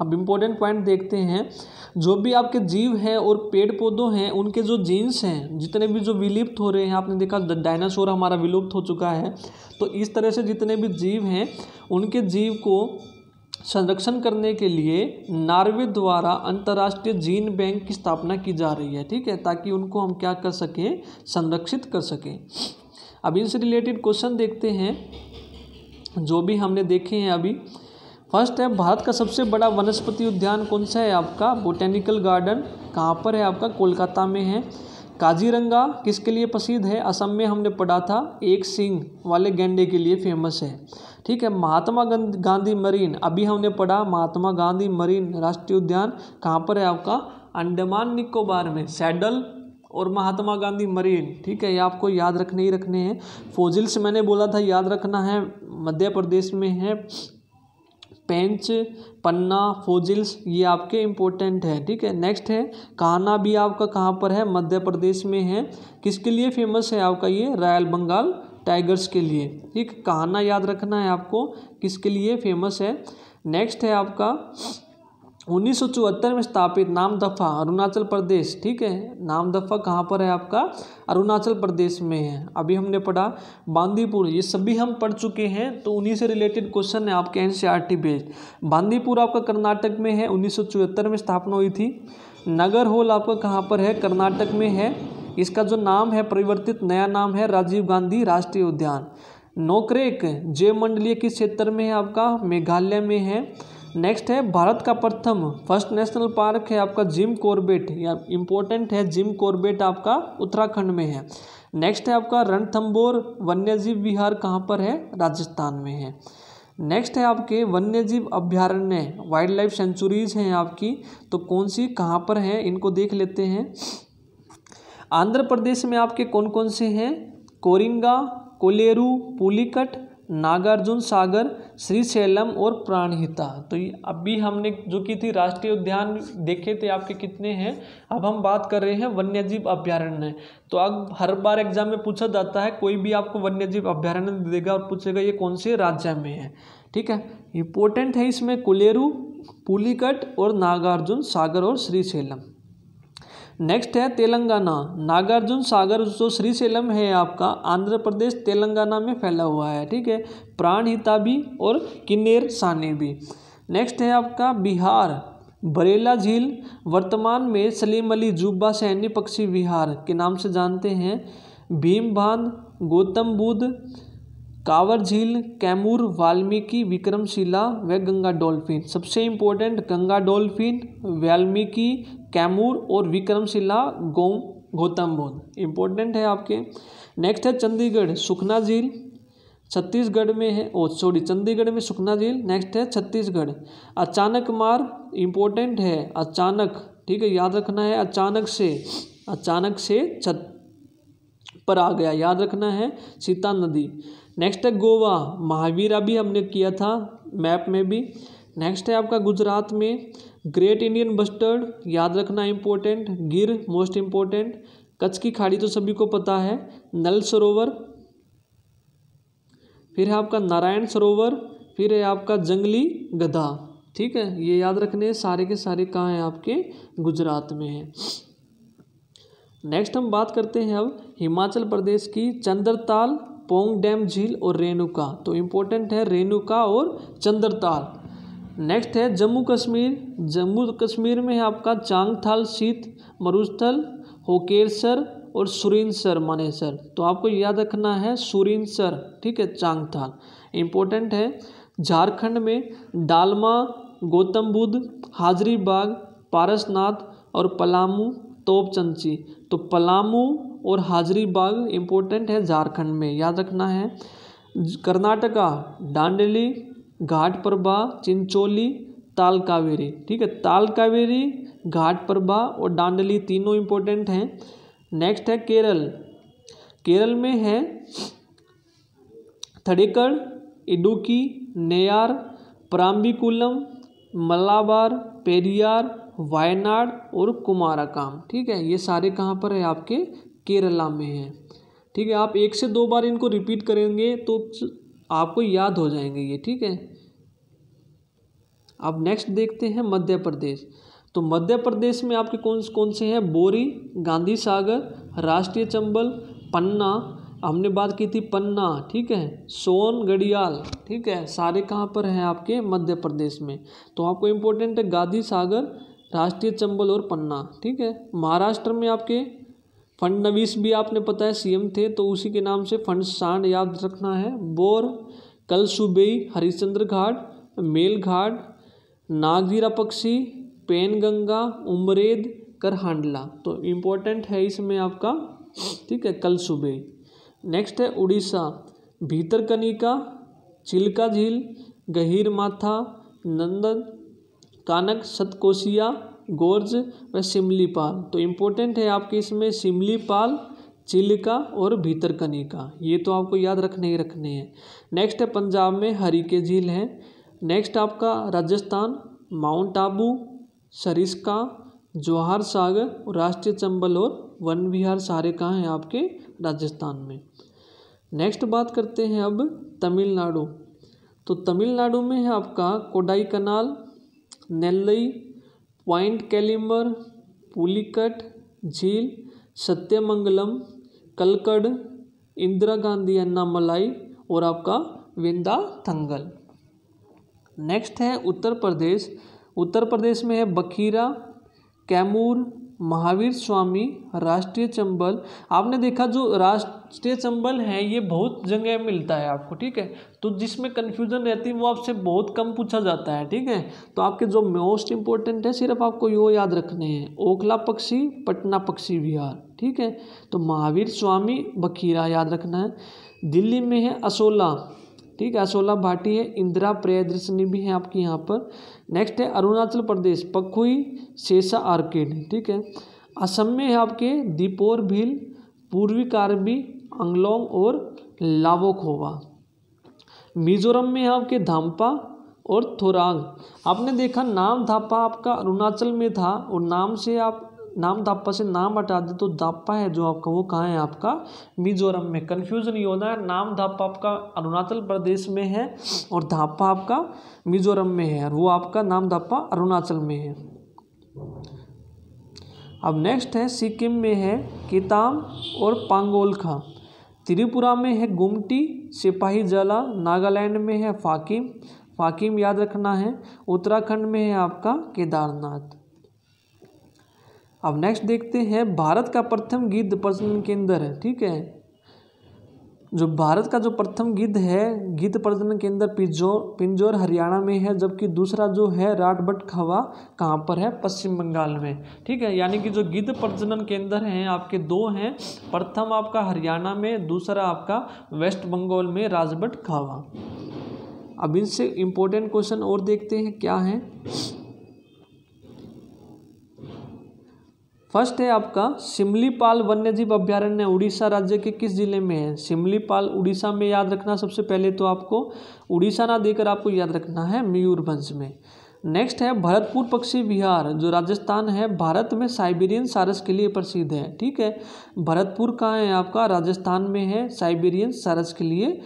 अब इम्पोर्टेंट पॉइंट देखते हैं जो भी आपके जीव हैं और पेड़ पौधों हैं उनके जो जीन्स हैं जितने भी जो विलुप्त हो रहे हैं आपने देखा डायनासोर हमारा विलुप्त हो चुका है तो इस तरह से जितने भी जीव हैं उनके जीव को संरक्षण करने के लिए नार्वे द्वारा अंतर्राष्ट्रीय जीन बैंक की स्थापना की जा रही है ठीक है ताकि उनको हम क्या कर सकें संरक्षित कर सकें अब इनसे रिलेटेड क्वेश्चन देखते हैं जो भी हमने देखे हैं अभी फर्स्ट है भारत का सबसे बड़ा वनस्पति उद्यान कौन सा है आपका बोटेनिकल गार्डन कहाँ पर है आपका कोलकाता में है काजीरंगा किसके लिए प्रसिद्ध है असम में हमने पढ़ा था एक सिंह वाले गेंडे के लिए फेमस है ठीक है महात्मा गांधी मरीन अभी हमने पढ़ा महात्मा गांधी मरीन राष्ट्रीय उद्यान कहाँ पर है आपका अंडमान निकोबार में सैडल और महात्मा गांधी मरीन ठीक है ये आपको याद रखने ही रखने हैं फोजिल्स मैंने बोला था याद रखना है मध्य प्रदेश में है पेंच पन्ना फोजिल्स ये आपके इम्पोर्टेंट है ठीक है नेक्स्ट है कहाना भी आपका कहाँ पर है मध्य प्रदेश में है किसके लिए फेमस है आपका ये रॉयल बंगाल टाइगर्स के लिए ठीक कहाना याद रखना है आपको किसके लिए फेमस है नेक्स्ट है आपका उन्नीस में स्थापित नामदफा अरुणाचल प्रदेश ठीक है नामदफा कहाँ पर है आपका अरुणाचल प्रदेश में है अभी हमने पढ़ा बांदीपुर ये सभी हम पढ़ चुके हैं तो उन्हीं से रिलेटेड क्वेश्चन है आपके एन सी बेस्ड बांदीपुर आपका कर्नाटक में है उन्नीस में स्थापना हुई थी नगर होल आपका कहाँ पर है कर्नाटक में है इसका जो नाम है परिवर्तित नया नाम है राजीव गांधी राष्ट्रीय उद्यान नोकरेक जय मंडलीय किस क्षेत्र में है आपका मेघालय में है नेक्स्ट है भारत का प्रथम फर्स्ट नेशनल पार्क है आपका जिम कॉर्बेट या इम्पोर्टेंट है जिम कॉर्बेट आपका उत्तराखंड में है नेक्स्ट है आपका रणथम्बोर वन्यजीव विहार कहाँ पर है राजस्थान में है नेक्स्ट है आपके वन्यजीव अभ्यारण्य वाइल्ड लाइफ सेंचुरीज हैं आपकी तो कौन सी कहाँ पर हैं इनको देख लेते हैं आंध्र प्रदेश में आपके कौन कौन से हैं कोरिंगा कोलेरू पुलिकट नागार्जुन सागर श्रीशैलम और प्राणहिता तो ये अभी हमने जो की थी राष्ट्रीय उद्यान देखे थे आपके कितने हैं अब हम बात कर रहे हैं वन्यजीव अभ्यारण्य तो अब हर बार एग्जाम में पूछा जाता है कोई भी आपको वन्यजीव अभ्यारण्य देगा और पूछेगा ये कौन से राज्य में है ठीक है इंपोर्टेंट है इसमें कुलेरू पुलिकट और नागार्जुन सागर और श्रीशैलम नेक्स्ट है तेलंगाना नागार्जुन सागर जो श्रीशैलम है आपका आंध्र प्रदेश तेलंगाना में फैला हुआ है ठीक है भी और किन्नेर भी नेक्स्ट है आपका बिहार बरेला झील वर्तमान में सलीम अली जुब्बा सैन्य पक्षी विहार के नाम से जानते हैं भीम बांध गौतम बुद्ध कावर झील कैमूर वाल्मीकि विक्रमशिला व गंगा डॉल्फिन सबसे इम्पोर्टेंट गंगा डॉल्फिन वाल्मीकि कैमूर और विक्रमशिला गौ गौतम बुद्ध इम्पोर्टेंट है आपके नेक्स्ट है चंडीगढ़ सुखना झील छत्तीसगढ़ में है ओ सॉरी चंडीगढ़ में सुखना झील नेक्स्ट है छत्तीसगढ़ अचानक मार इम्पोर्टेंट है अचानक ठीक है याद रखना है अचानक से अचानक से छत पर आ गया याद रखना है सीता नदी नेक्स्ट है गोवा महावीरा भी हमने किया था मैप में भी नेक्स्ट है आपका गुजरात में ग्रेट इंडियन बस्टर्ड याद रखना इम्पोर्टेंट गिर मोस्ट इम्पोर्टेंट कच्छ की खाड़ी तो सभी को पता है नल सरोवर फिर है आपका नारायण सरोवर फिर है आपका जंगली गधा ठीक है ये याद रखने सारे के सारे कहाँ हैं आपके गुजरात में हैं नेक्स्ट हम बात करते हैं अब हिमाचल प्रदेश की चंद्रताल पोंग डैम झील और रेणुका तो इम्पोर्टेंट है रेणुका और चंद्रताल नेक्स्ट है जम्मू कश्मीर जम्मू कश्मीर में है आपका चांगथाल शीत मरुस्थल होकेरसर और सुरिनसर मानेसर तो आपको याद रखना है सर ठीक है चांगथाल इम्पोर्टेंट है झारखंड में डालमा गौतम बुद्ध हाजरीबाग पारसनाथ और पलामू तोपचंची तो पलामू और हाजरीबाग इम्पोर्टेंट है झारखंड में याद रखना है कर्नाटका डांडली घाट प्रभा चिंचोली ताल कावेरी ठीक है ताल कावेरी घाट प्रभा और डांडली तीनों इम्पोर्टेंट हैं नेक्स्ट है केरल केरल में है थड़ेकड़ इडुकी नेयार प्राम्बिकुलम मलाबार पेरियार वायनाड और कुमाराकाम ठीक है ये सारे कहाँ पर है आपके केरला में है ठीक है आप एक से दो बार इनको रिपीट करेंगे तो आपको याद हो जाएंगे ये ठीक है अब नेक्स्ट देखते हैं मध्य प्रदेश तो मध्य प्रदेश में आपके कौन कौन से हैं बोरी गांधी सागर राष्ट्रीय चंबल पन्ना हमने बात की थी पन्ना ठीक है सोन गढ़ियाल ठीक है सारे कहाँ पर हैं आपके मध्य प्रदेश में तो आपको इम्पोर्टेंट है गांधी सागर राष्ट्रीय चंबल और पन्ना ठीक है महाराष्ट्र में आपके फडनवीस भी आपने पता है सीएम थे तो उसी के नाम से फंड सांड याद रखना है बोर कल सुबई हरिश्चंद्र घाट मेल घाट नागीरा पक्षी पेनगंगा उमरेद करहांडला तो इम्पोर्टेंट है इसमें आपका ठीक है कल सुबह नेक्स्ट है उड़ीसा भीतरकनिका चिल्का झील गहीर माथा नंदन कानक सतकोसिया गोर्ज में सिमलीपाल तो इम्पोर्टेंट है आपके इसमें सिमलीपाल चिलका और भीतरकनिका ये तो आपको याद रखने ही रखने हैं नेक्स्ट है पंजाब में हरी के झील है नेक्स्ट आपका राजस्थान माउंट आबू सरिस्का जवाहर सागर और राष्ट्रीय चंबल और वन विहार सारे कहाँ हैं आपके राजस्थान में नेक्स्ट बात करते हैं अब तमिलनाडु तो तमिलनाडु में है आपका कोडाई कनाल नेल्लई पॉइंट कैलिमर पुलिकट झील सत्यमंगलम कलकड इंदिरा गांधी अन्ना मलाई और आपका विंदा थंगल नेक्स्ट है उत्तर प्रदेश उत्तर प्रदेश में है बखीरा कैमूर महावीर स्वामी राष्ट्रीय चंबल आपने देखा जो राष्ट्रीय चंबल है ये बहुत जगह मिलता है आपको ठीक है तो जिसमें कन्फ्यूजन रहती है वो आपसे बहुत कम पूछा जाता है ठीक है तो आपके जो मोस्ट इम्पोर्टेंट है सिर्फ आपको यो याद रखने हैं ओखला पक्षी पटना पक्षी विहार ठीक है तो महावीर स्वामी बखीरा याद रखना है दिल्ली में है असोला ठीक है असोला भाटी है इंदिरा प्रियदर्शनी भी है आपकी यहाँ पर नेक्स्ट है अरुणाचल प्रदेश पखुई शेषा आर्किड ठीक है असम में है आपके दीपोर भील पूर्वी कार्बी अंगलोंग और लावोखोवा मिजोरम में है आपके धाम्पा और थोरांग आपने देखा नाम धापा आपका अरुणाचल में था और नाम से आप नाम दापा से नाम हटा दे तो दापा है जो आपका वो कहाँ है आपका मिजोरम में कन्फ्यूज़न ये होना है नाम धापा आपका अरुणाचल प्रदेश में है और धापा आपका मिजोरम में है और वो आपका नाम धापा अरुणाचल में है अब नेक्स्ट है सिक्किम में है किताम और पांगोलखा त्रिपुरा में है गुमटी सिपाही जला नागालैंड में है फाकिम फाकिम याद रखना है उत्तराखंड में है आपका केदारनाथ अब नेक्स्ट देखते हैं भारत का प्रथम गिद्ध प्रजनन केंद्र है ठीक है जो भारत का जो प्रथम गिद्ध है गिद्ध प्रजनन केंद्र पिंजोर पिंजोर हरियाणा में है जबकि दूसरा जो है राटबट खवा कहाँ पर है पश्चिम बंगाल में ठीक है यानी कि जो गिद्ध प्रजनन केंद्र हैं आपके दो हैं प्रथम आपका हरियाणा में दूसरा आपका वेस्ट बंगाल में राजबट खवा अब इनसे इम्पोर्टेंट क्वेश्चन और देखते हैं क्या है फर्स्ट है आपका सिमलीपाल वन्यजीव अभ्यारण्य उड़ीसा राज्य के किस जिले में है सिमलीपाल उड़ीसा में याद रखना सबसे पहले तो आपको उड़ीसा ना देकर आपको याद रखना है मयूरभंज में नेक्स्ट है भरतपुर पक्षी विहार जो राजस्थान है भारत में साइबेरियन सारस के लिए प्रसिद्ध है ठीक है भरतपुर कहाँ है आपका राजस्थान में है साइबेरियन सारस के लिए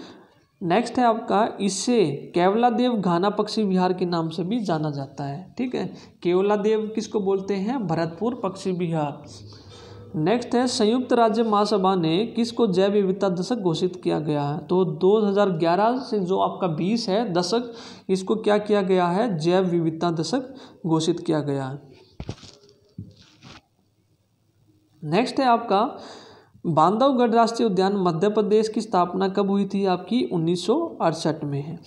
नेक्स्ट है आपका इसे केवलादेव घाना पक्षी विहार के नाम से भी जाना जाता है ठीक है केवलादेव किसको बोलते हैं भरतपुर पक्षी विहार नेक्स्ट है संयुक्त राज्य महासभा ने किसको जैव विविधता दशक घोषित किया गया है तो 2011 से जो आपका 20 है दशक इसको क्या किया गया है जैव विविधता दशक घोषित किया गया है नेक्स्ट है आपका बांधवगढ़ राष्ट्रीय उद्यान मध्य प्रदेश की स्थापना कब हुई थी आपकी उन्नीस में है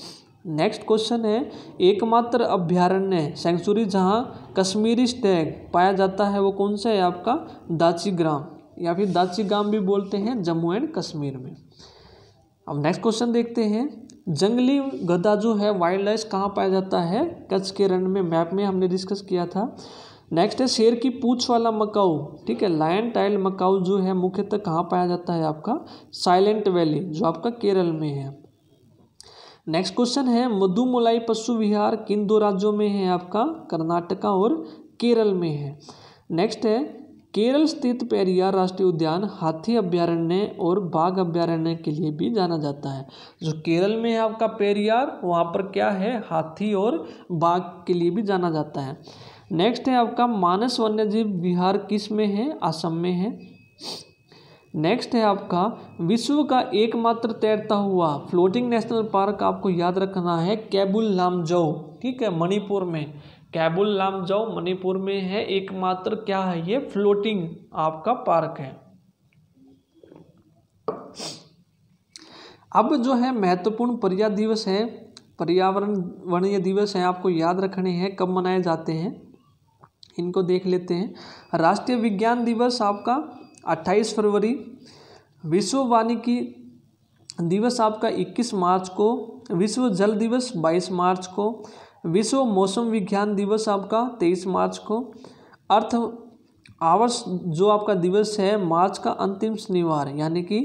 नेक्स्ट क्वेश्चन है एकमात्र अभ्यारण्य सेंचुरी जहाँ कश्मीरी स्टैग पाया जाता है वो कौन सा है आपका दाची ग्राम या फिर दाची ग्राम भी बोलते हैं जम्मू एंड कश्मीर में अब नेक्स्ट क्वेश्चन देखते हैं जंगली गदा जो है वाइल्ड लाइफ कहाँ पाया जाता है कच्छ के रण में मैप में हमने डिस्कस किया था नेक्स्ट है शेर की पूछ वाला मकाऊ ठीक है लायन टाइल मकाऊ जो है मुख्यतः कहाँ पाया जाता है आपका साइलेंट वैली जो आपका केरल में है नेक्स्ट क्वेश्चन है मधुमलाई पशु विहार किन दो राज्यों में है आपका कर्नाटका और केरल में है नेक्स्ट है केरल स्थित पेरियार राष्ट्रीय उद्यान हाथी अभ्यारण्य और बाघ अभ्यारण्य के लिए भी जाना जाता है जो केरल में है आपका पेरियार वहाँ पर क्या है हाथी और बाघ के लिए भी जाना जाता है नेक्स्ट है आपका मानस वन्यजीव बिहार किस में है असम में है नेक्स्ट है आपका विश्व का एकमात्र तैरता हुआ फ्लोटिंग नेशनल पार्क आपको याद रखना है कैबुल लामजाओ ठीक है मणिपुर में कैबुल लामजाओ मणिपुर में है एकमात्र क्या है ये फ्लोटिंग आपका पार्क है अब जो है महत्वपूर्ण पर्या दिवस है पर्यावरण वन्य दिवस है आपको याद रखने हैं कब मनाए जाते हैं इनको देख लेते हैं राष्ट्रीय विज्ञान दिवस आपका 28 फरवरी विश्व वानिकी दिवस आपका 21 मार्च को विश्व जल दिवस 22 मार्च को विश्व मौसम विज्ञान दिवस आपका 23 मार्च को अर्थ आवर्स जो आपका दिवस है मार्च का अंतिम शनिवार यानी कि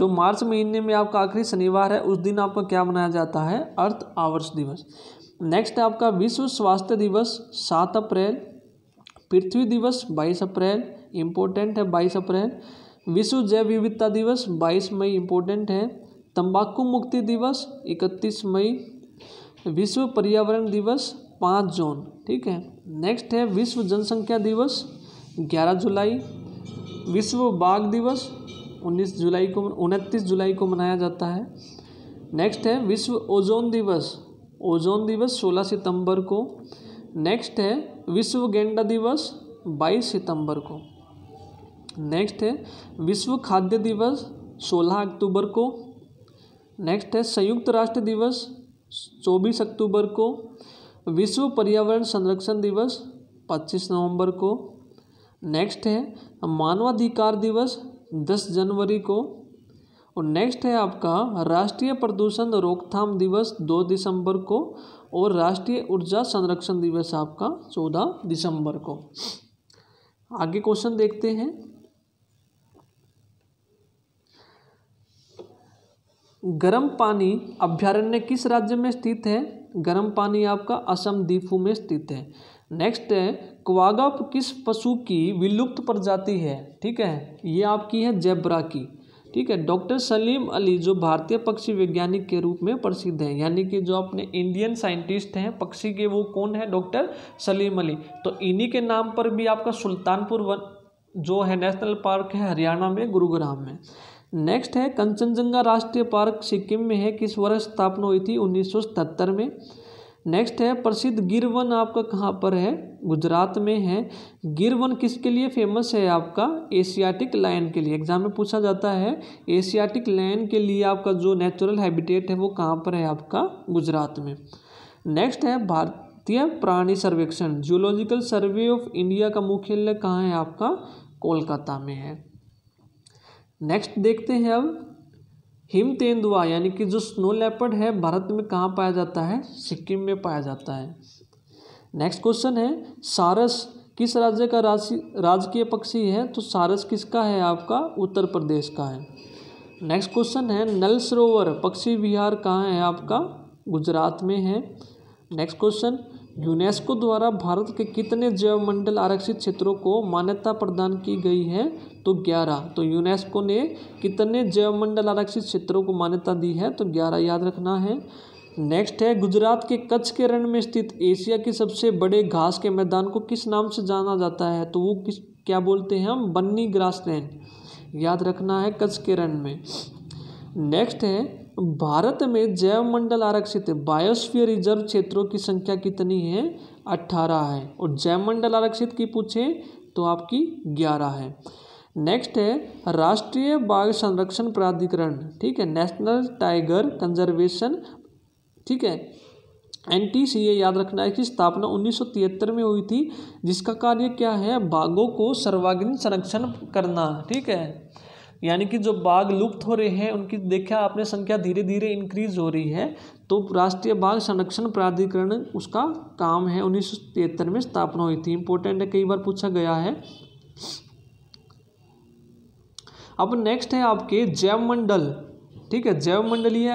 जो मार्च महीने में आपका आखिरी शनिवार है उस दिन आपका क्या मनाया जाता है अर्थ आवर्स दिवस नेक्स्ट आपका विश्व स्वास्थ्य दिवस सात अप्रैल पृथ्वी दिवस बाईस अप्रैल इम्पोर्टेंट है बाईस अप्रैल विश्व जैव विविधता दिवस बाईस मई इम्पोर्टेंट है तंबाकू मुक्ति दिवस इकतीस मई विश्व पर्यावरण दिवस पाँच जून ठीक है नेक्स्ट है विश्व जनसंख्या दिवस ग्यारह जुलाई विश्व बाघ दिवस उन्नीस जुलाई को उनतीस जुलाई को मनाया जाता है नेक्स्ट है विश्व ओजोन दिवस ओजोन दिवस सोलह सितंबर को नेक्स्ट है विश्व गेंडा दिवस 22 सितंबर को नेक्स्ट है विश्व खाद्य दिवस 16 अक्टूबर को नेक्स्ट है संयुक्त राष्ट्र दिवस 24 अक्टूबर को विश्व पर्यावरण संरक्षण दिवस 25 नवंबर को नेक्स्ट है मानवाधिकार दिवस 10 जनवरी को और नेक्स्ट है आपका राष्ट्रीय प्रदूषण रोकथाम दिवस 2 दिसंबर को और राष्ट्रीय ऊर्जा संरक्षण दिवस आपका चौदह दिसंबर को आगे क्वेश्चन देखते हैं गर्म पानी अभ्यारण्य किस राज्य में स्थित है गर्म पानी आपका असम दीपू में स्थित है नेक्स्ट है क्वागा किस पशु की विलुप्त प्रजाति है ठीक है ये आपकी है जेब्रा की ठीक है डॉक्टर सलीम अली जो भारतीय पक्षी वैज्ञानिक के रूप में प्रसिद्ध हैं यानी कि जो अपने इंडियन साइंटिस्ट हैं पक्षी के वो कौन है डॉक्टर सलीम अली तो इन्हीं के नाम पर भी आपका सुल्तानपुर वन जो है नेशनल पार्क है हरियाणा में गुरुग्राम में नेक्स्ट है कंचनजंगा राष्ट्रीय पार्क सिक्किम में है किस वर्ष स्थापना हुई थी उन्नीस में नेक्स्ट है प्रसिद्ध गिरवन आपका कहाँ पर है गुजरात में है गिरवन किसके लिए फेमस है आपका एशियाटिक लाइन के लिए एग्जाम में पूछा जाता है एशियाटिक लाइन के लिए आपका जो नेचुरल हैबिटेट है वो कहाँ पर है आपका गुजरात में नेक्स्ट है भारतीय प्राणी सर्वेक्षण जियोलॉजिकल सर्वे ऑफ इंडिया का मुख्यालय कहाँ है आपका कोलकाता में है नेक्स्ट देखते हैं अब हिम तेंदुआ यानी कि जो स्नो लेपर्ड है भारत में कहाँ पाया जाता है सिक्किम में पाया जाता है नेक्स्ट क्वेश्चन है सारस किस राज्य का राजकीय पक्षी है तो सारस किसका है आपका उत्तर प्रदेश का है नेक्स्ट क्वेश्चन है नल सरोवर पक्षी विहार कहाँ है आपका गुजरात में है नेक्स्ट क्वेश्चन यूनेस्को द्वारा भारत के कितने जैवमंडल आरक्षित क्षेत्रों को मान्यता प्रदान की गई है तो ग्यारह तो यूनेस्को ने कितने जैवमंडल आरक्षित क्षेत्रों को मान्यता दी है तो ग्यारह याद रखना है नेक्स्ट है गुजरात के कच्छ के रण में स्थित एशिया के सबसे बड़े घास के मैदान को किस नाम से जाना जाता है तो वो किस क्या बोलते हैं हम बन्नी ग्रास याद रखना है कच्छ के रण में नेक्स्ट है भारत में जैव मंडल आरक्षित बायोस्फीयर रिजर्व क्षेत्रों की संख्या कितनी है अट्ठारह है और जैव मंडल आरक्षित की पूछें तो आपकी ग्यारह है नेक्स्ट है राष्ट्रीय बाघ संरक्षण प्राधिकरण ठीक है नेशनल टाइगर कंजर्वेशन ठीक है एन टी सी याद रखना है कि स्थापना 1973 में हुई थी जिसका कार्य क्या है बाघों को सर्वागीण संरक्षण करना ठीक है यानी कि जो बाघ लुप्त हो रहे हैं उनकी देखा आपने संख्या धीरे धीरे इंक्रीज हो रही है तो राष्ट्रीय बाघ संरक्षण प्राधिकरण उसका काम है उन्नीस में स्थापना हुई थी इंपॉर्टेंट है कई बार पूछा गया है अब नेक्स्ट है आपके जैव मंडल ठीक है जैव मंडलीय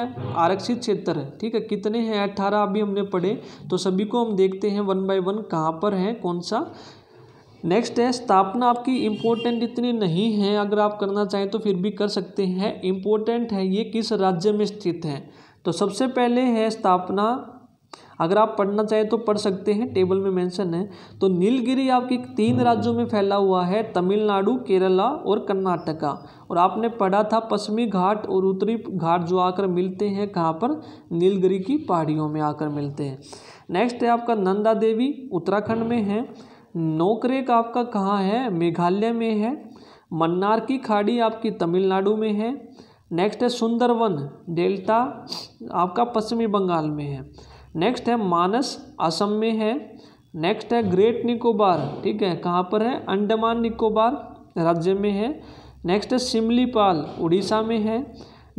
आरक्षित क्षेत्र है ठीक है कितने हैं अट्ठारह अभी हमने पढ़े तो सभी को हम देखते हैं वन बाय वन कहाँ पर है कौन सा नेक्स्ट है स्थापना आपकी इम्पोर्टेंट इतनी नहीं है अगर आप करना चाहें तो फिर भी कर सकते हैं इम्पोर्टेंट है ये किस राज्य में स्थित है तो सबसे पहले है स्थापना अगर आप पढ़ना चाहें तो पढ़ सकते हैं टेबल में मेंशन है तो नीलगिरी आपके तीन राज्यों में फैला हुआ है तमिलनाडु केरला और कर्नाटका और आपने पढ़ा था पश्चिमी घाट और उत्तरी घाट जो आकर मिलते हैं कहाँ पर नीलगिरी की पहाड़ियों में आकर मिलते हैं नेक्स्ट है आपका नंदा देवी उत्तराखंड में है नोकरेक आपका कहाँ है मेघालय में है मन्नार की खाड़ी आपकी तमिलनाडु में है नेक्स्ट है सुंदरवन डेल्टा आपका पश्चिमी बंगाल में है नेक्स्ट है मानस असम में है नेक्स्ट है ग्रेट निकोबार ठीक है कहाँ पर है अंडमान निकोबार राज्य में है नेक्स्ट है सिमलीपाल उड़ीसा में है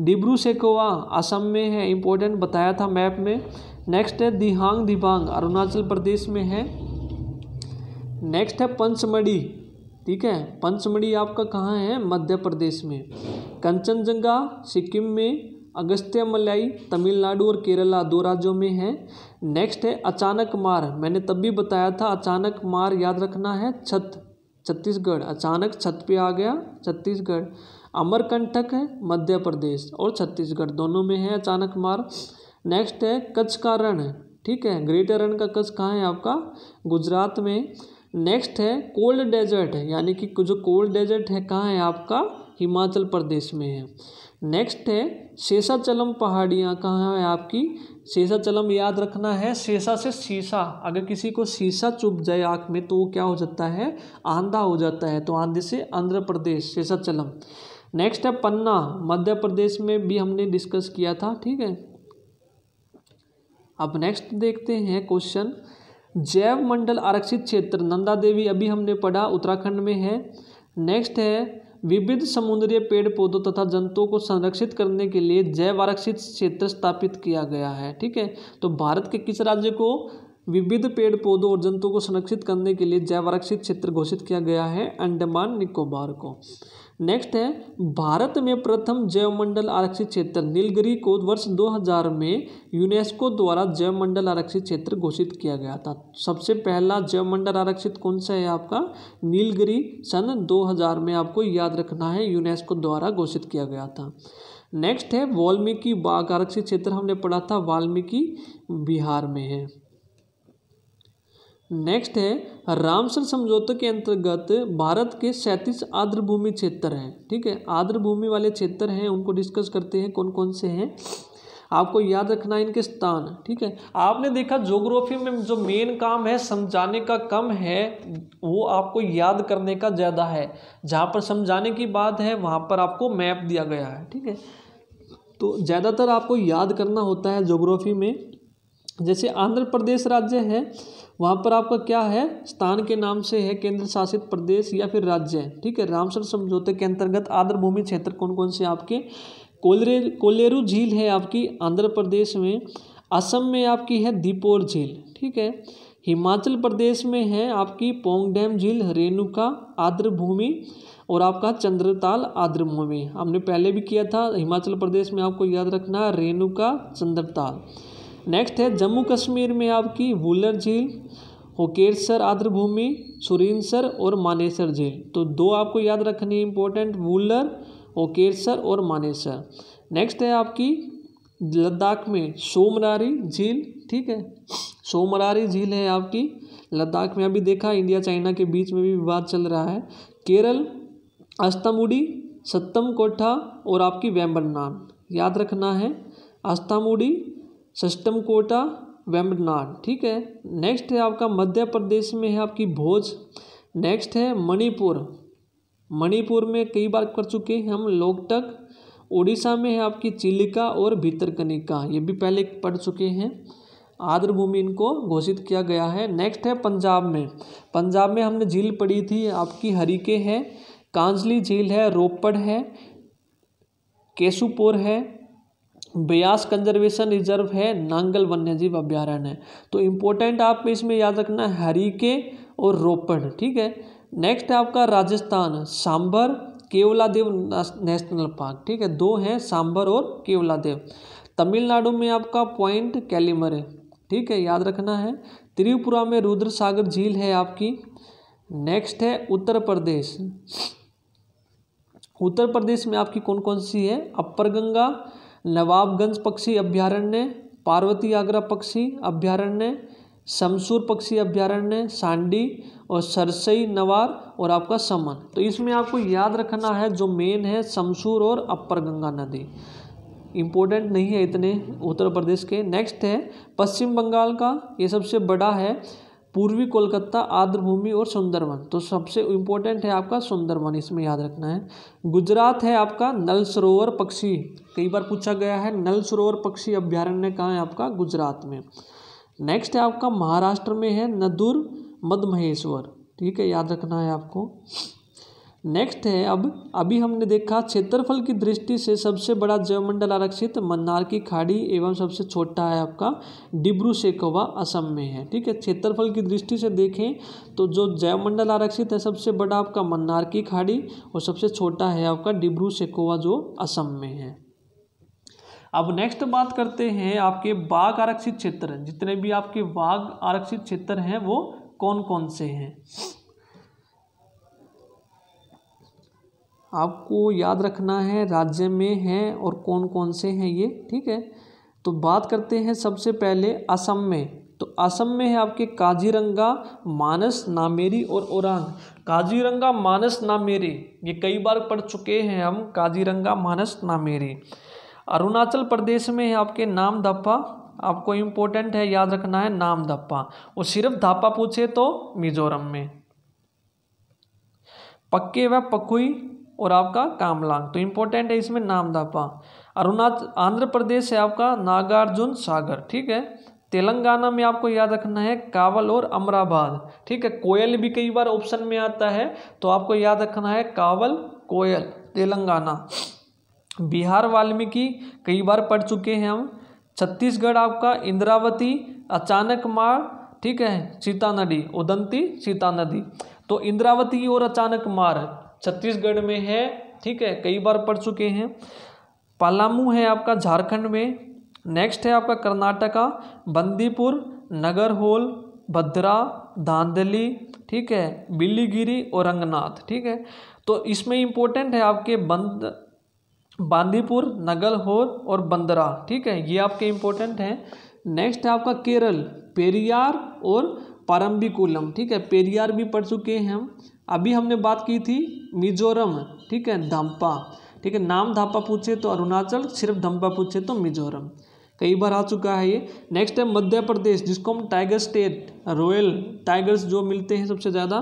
डिब्रू सेकोवा असम में है इम्पोर्टेंट बताया था मैप में नेक्स्ट है दिहांग दिबांग अरुणाचल प्रदेश में है नेक्स्ट है पंचमढ़ी ठीक है पंचमढ़ी आपका कहाँ है मध्य प्रदेश में कंचनजंगा सिक्किम में अगस्त्य मलई तमिलनाडु और केरला दो राज्यों में है नेक्स्ट है अचानक मार मैंने तब भी बताया था अचानक मार याद रखना है छत छत्तीसगढ़ अचानक छत पे आ गया छत्तीसगढ़ अमरकंटक है मध्य प्रदेश और छत्तीसगढ़ दोनों में है अचानक मार नेक्स्ट है कच्छ का रण ठीक है ग्रेटर रण का कच्छ कहाँ है आपका गुजरात में नेक्स्ट है कोल्ड डेजर्ट है यानी कि जो कोल्ड डेजर्ट है कहाँ है आपका हिमाचल प्रदेश में है नेक्स्ट है शेषाचलम पहाड़ियाँ कहाँ है आपकी शेषाचलम याद रखना है शेषा से शीशा अगर किसी को शीशा चुभ जाए आँख में तो वो क्या हो जाता है आंधा हो जाता है तो आंधे से आंध्र प्रदेश शेषाचलम नेक्स्ट है पन्ना मध्य प्रदेश में भी हमने डिस्कस किया था ठीक है अब नेक्स्ट देखते हैं क्वेश्चन जैव मंडल आरक्षित क्षेत्र नंदा देवी अभी हमने पढ़ा उत्तराखंड में है नेक्स्ट है विविध समुद्रीय पेड़ पौधों तथा जंतुओं को संरक्षित करने के लिए जैव आरक्षित क्षेत्र स्थापित किया गया है ठीक है तो भारत के किस राज्य को विविध पेड़ पौधों और जंतुओं को संरक्षित करने के लिए जैव आरक्षित क्षेत्र घोषित किया गया है अंडमान निकोबार को नेक्स्ट है भारत में प्रथम जैवमंडल आरक्षित क्षेत्र नीलगिरी को वर्ष 2000 में यूनेस्को द्वारा जैवमंडल आरक्षित क्षेत्र घोषित किया गया था सबसे पहला जैवमंडल आरक्षित कौन सा है आपका नीलगिरी सन 2000 में आपको याद रखना है यूनेस्को द्वारा घोषित किया गया था नेक्स्ट है वाल्मीकि बाघ आरक्षित क्षेत्र हमने पढ़ा था वाल्मीकि बिहार में है नेक्स्ट है रामसर समझौते के अंतर्गत भारत के सैंतीस आर्द्रभूमि क्षेत्र हैं ठीक है आर्द्रभूमि वाले क्षेत्र हैं उनको डिस्कस करते हैं कौन कौन से हैं आपको याद रखना है इनके स्थान ठीक है आपने देखा जोग्राफी में जो मेन काम है समझाने का कम है वो आपको याद करने का ज़्यादा है जहाँ पर समझाने की बात है वहाँ पर आपको मैप दिया गया है ठीक है तो ज़्यादातर आपको याद करना होता है जोग्राफी में जैसे आंध्र प्रदेश राज्य है वहाँ पर आपका क्या है स्थान के नाम से है केंद्र शासित प्रदेश या फिर राज्य है ठीक है रामसर समझौते के अंतर्गत आर्द्र भूमि क्षेत्र कौन कौन से आपके कोलरे कोलेरू झील है आपकी आंध्र प्रदेश में असम में आपकी है दीपोर झील ठीक है हिमाचल प्रदेश में है आपकी पोंग डैम झील रेणुका आर्द्र भूमि और आपका चंद्रताल आर्द्र भूमि हमने पहले भी किया था हिमाचल प्रदेश में आपको याद रखना रेणुका चंद्रताल नेक्स्ट है जम्मू कश्मीर में आपकी वुलर झील होकेसर आर्द्रभूमि सुरिनसर और मानेसर झील तो दो आपको याद रखनी है इंपॉर्टेंट वुलर ओकेरसर और मानेसर नेक्स्ट है आपकी लद्दाख में सोमरारी झील ठीक है सोमरारी झील है आपकी लद्दाख में अभी देखा इंडिया चाइना के बीच में भी विवाद चल रहा है केरल अस्तमुडी सत्तम कोठा और आपकी वेम्बरनान याद रखना है अस्तमुडी सिस्टम कोटा वेम्बनाड ठीक है नेक्स्ट है आपका मध्य प्रदेश में है आपकी भोज नेक्स्ट है मणिपुर मणिपुर में कई बार कर चुके हैं हम लोकटक उड़ीसा में है आपकी चिलिका और भीतरकनिका ये भी पहले पढ़ चुके हैं आर्द्र भूमि इनको घोषित किया गया है नेक्स्ट है पंजाब में पंजाब में हमने झील पढ़ी थी आपकी हरीके है कांजली झील है रोपड़ है केसुपुर है ब्यास कंजर्वेशन रिजर्व है नांगल वन्यजीव अभ्यारण्य है तो इम्पोर्टेंट आप इसमें याद रखना है हरीके और रोपण ठीक है नेक्स्ट है आपका राजस्थान सांभर केवलादेव नेशनल पार्क ठीक है दो हैं सांभर और केवलादेव तमिलनाडु में आपका पॉइंट कैलिमर है ठीक है याद रखना है त्रिपुरा में रुद्र सागर झील है आपकी नेक्स्ट है उत्तर प्रदेश उत्तर प्रदेश में आपकी कौन कौन सी है अपर गंगा नवाबगंज पक्षी अभ्यारण्य पार्वती आगरा पक्षी अभ्यारण्य शमसूर पक्षी अभ्यारण्य सांडी और सरसई नवार और आपका समन तो इसमें आपको याद रखना है जो मेन है शमसूर और अपर गंगा नदी इम्पोर्टेंट नहीं है इतने उत्तर प्रदेश के नेक्स्ट है पश्चिम बंगाल का ये सबसे बड़ा है पूर्वी कोलकाता आर्द्रभूमि और सुंदरवन तो सबसे इम्पोर्टेंट है आपका सुंदरवन इसमें याद रखना है गुजरात है आपका नल सरोवर पक्षी कई बार पूछा गया है नल सरोवर पक्षी अभ्यारण्य कहाँ है आपका गुजरात में नेक्स्ट है आपका महाराष्ट्र में है नदुर मधमहेश्वर ठीक है याद रखना है आपको नेक्स्ट है अब अभी हमने देखा क्षेत्रफल की दृष्टि से सबसे बड़ा जयमंडल आरक्षित मन्नार की खाड़ी एवं सबसे छोटा है आपका डिब्रू सेकोवा असम में है ठीक है क्षेत्रफल की दृष्टि से देखें तो जो जयमंडल आरक्षित है सबसे बड़ा आपका मन्नार की खाड़ी और सबसे छोटा है आपका डिब्रू सेकोवा जो असम में है अब नेक्स्ट बात करते हैं आपके बाघ आरक्षित क्षेत्र जितने भी आपके बाघ आरक्षित क्षेत्र हैं वो कौन कौन से हैं आपको याद रखना है राज्य में हैं और कौन कौन से हैं ये ठीक है तो बात करते हैं सबसे पहले असम में तो असम में है आपके काजीरंगा मानस नामेरी और उरांग काजीरंगा मानस नामेरी ये कई बार पढ़ चुके हैं हम काजीरंगा मानस नामेरी अरुणाचल प्रदेश में है आपके नाम धप्पा आपको इम्पोर्टेंट है याद रखना है नाम धप्पा और सिर्फ धापा पूछे तो मिजोरम में पक्के व पकुई और आपका कामलांग तो इम्पोर्टेंट है इसमें नाम दापा अरुणाचल आंध्र प्रदेश है आपका नागार्जुन सागर ठीक है तेलंगाना में आपको याद रखना है कावल और अमराबाद ठीक है कोयल भी कई बार ऑप्शन में आता है तो आपको याद रखना है कावल कोयल तेलंगाना बिहार वाल्मीकि कई बार पढ़ चुके हैं हम छत्तीसगढ़ आपका इंद्रावती अचानक मार ठीक है सीता नदी उदंती सीता नदी तो इंद्रावती और अचानक मार छत्तीसगढ़ में है ठीक है कई बार पढ़ चुके हैं पलामू है आपका झारखंड में नेक्स्ट है आपका कर्नाटका बंदीपुर नगर होल भद्रा धांधली ठीक है बिल्लीगिरी और रंगनाथ ठीक है तो इसमें इम्पोर्टेंट है आपके बंद बांदीपुर होल और बंदरा ठीक है ये आपके इम्पोर्टेंट हैं नेक्स्ट है आपका केरल पेरियार और पारम्बिकुलम ठीक है पेरियार भी पढ़ चुके हैं हम अभी हमने बात की थी मिजोरम ठीक है धम्पा ठीक है नाम धापा पूछे तो अरुणाचल सिर्फ धम्पा पूछे तो मिजोरम कई बार आ चुका है ये नेक्स्ट है मध्य प्रदेश जिसको हम टाइगर स्टेट रॉयल टाइगर्स जो मिलते हैं सबसे ज़्यादा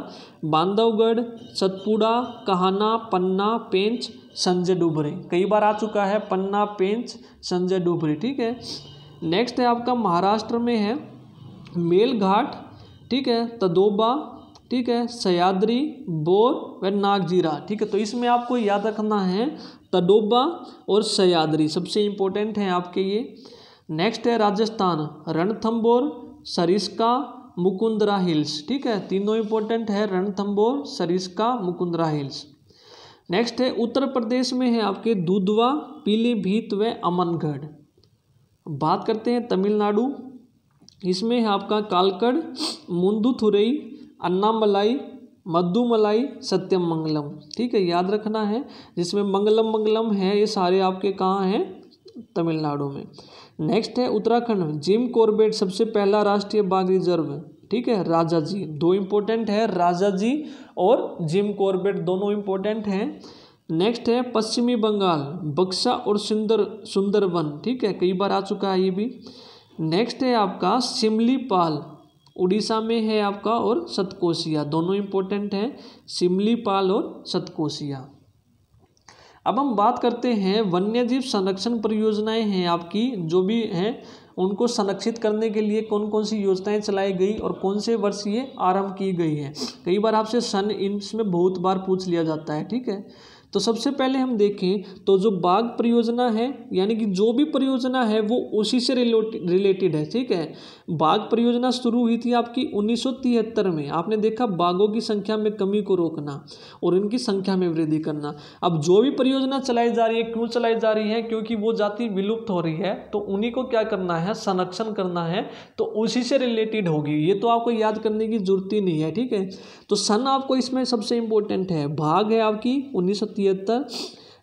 बांधवगढ़ सतपुड़ा कहाना पन्ना पेंच संजय डूबरे कई बार आ चुका है पन्ना पेंच संजय डूबरे ठीक है नेक्स्ट है आपका महाराष्ट्र में है मेलघाट ठीक है तदोबा ठीक है सयाद्री बोर व नागजीरा ठीक है तो इसमें आपको याद रखना है तडोबा और सयाद्री सबसे इंपॉर्टेंट है आपके ये नेक्स्ट है राजस्थान रणथम्बोर सरिस्का मुकुंदरा हिल्स ठीक है तीनों इंपॉर्टेंट है रणथम्बोर सरिस्का मुकुंदरा हिल्स नेक्स्ट है उत्तर प्रदेश में है आपके दुधवा पीलीभीत व अमनगढ़ बात करते हैं तमिलनाडु इसमें है आपका कालकड़ मुंदुथुरई अन्ना मलाई अन्नामलाई मलाई सत्यम मंगलम ठीक है याद रखना है जिसमें मंगलम मंगलम है ये सारे आपके कहाँ हैं तमिलनाडु में नेक्स्ट है उत्तराखंड में जिम कॉर्बेट सबसे पहला राष्ट्रीय बाघ रिजर्व ठीक है राजा जी दो इम्पोर्टेंट है राजा जी और जिम कॉर्बेट दोनों इम्पोर्टेंट हैं नेक्स्ट है पश्चिमी बंगाल बक्सा और सुंदर सुंदरवन ठीक है कई बार आ चुका है ये भी नेक्स्ट है आपका पाल उड़ीसा में है आपका और सतकोसिया दोनों इम्पोर्टेंट हैं सिमलीपाल और सतकोसिया अब हम बात करते हैं वन्य जीव संरक्षण परियोजनाएं हैं आपकी जो भी हैं उनको संरक्षित करने के लिए कौन कौन सी योजनाएं चलाई गई और कौन से वर्ष ये आरंभ की गई है कई बार आपसे सन इन्स में बहुत बार पूछ लिया जाता है ठीक है तो सबसे पहले हम देखें तो जो बाघ परियोजना है यानी कि जो भी परियोजना है वो उसी से रिलेटेड है ठीक है बाघ परियोजना शुरू हुई थी आपकी उन्नीस में आपने देखा बाघों की संख्या में कमी को रोकना और इनकी संख्या में वृद्धि करना अब जो भी परियोजना चलाई जा रही है क्यों चलाई जा रही है क्योंकि वो जाति विलुप्त हो रही है तो उन्हीं को क्या करना है संरक्षण करना है तो उसी से रिलेटेड होगी ये तो आपको याद करने की जरूरत ही नहीं है ठीक है तो सन आपको इसमें सबसे इंपॉर्टेंट है भाग है आपकी उन्नीस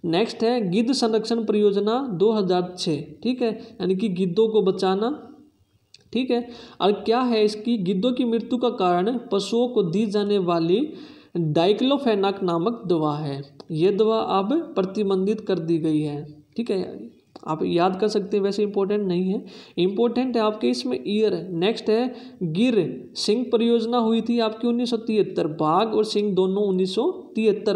नेक्स्ट है गिद्ध संरक्षण परियोजना 2006 ठीक है यानी कि गिद्धों को बचाना ठीक है और क्या है इसकी गिद्धों की मृत्यु का कारण पशुओं को दी जाने वाली डाइक्लोफेनाक नामक दवा है ये दवा अब प्रतिबंधित कर दी गई है ठीक है आप याद कर सकते हैं वैसे इंपॉर्टेंट नहीं है इंपॉर्टेंट है आपके इसमें ईयर नेक्स्ट है गिर सिंह परियोजना हुई थी आपकी उन्नीस बाघ और सिंह दोनों उन्नीस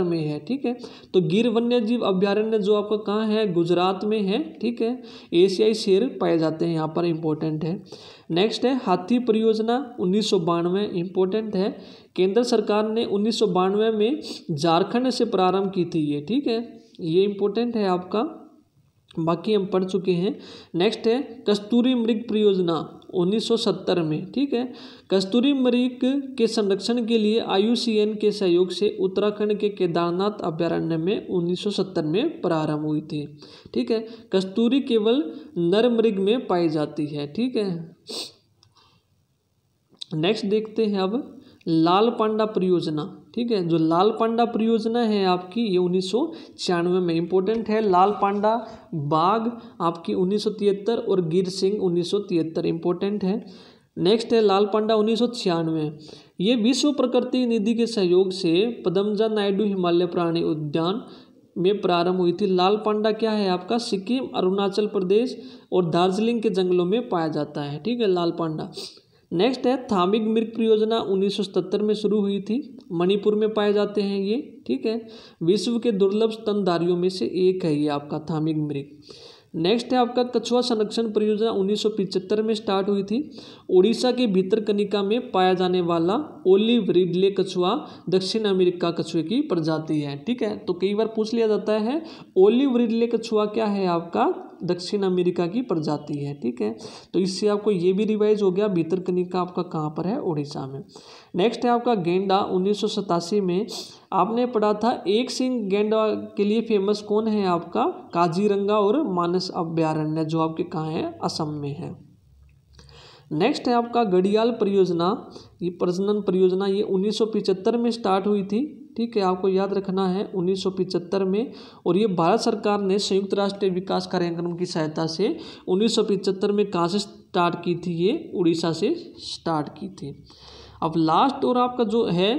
में है ठीक है तो गिर वन्य जीव अभ्यारण्य जो आपका कहाँ है गुजरात में है ठीक है एशियाई शेर पाए जाते हैं यहाँ पर इंपॉर्टेंट है नेक्स्ट है हाथी परियोजना उन्नीस सौ बानवे इंपॉर्टेंट है केंद्र सरकार ने उन्नीस सौ बानवे में झारखंड से प्रारंभ की थी ये ठीक है ये इम्पोर्टेंट है आपका बाकी हम पढ़ चुके हैं नेक्स्ट है कस्तूरी मृग परियोजना 1970 में ठीक है कस्तूरी मरीक के संरक्षण के लिए आयुसीएन के सहयोग से उत्तराखंड के केदारनाथ अभ्यारण्य में 1970 में प्रारंभ हुई थी ठीक है कस्तूरी केवल नर मृग में पाई जाती है ठीक है नेक्स्ट देखते हैं अब लाल पांडा परियोजना ठीक है जो लाल पांडा परियोजना है आपकी ये उन्नीस में इंपॉर्टेंट है लाल पांडा बाघ आपकी उन्नीस और गिर सिंह उन्नीस इंपॉर्टेंट है नेक्स्ट है लाल पांडा उन्नीस ये विश्व प्रकृति निधि के सहयोग से पदमजा नायडू हिमालय प्राणी उद्यान में प्रारंभ हुई थी लाल पांडा क्या है आपका सिक्किम अरुणाचल प्रदेश और दार्जिलिंग के जंगलों में पाया जाता है ठीक है लाल पांडा नेक्स्ट है थामिक मृग परियोजना 1977 में शुरू हुई थी मणिपुर में पाए जाते हैं ये ठीक है विश्व के दुर्लभ स्तनधारियों में से एक है ये आपका थामिक मृग नेक्स्ट है आपका कछुआ संरक्षण परियोजना 1975 में स्टार्ट हुई थी उड़ीसा के भीतरकनिका में पाया जाने वाला ओलिव रिडले कछुआ दक्षिण अमेरिका कछुए की प्रजाति है ठीक है तो कई बार पूछ लिया जाता है ओलिव रिडले कछुआ क्या है आपका दक्षिण अमेरिका की प्रजाति है ठीक है तो इससे आपको ये भी रिवाइज हो गया भीतरकनिका आपका कहाँ पर है उड़ीसा में नेक्स्ट है आपका गेंडा उन्नीस में आपने पढ़ा था एक सिंह गेंडा के लिए फेमस कौन है आपका काजीरंगा और मानस अभ्यारण्य जो आपके कहाँ है असम में है नेक्स्ट है आपका घड़ियाल परियोजना ये प्रजनन परियोजना ये 1975 में स्टार्ट हुई थी ठीक है आपको याद रखना है 1975 में और ये भारत सरकार ने संयुक्त राष्ट्र विकास कार्यक्रम की सहायता से 1975 में कहाँ से स्टार्ट की थी ये उड़ीसा से स्टार्ट की थी अब लास्ट और आपका जो है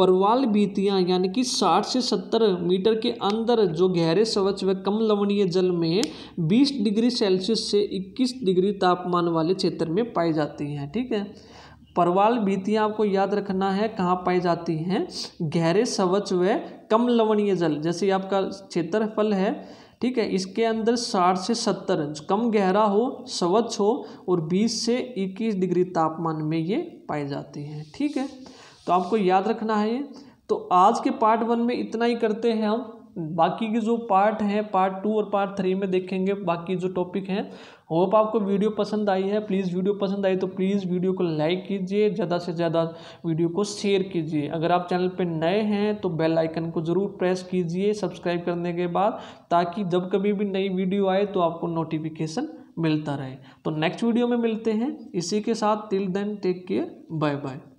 परवाल बीतियाँ यानी कि 60 से 70 मीटर के अंदर जो गहरे स्वच्छ व कम लवणीय जल में 20 डिग्री सेल्सियस से 21 डिग्री तापमान वाले क्षेत्र में पाई जाती हैं ठीक है परवाल बीतियाँ आपको याद रखना है कहाँ पाई जाती हैं गहरे स्वच्छ व कम लवणीय जल जैसे आपका क्षेत्रफल है ठीक है इसके अंदर 60 से 70 कम गहरा हो स्वच्छ हो और 20 से 21 डिग्री तापमान में ये पाई जाती हैं ठीक है तो आपको याद रखना है ये तो आज के पार्ट वन में इतना ही करते हैं हम बाकी के जो पार्ट हैं पार्ट टू और पार्ट थ्री में देखेंगे बाकी जो टॉपिक हैं होप आपको वीडियो पसंद आई है प्लीज़ वीडियो पसंद आई तो प्लीज़ वीडियो को लाइक कीजिए ज़्यादा से ज़्यादा वीडियो को शेयर कीजिए अगर आप चैनल पर नए हैं तो बेल आइकन को ज़रूर प्रेस कीजिए सब्सक्राइब करने के बाद ताकि जब कभी भी नई वीडियो आए तो आपको नोटिफिकेशन मिलता रहे तो नेक्स्ट वीडियो में मिलते हैं इसी के साथ till then take care bye bye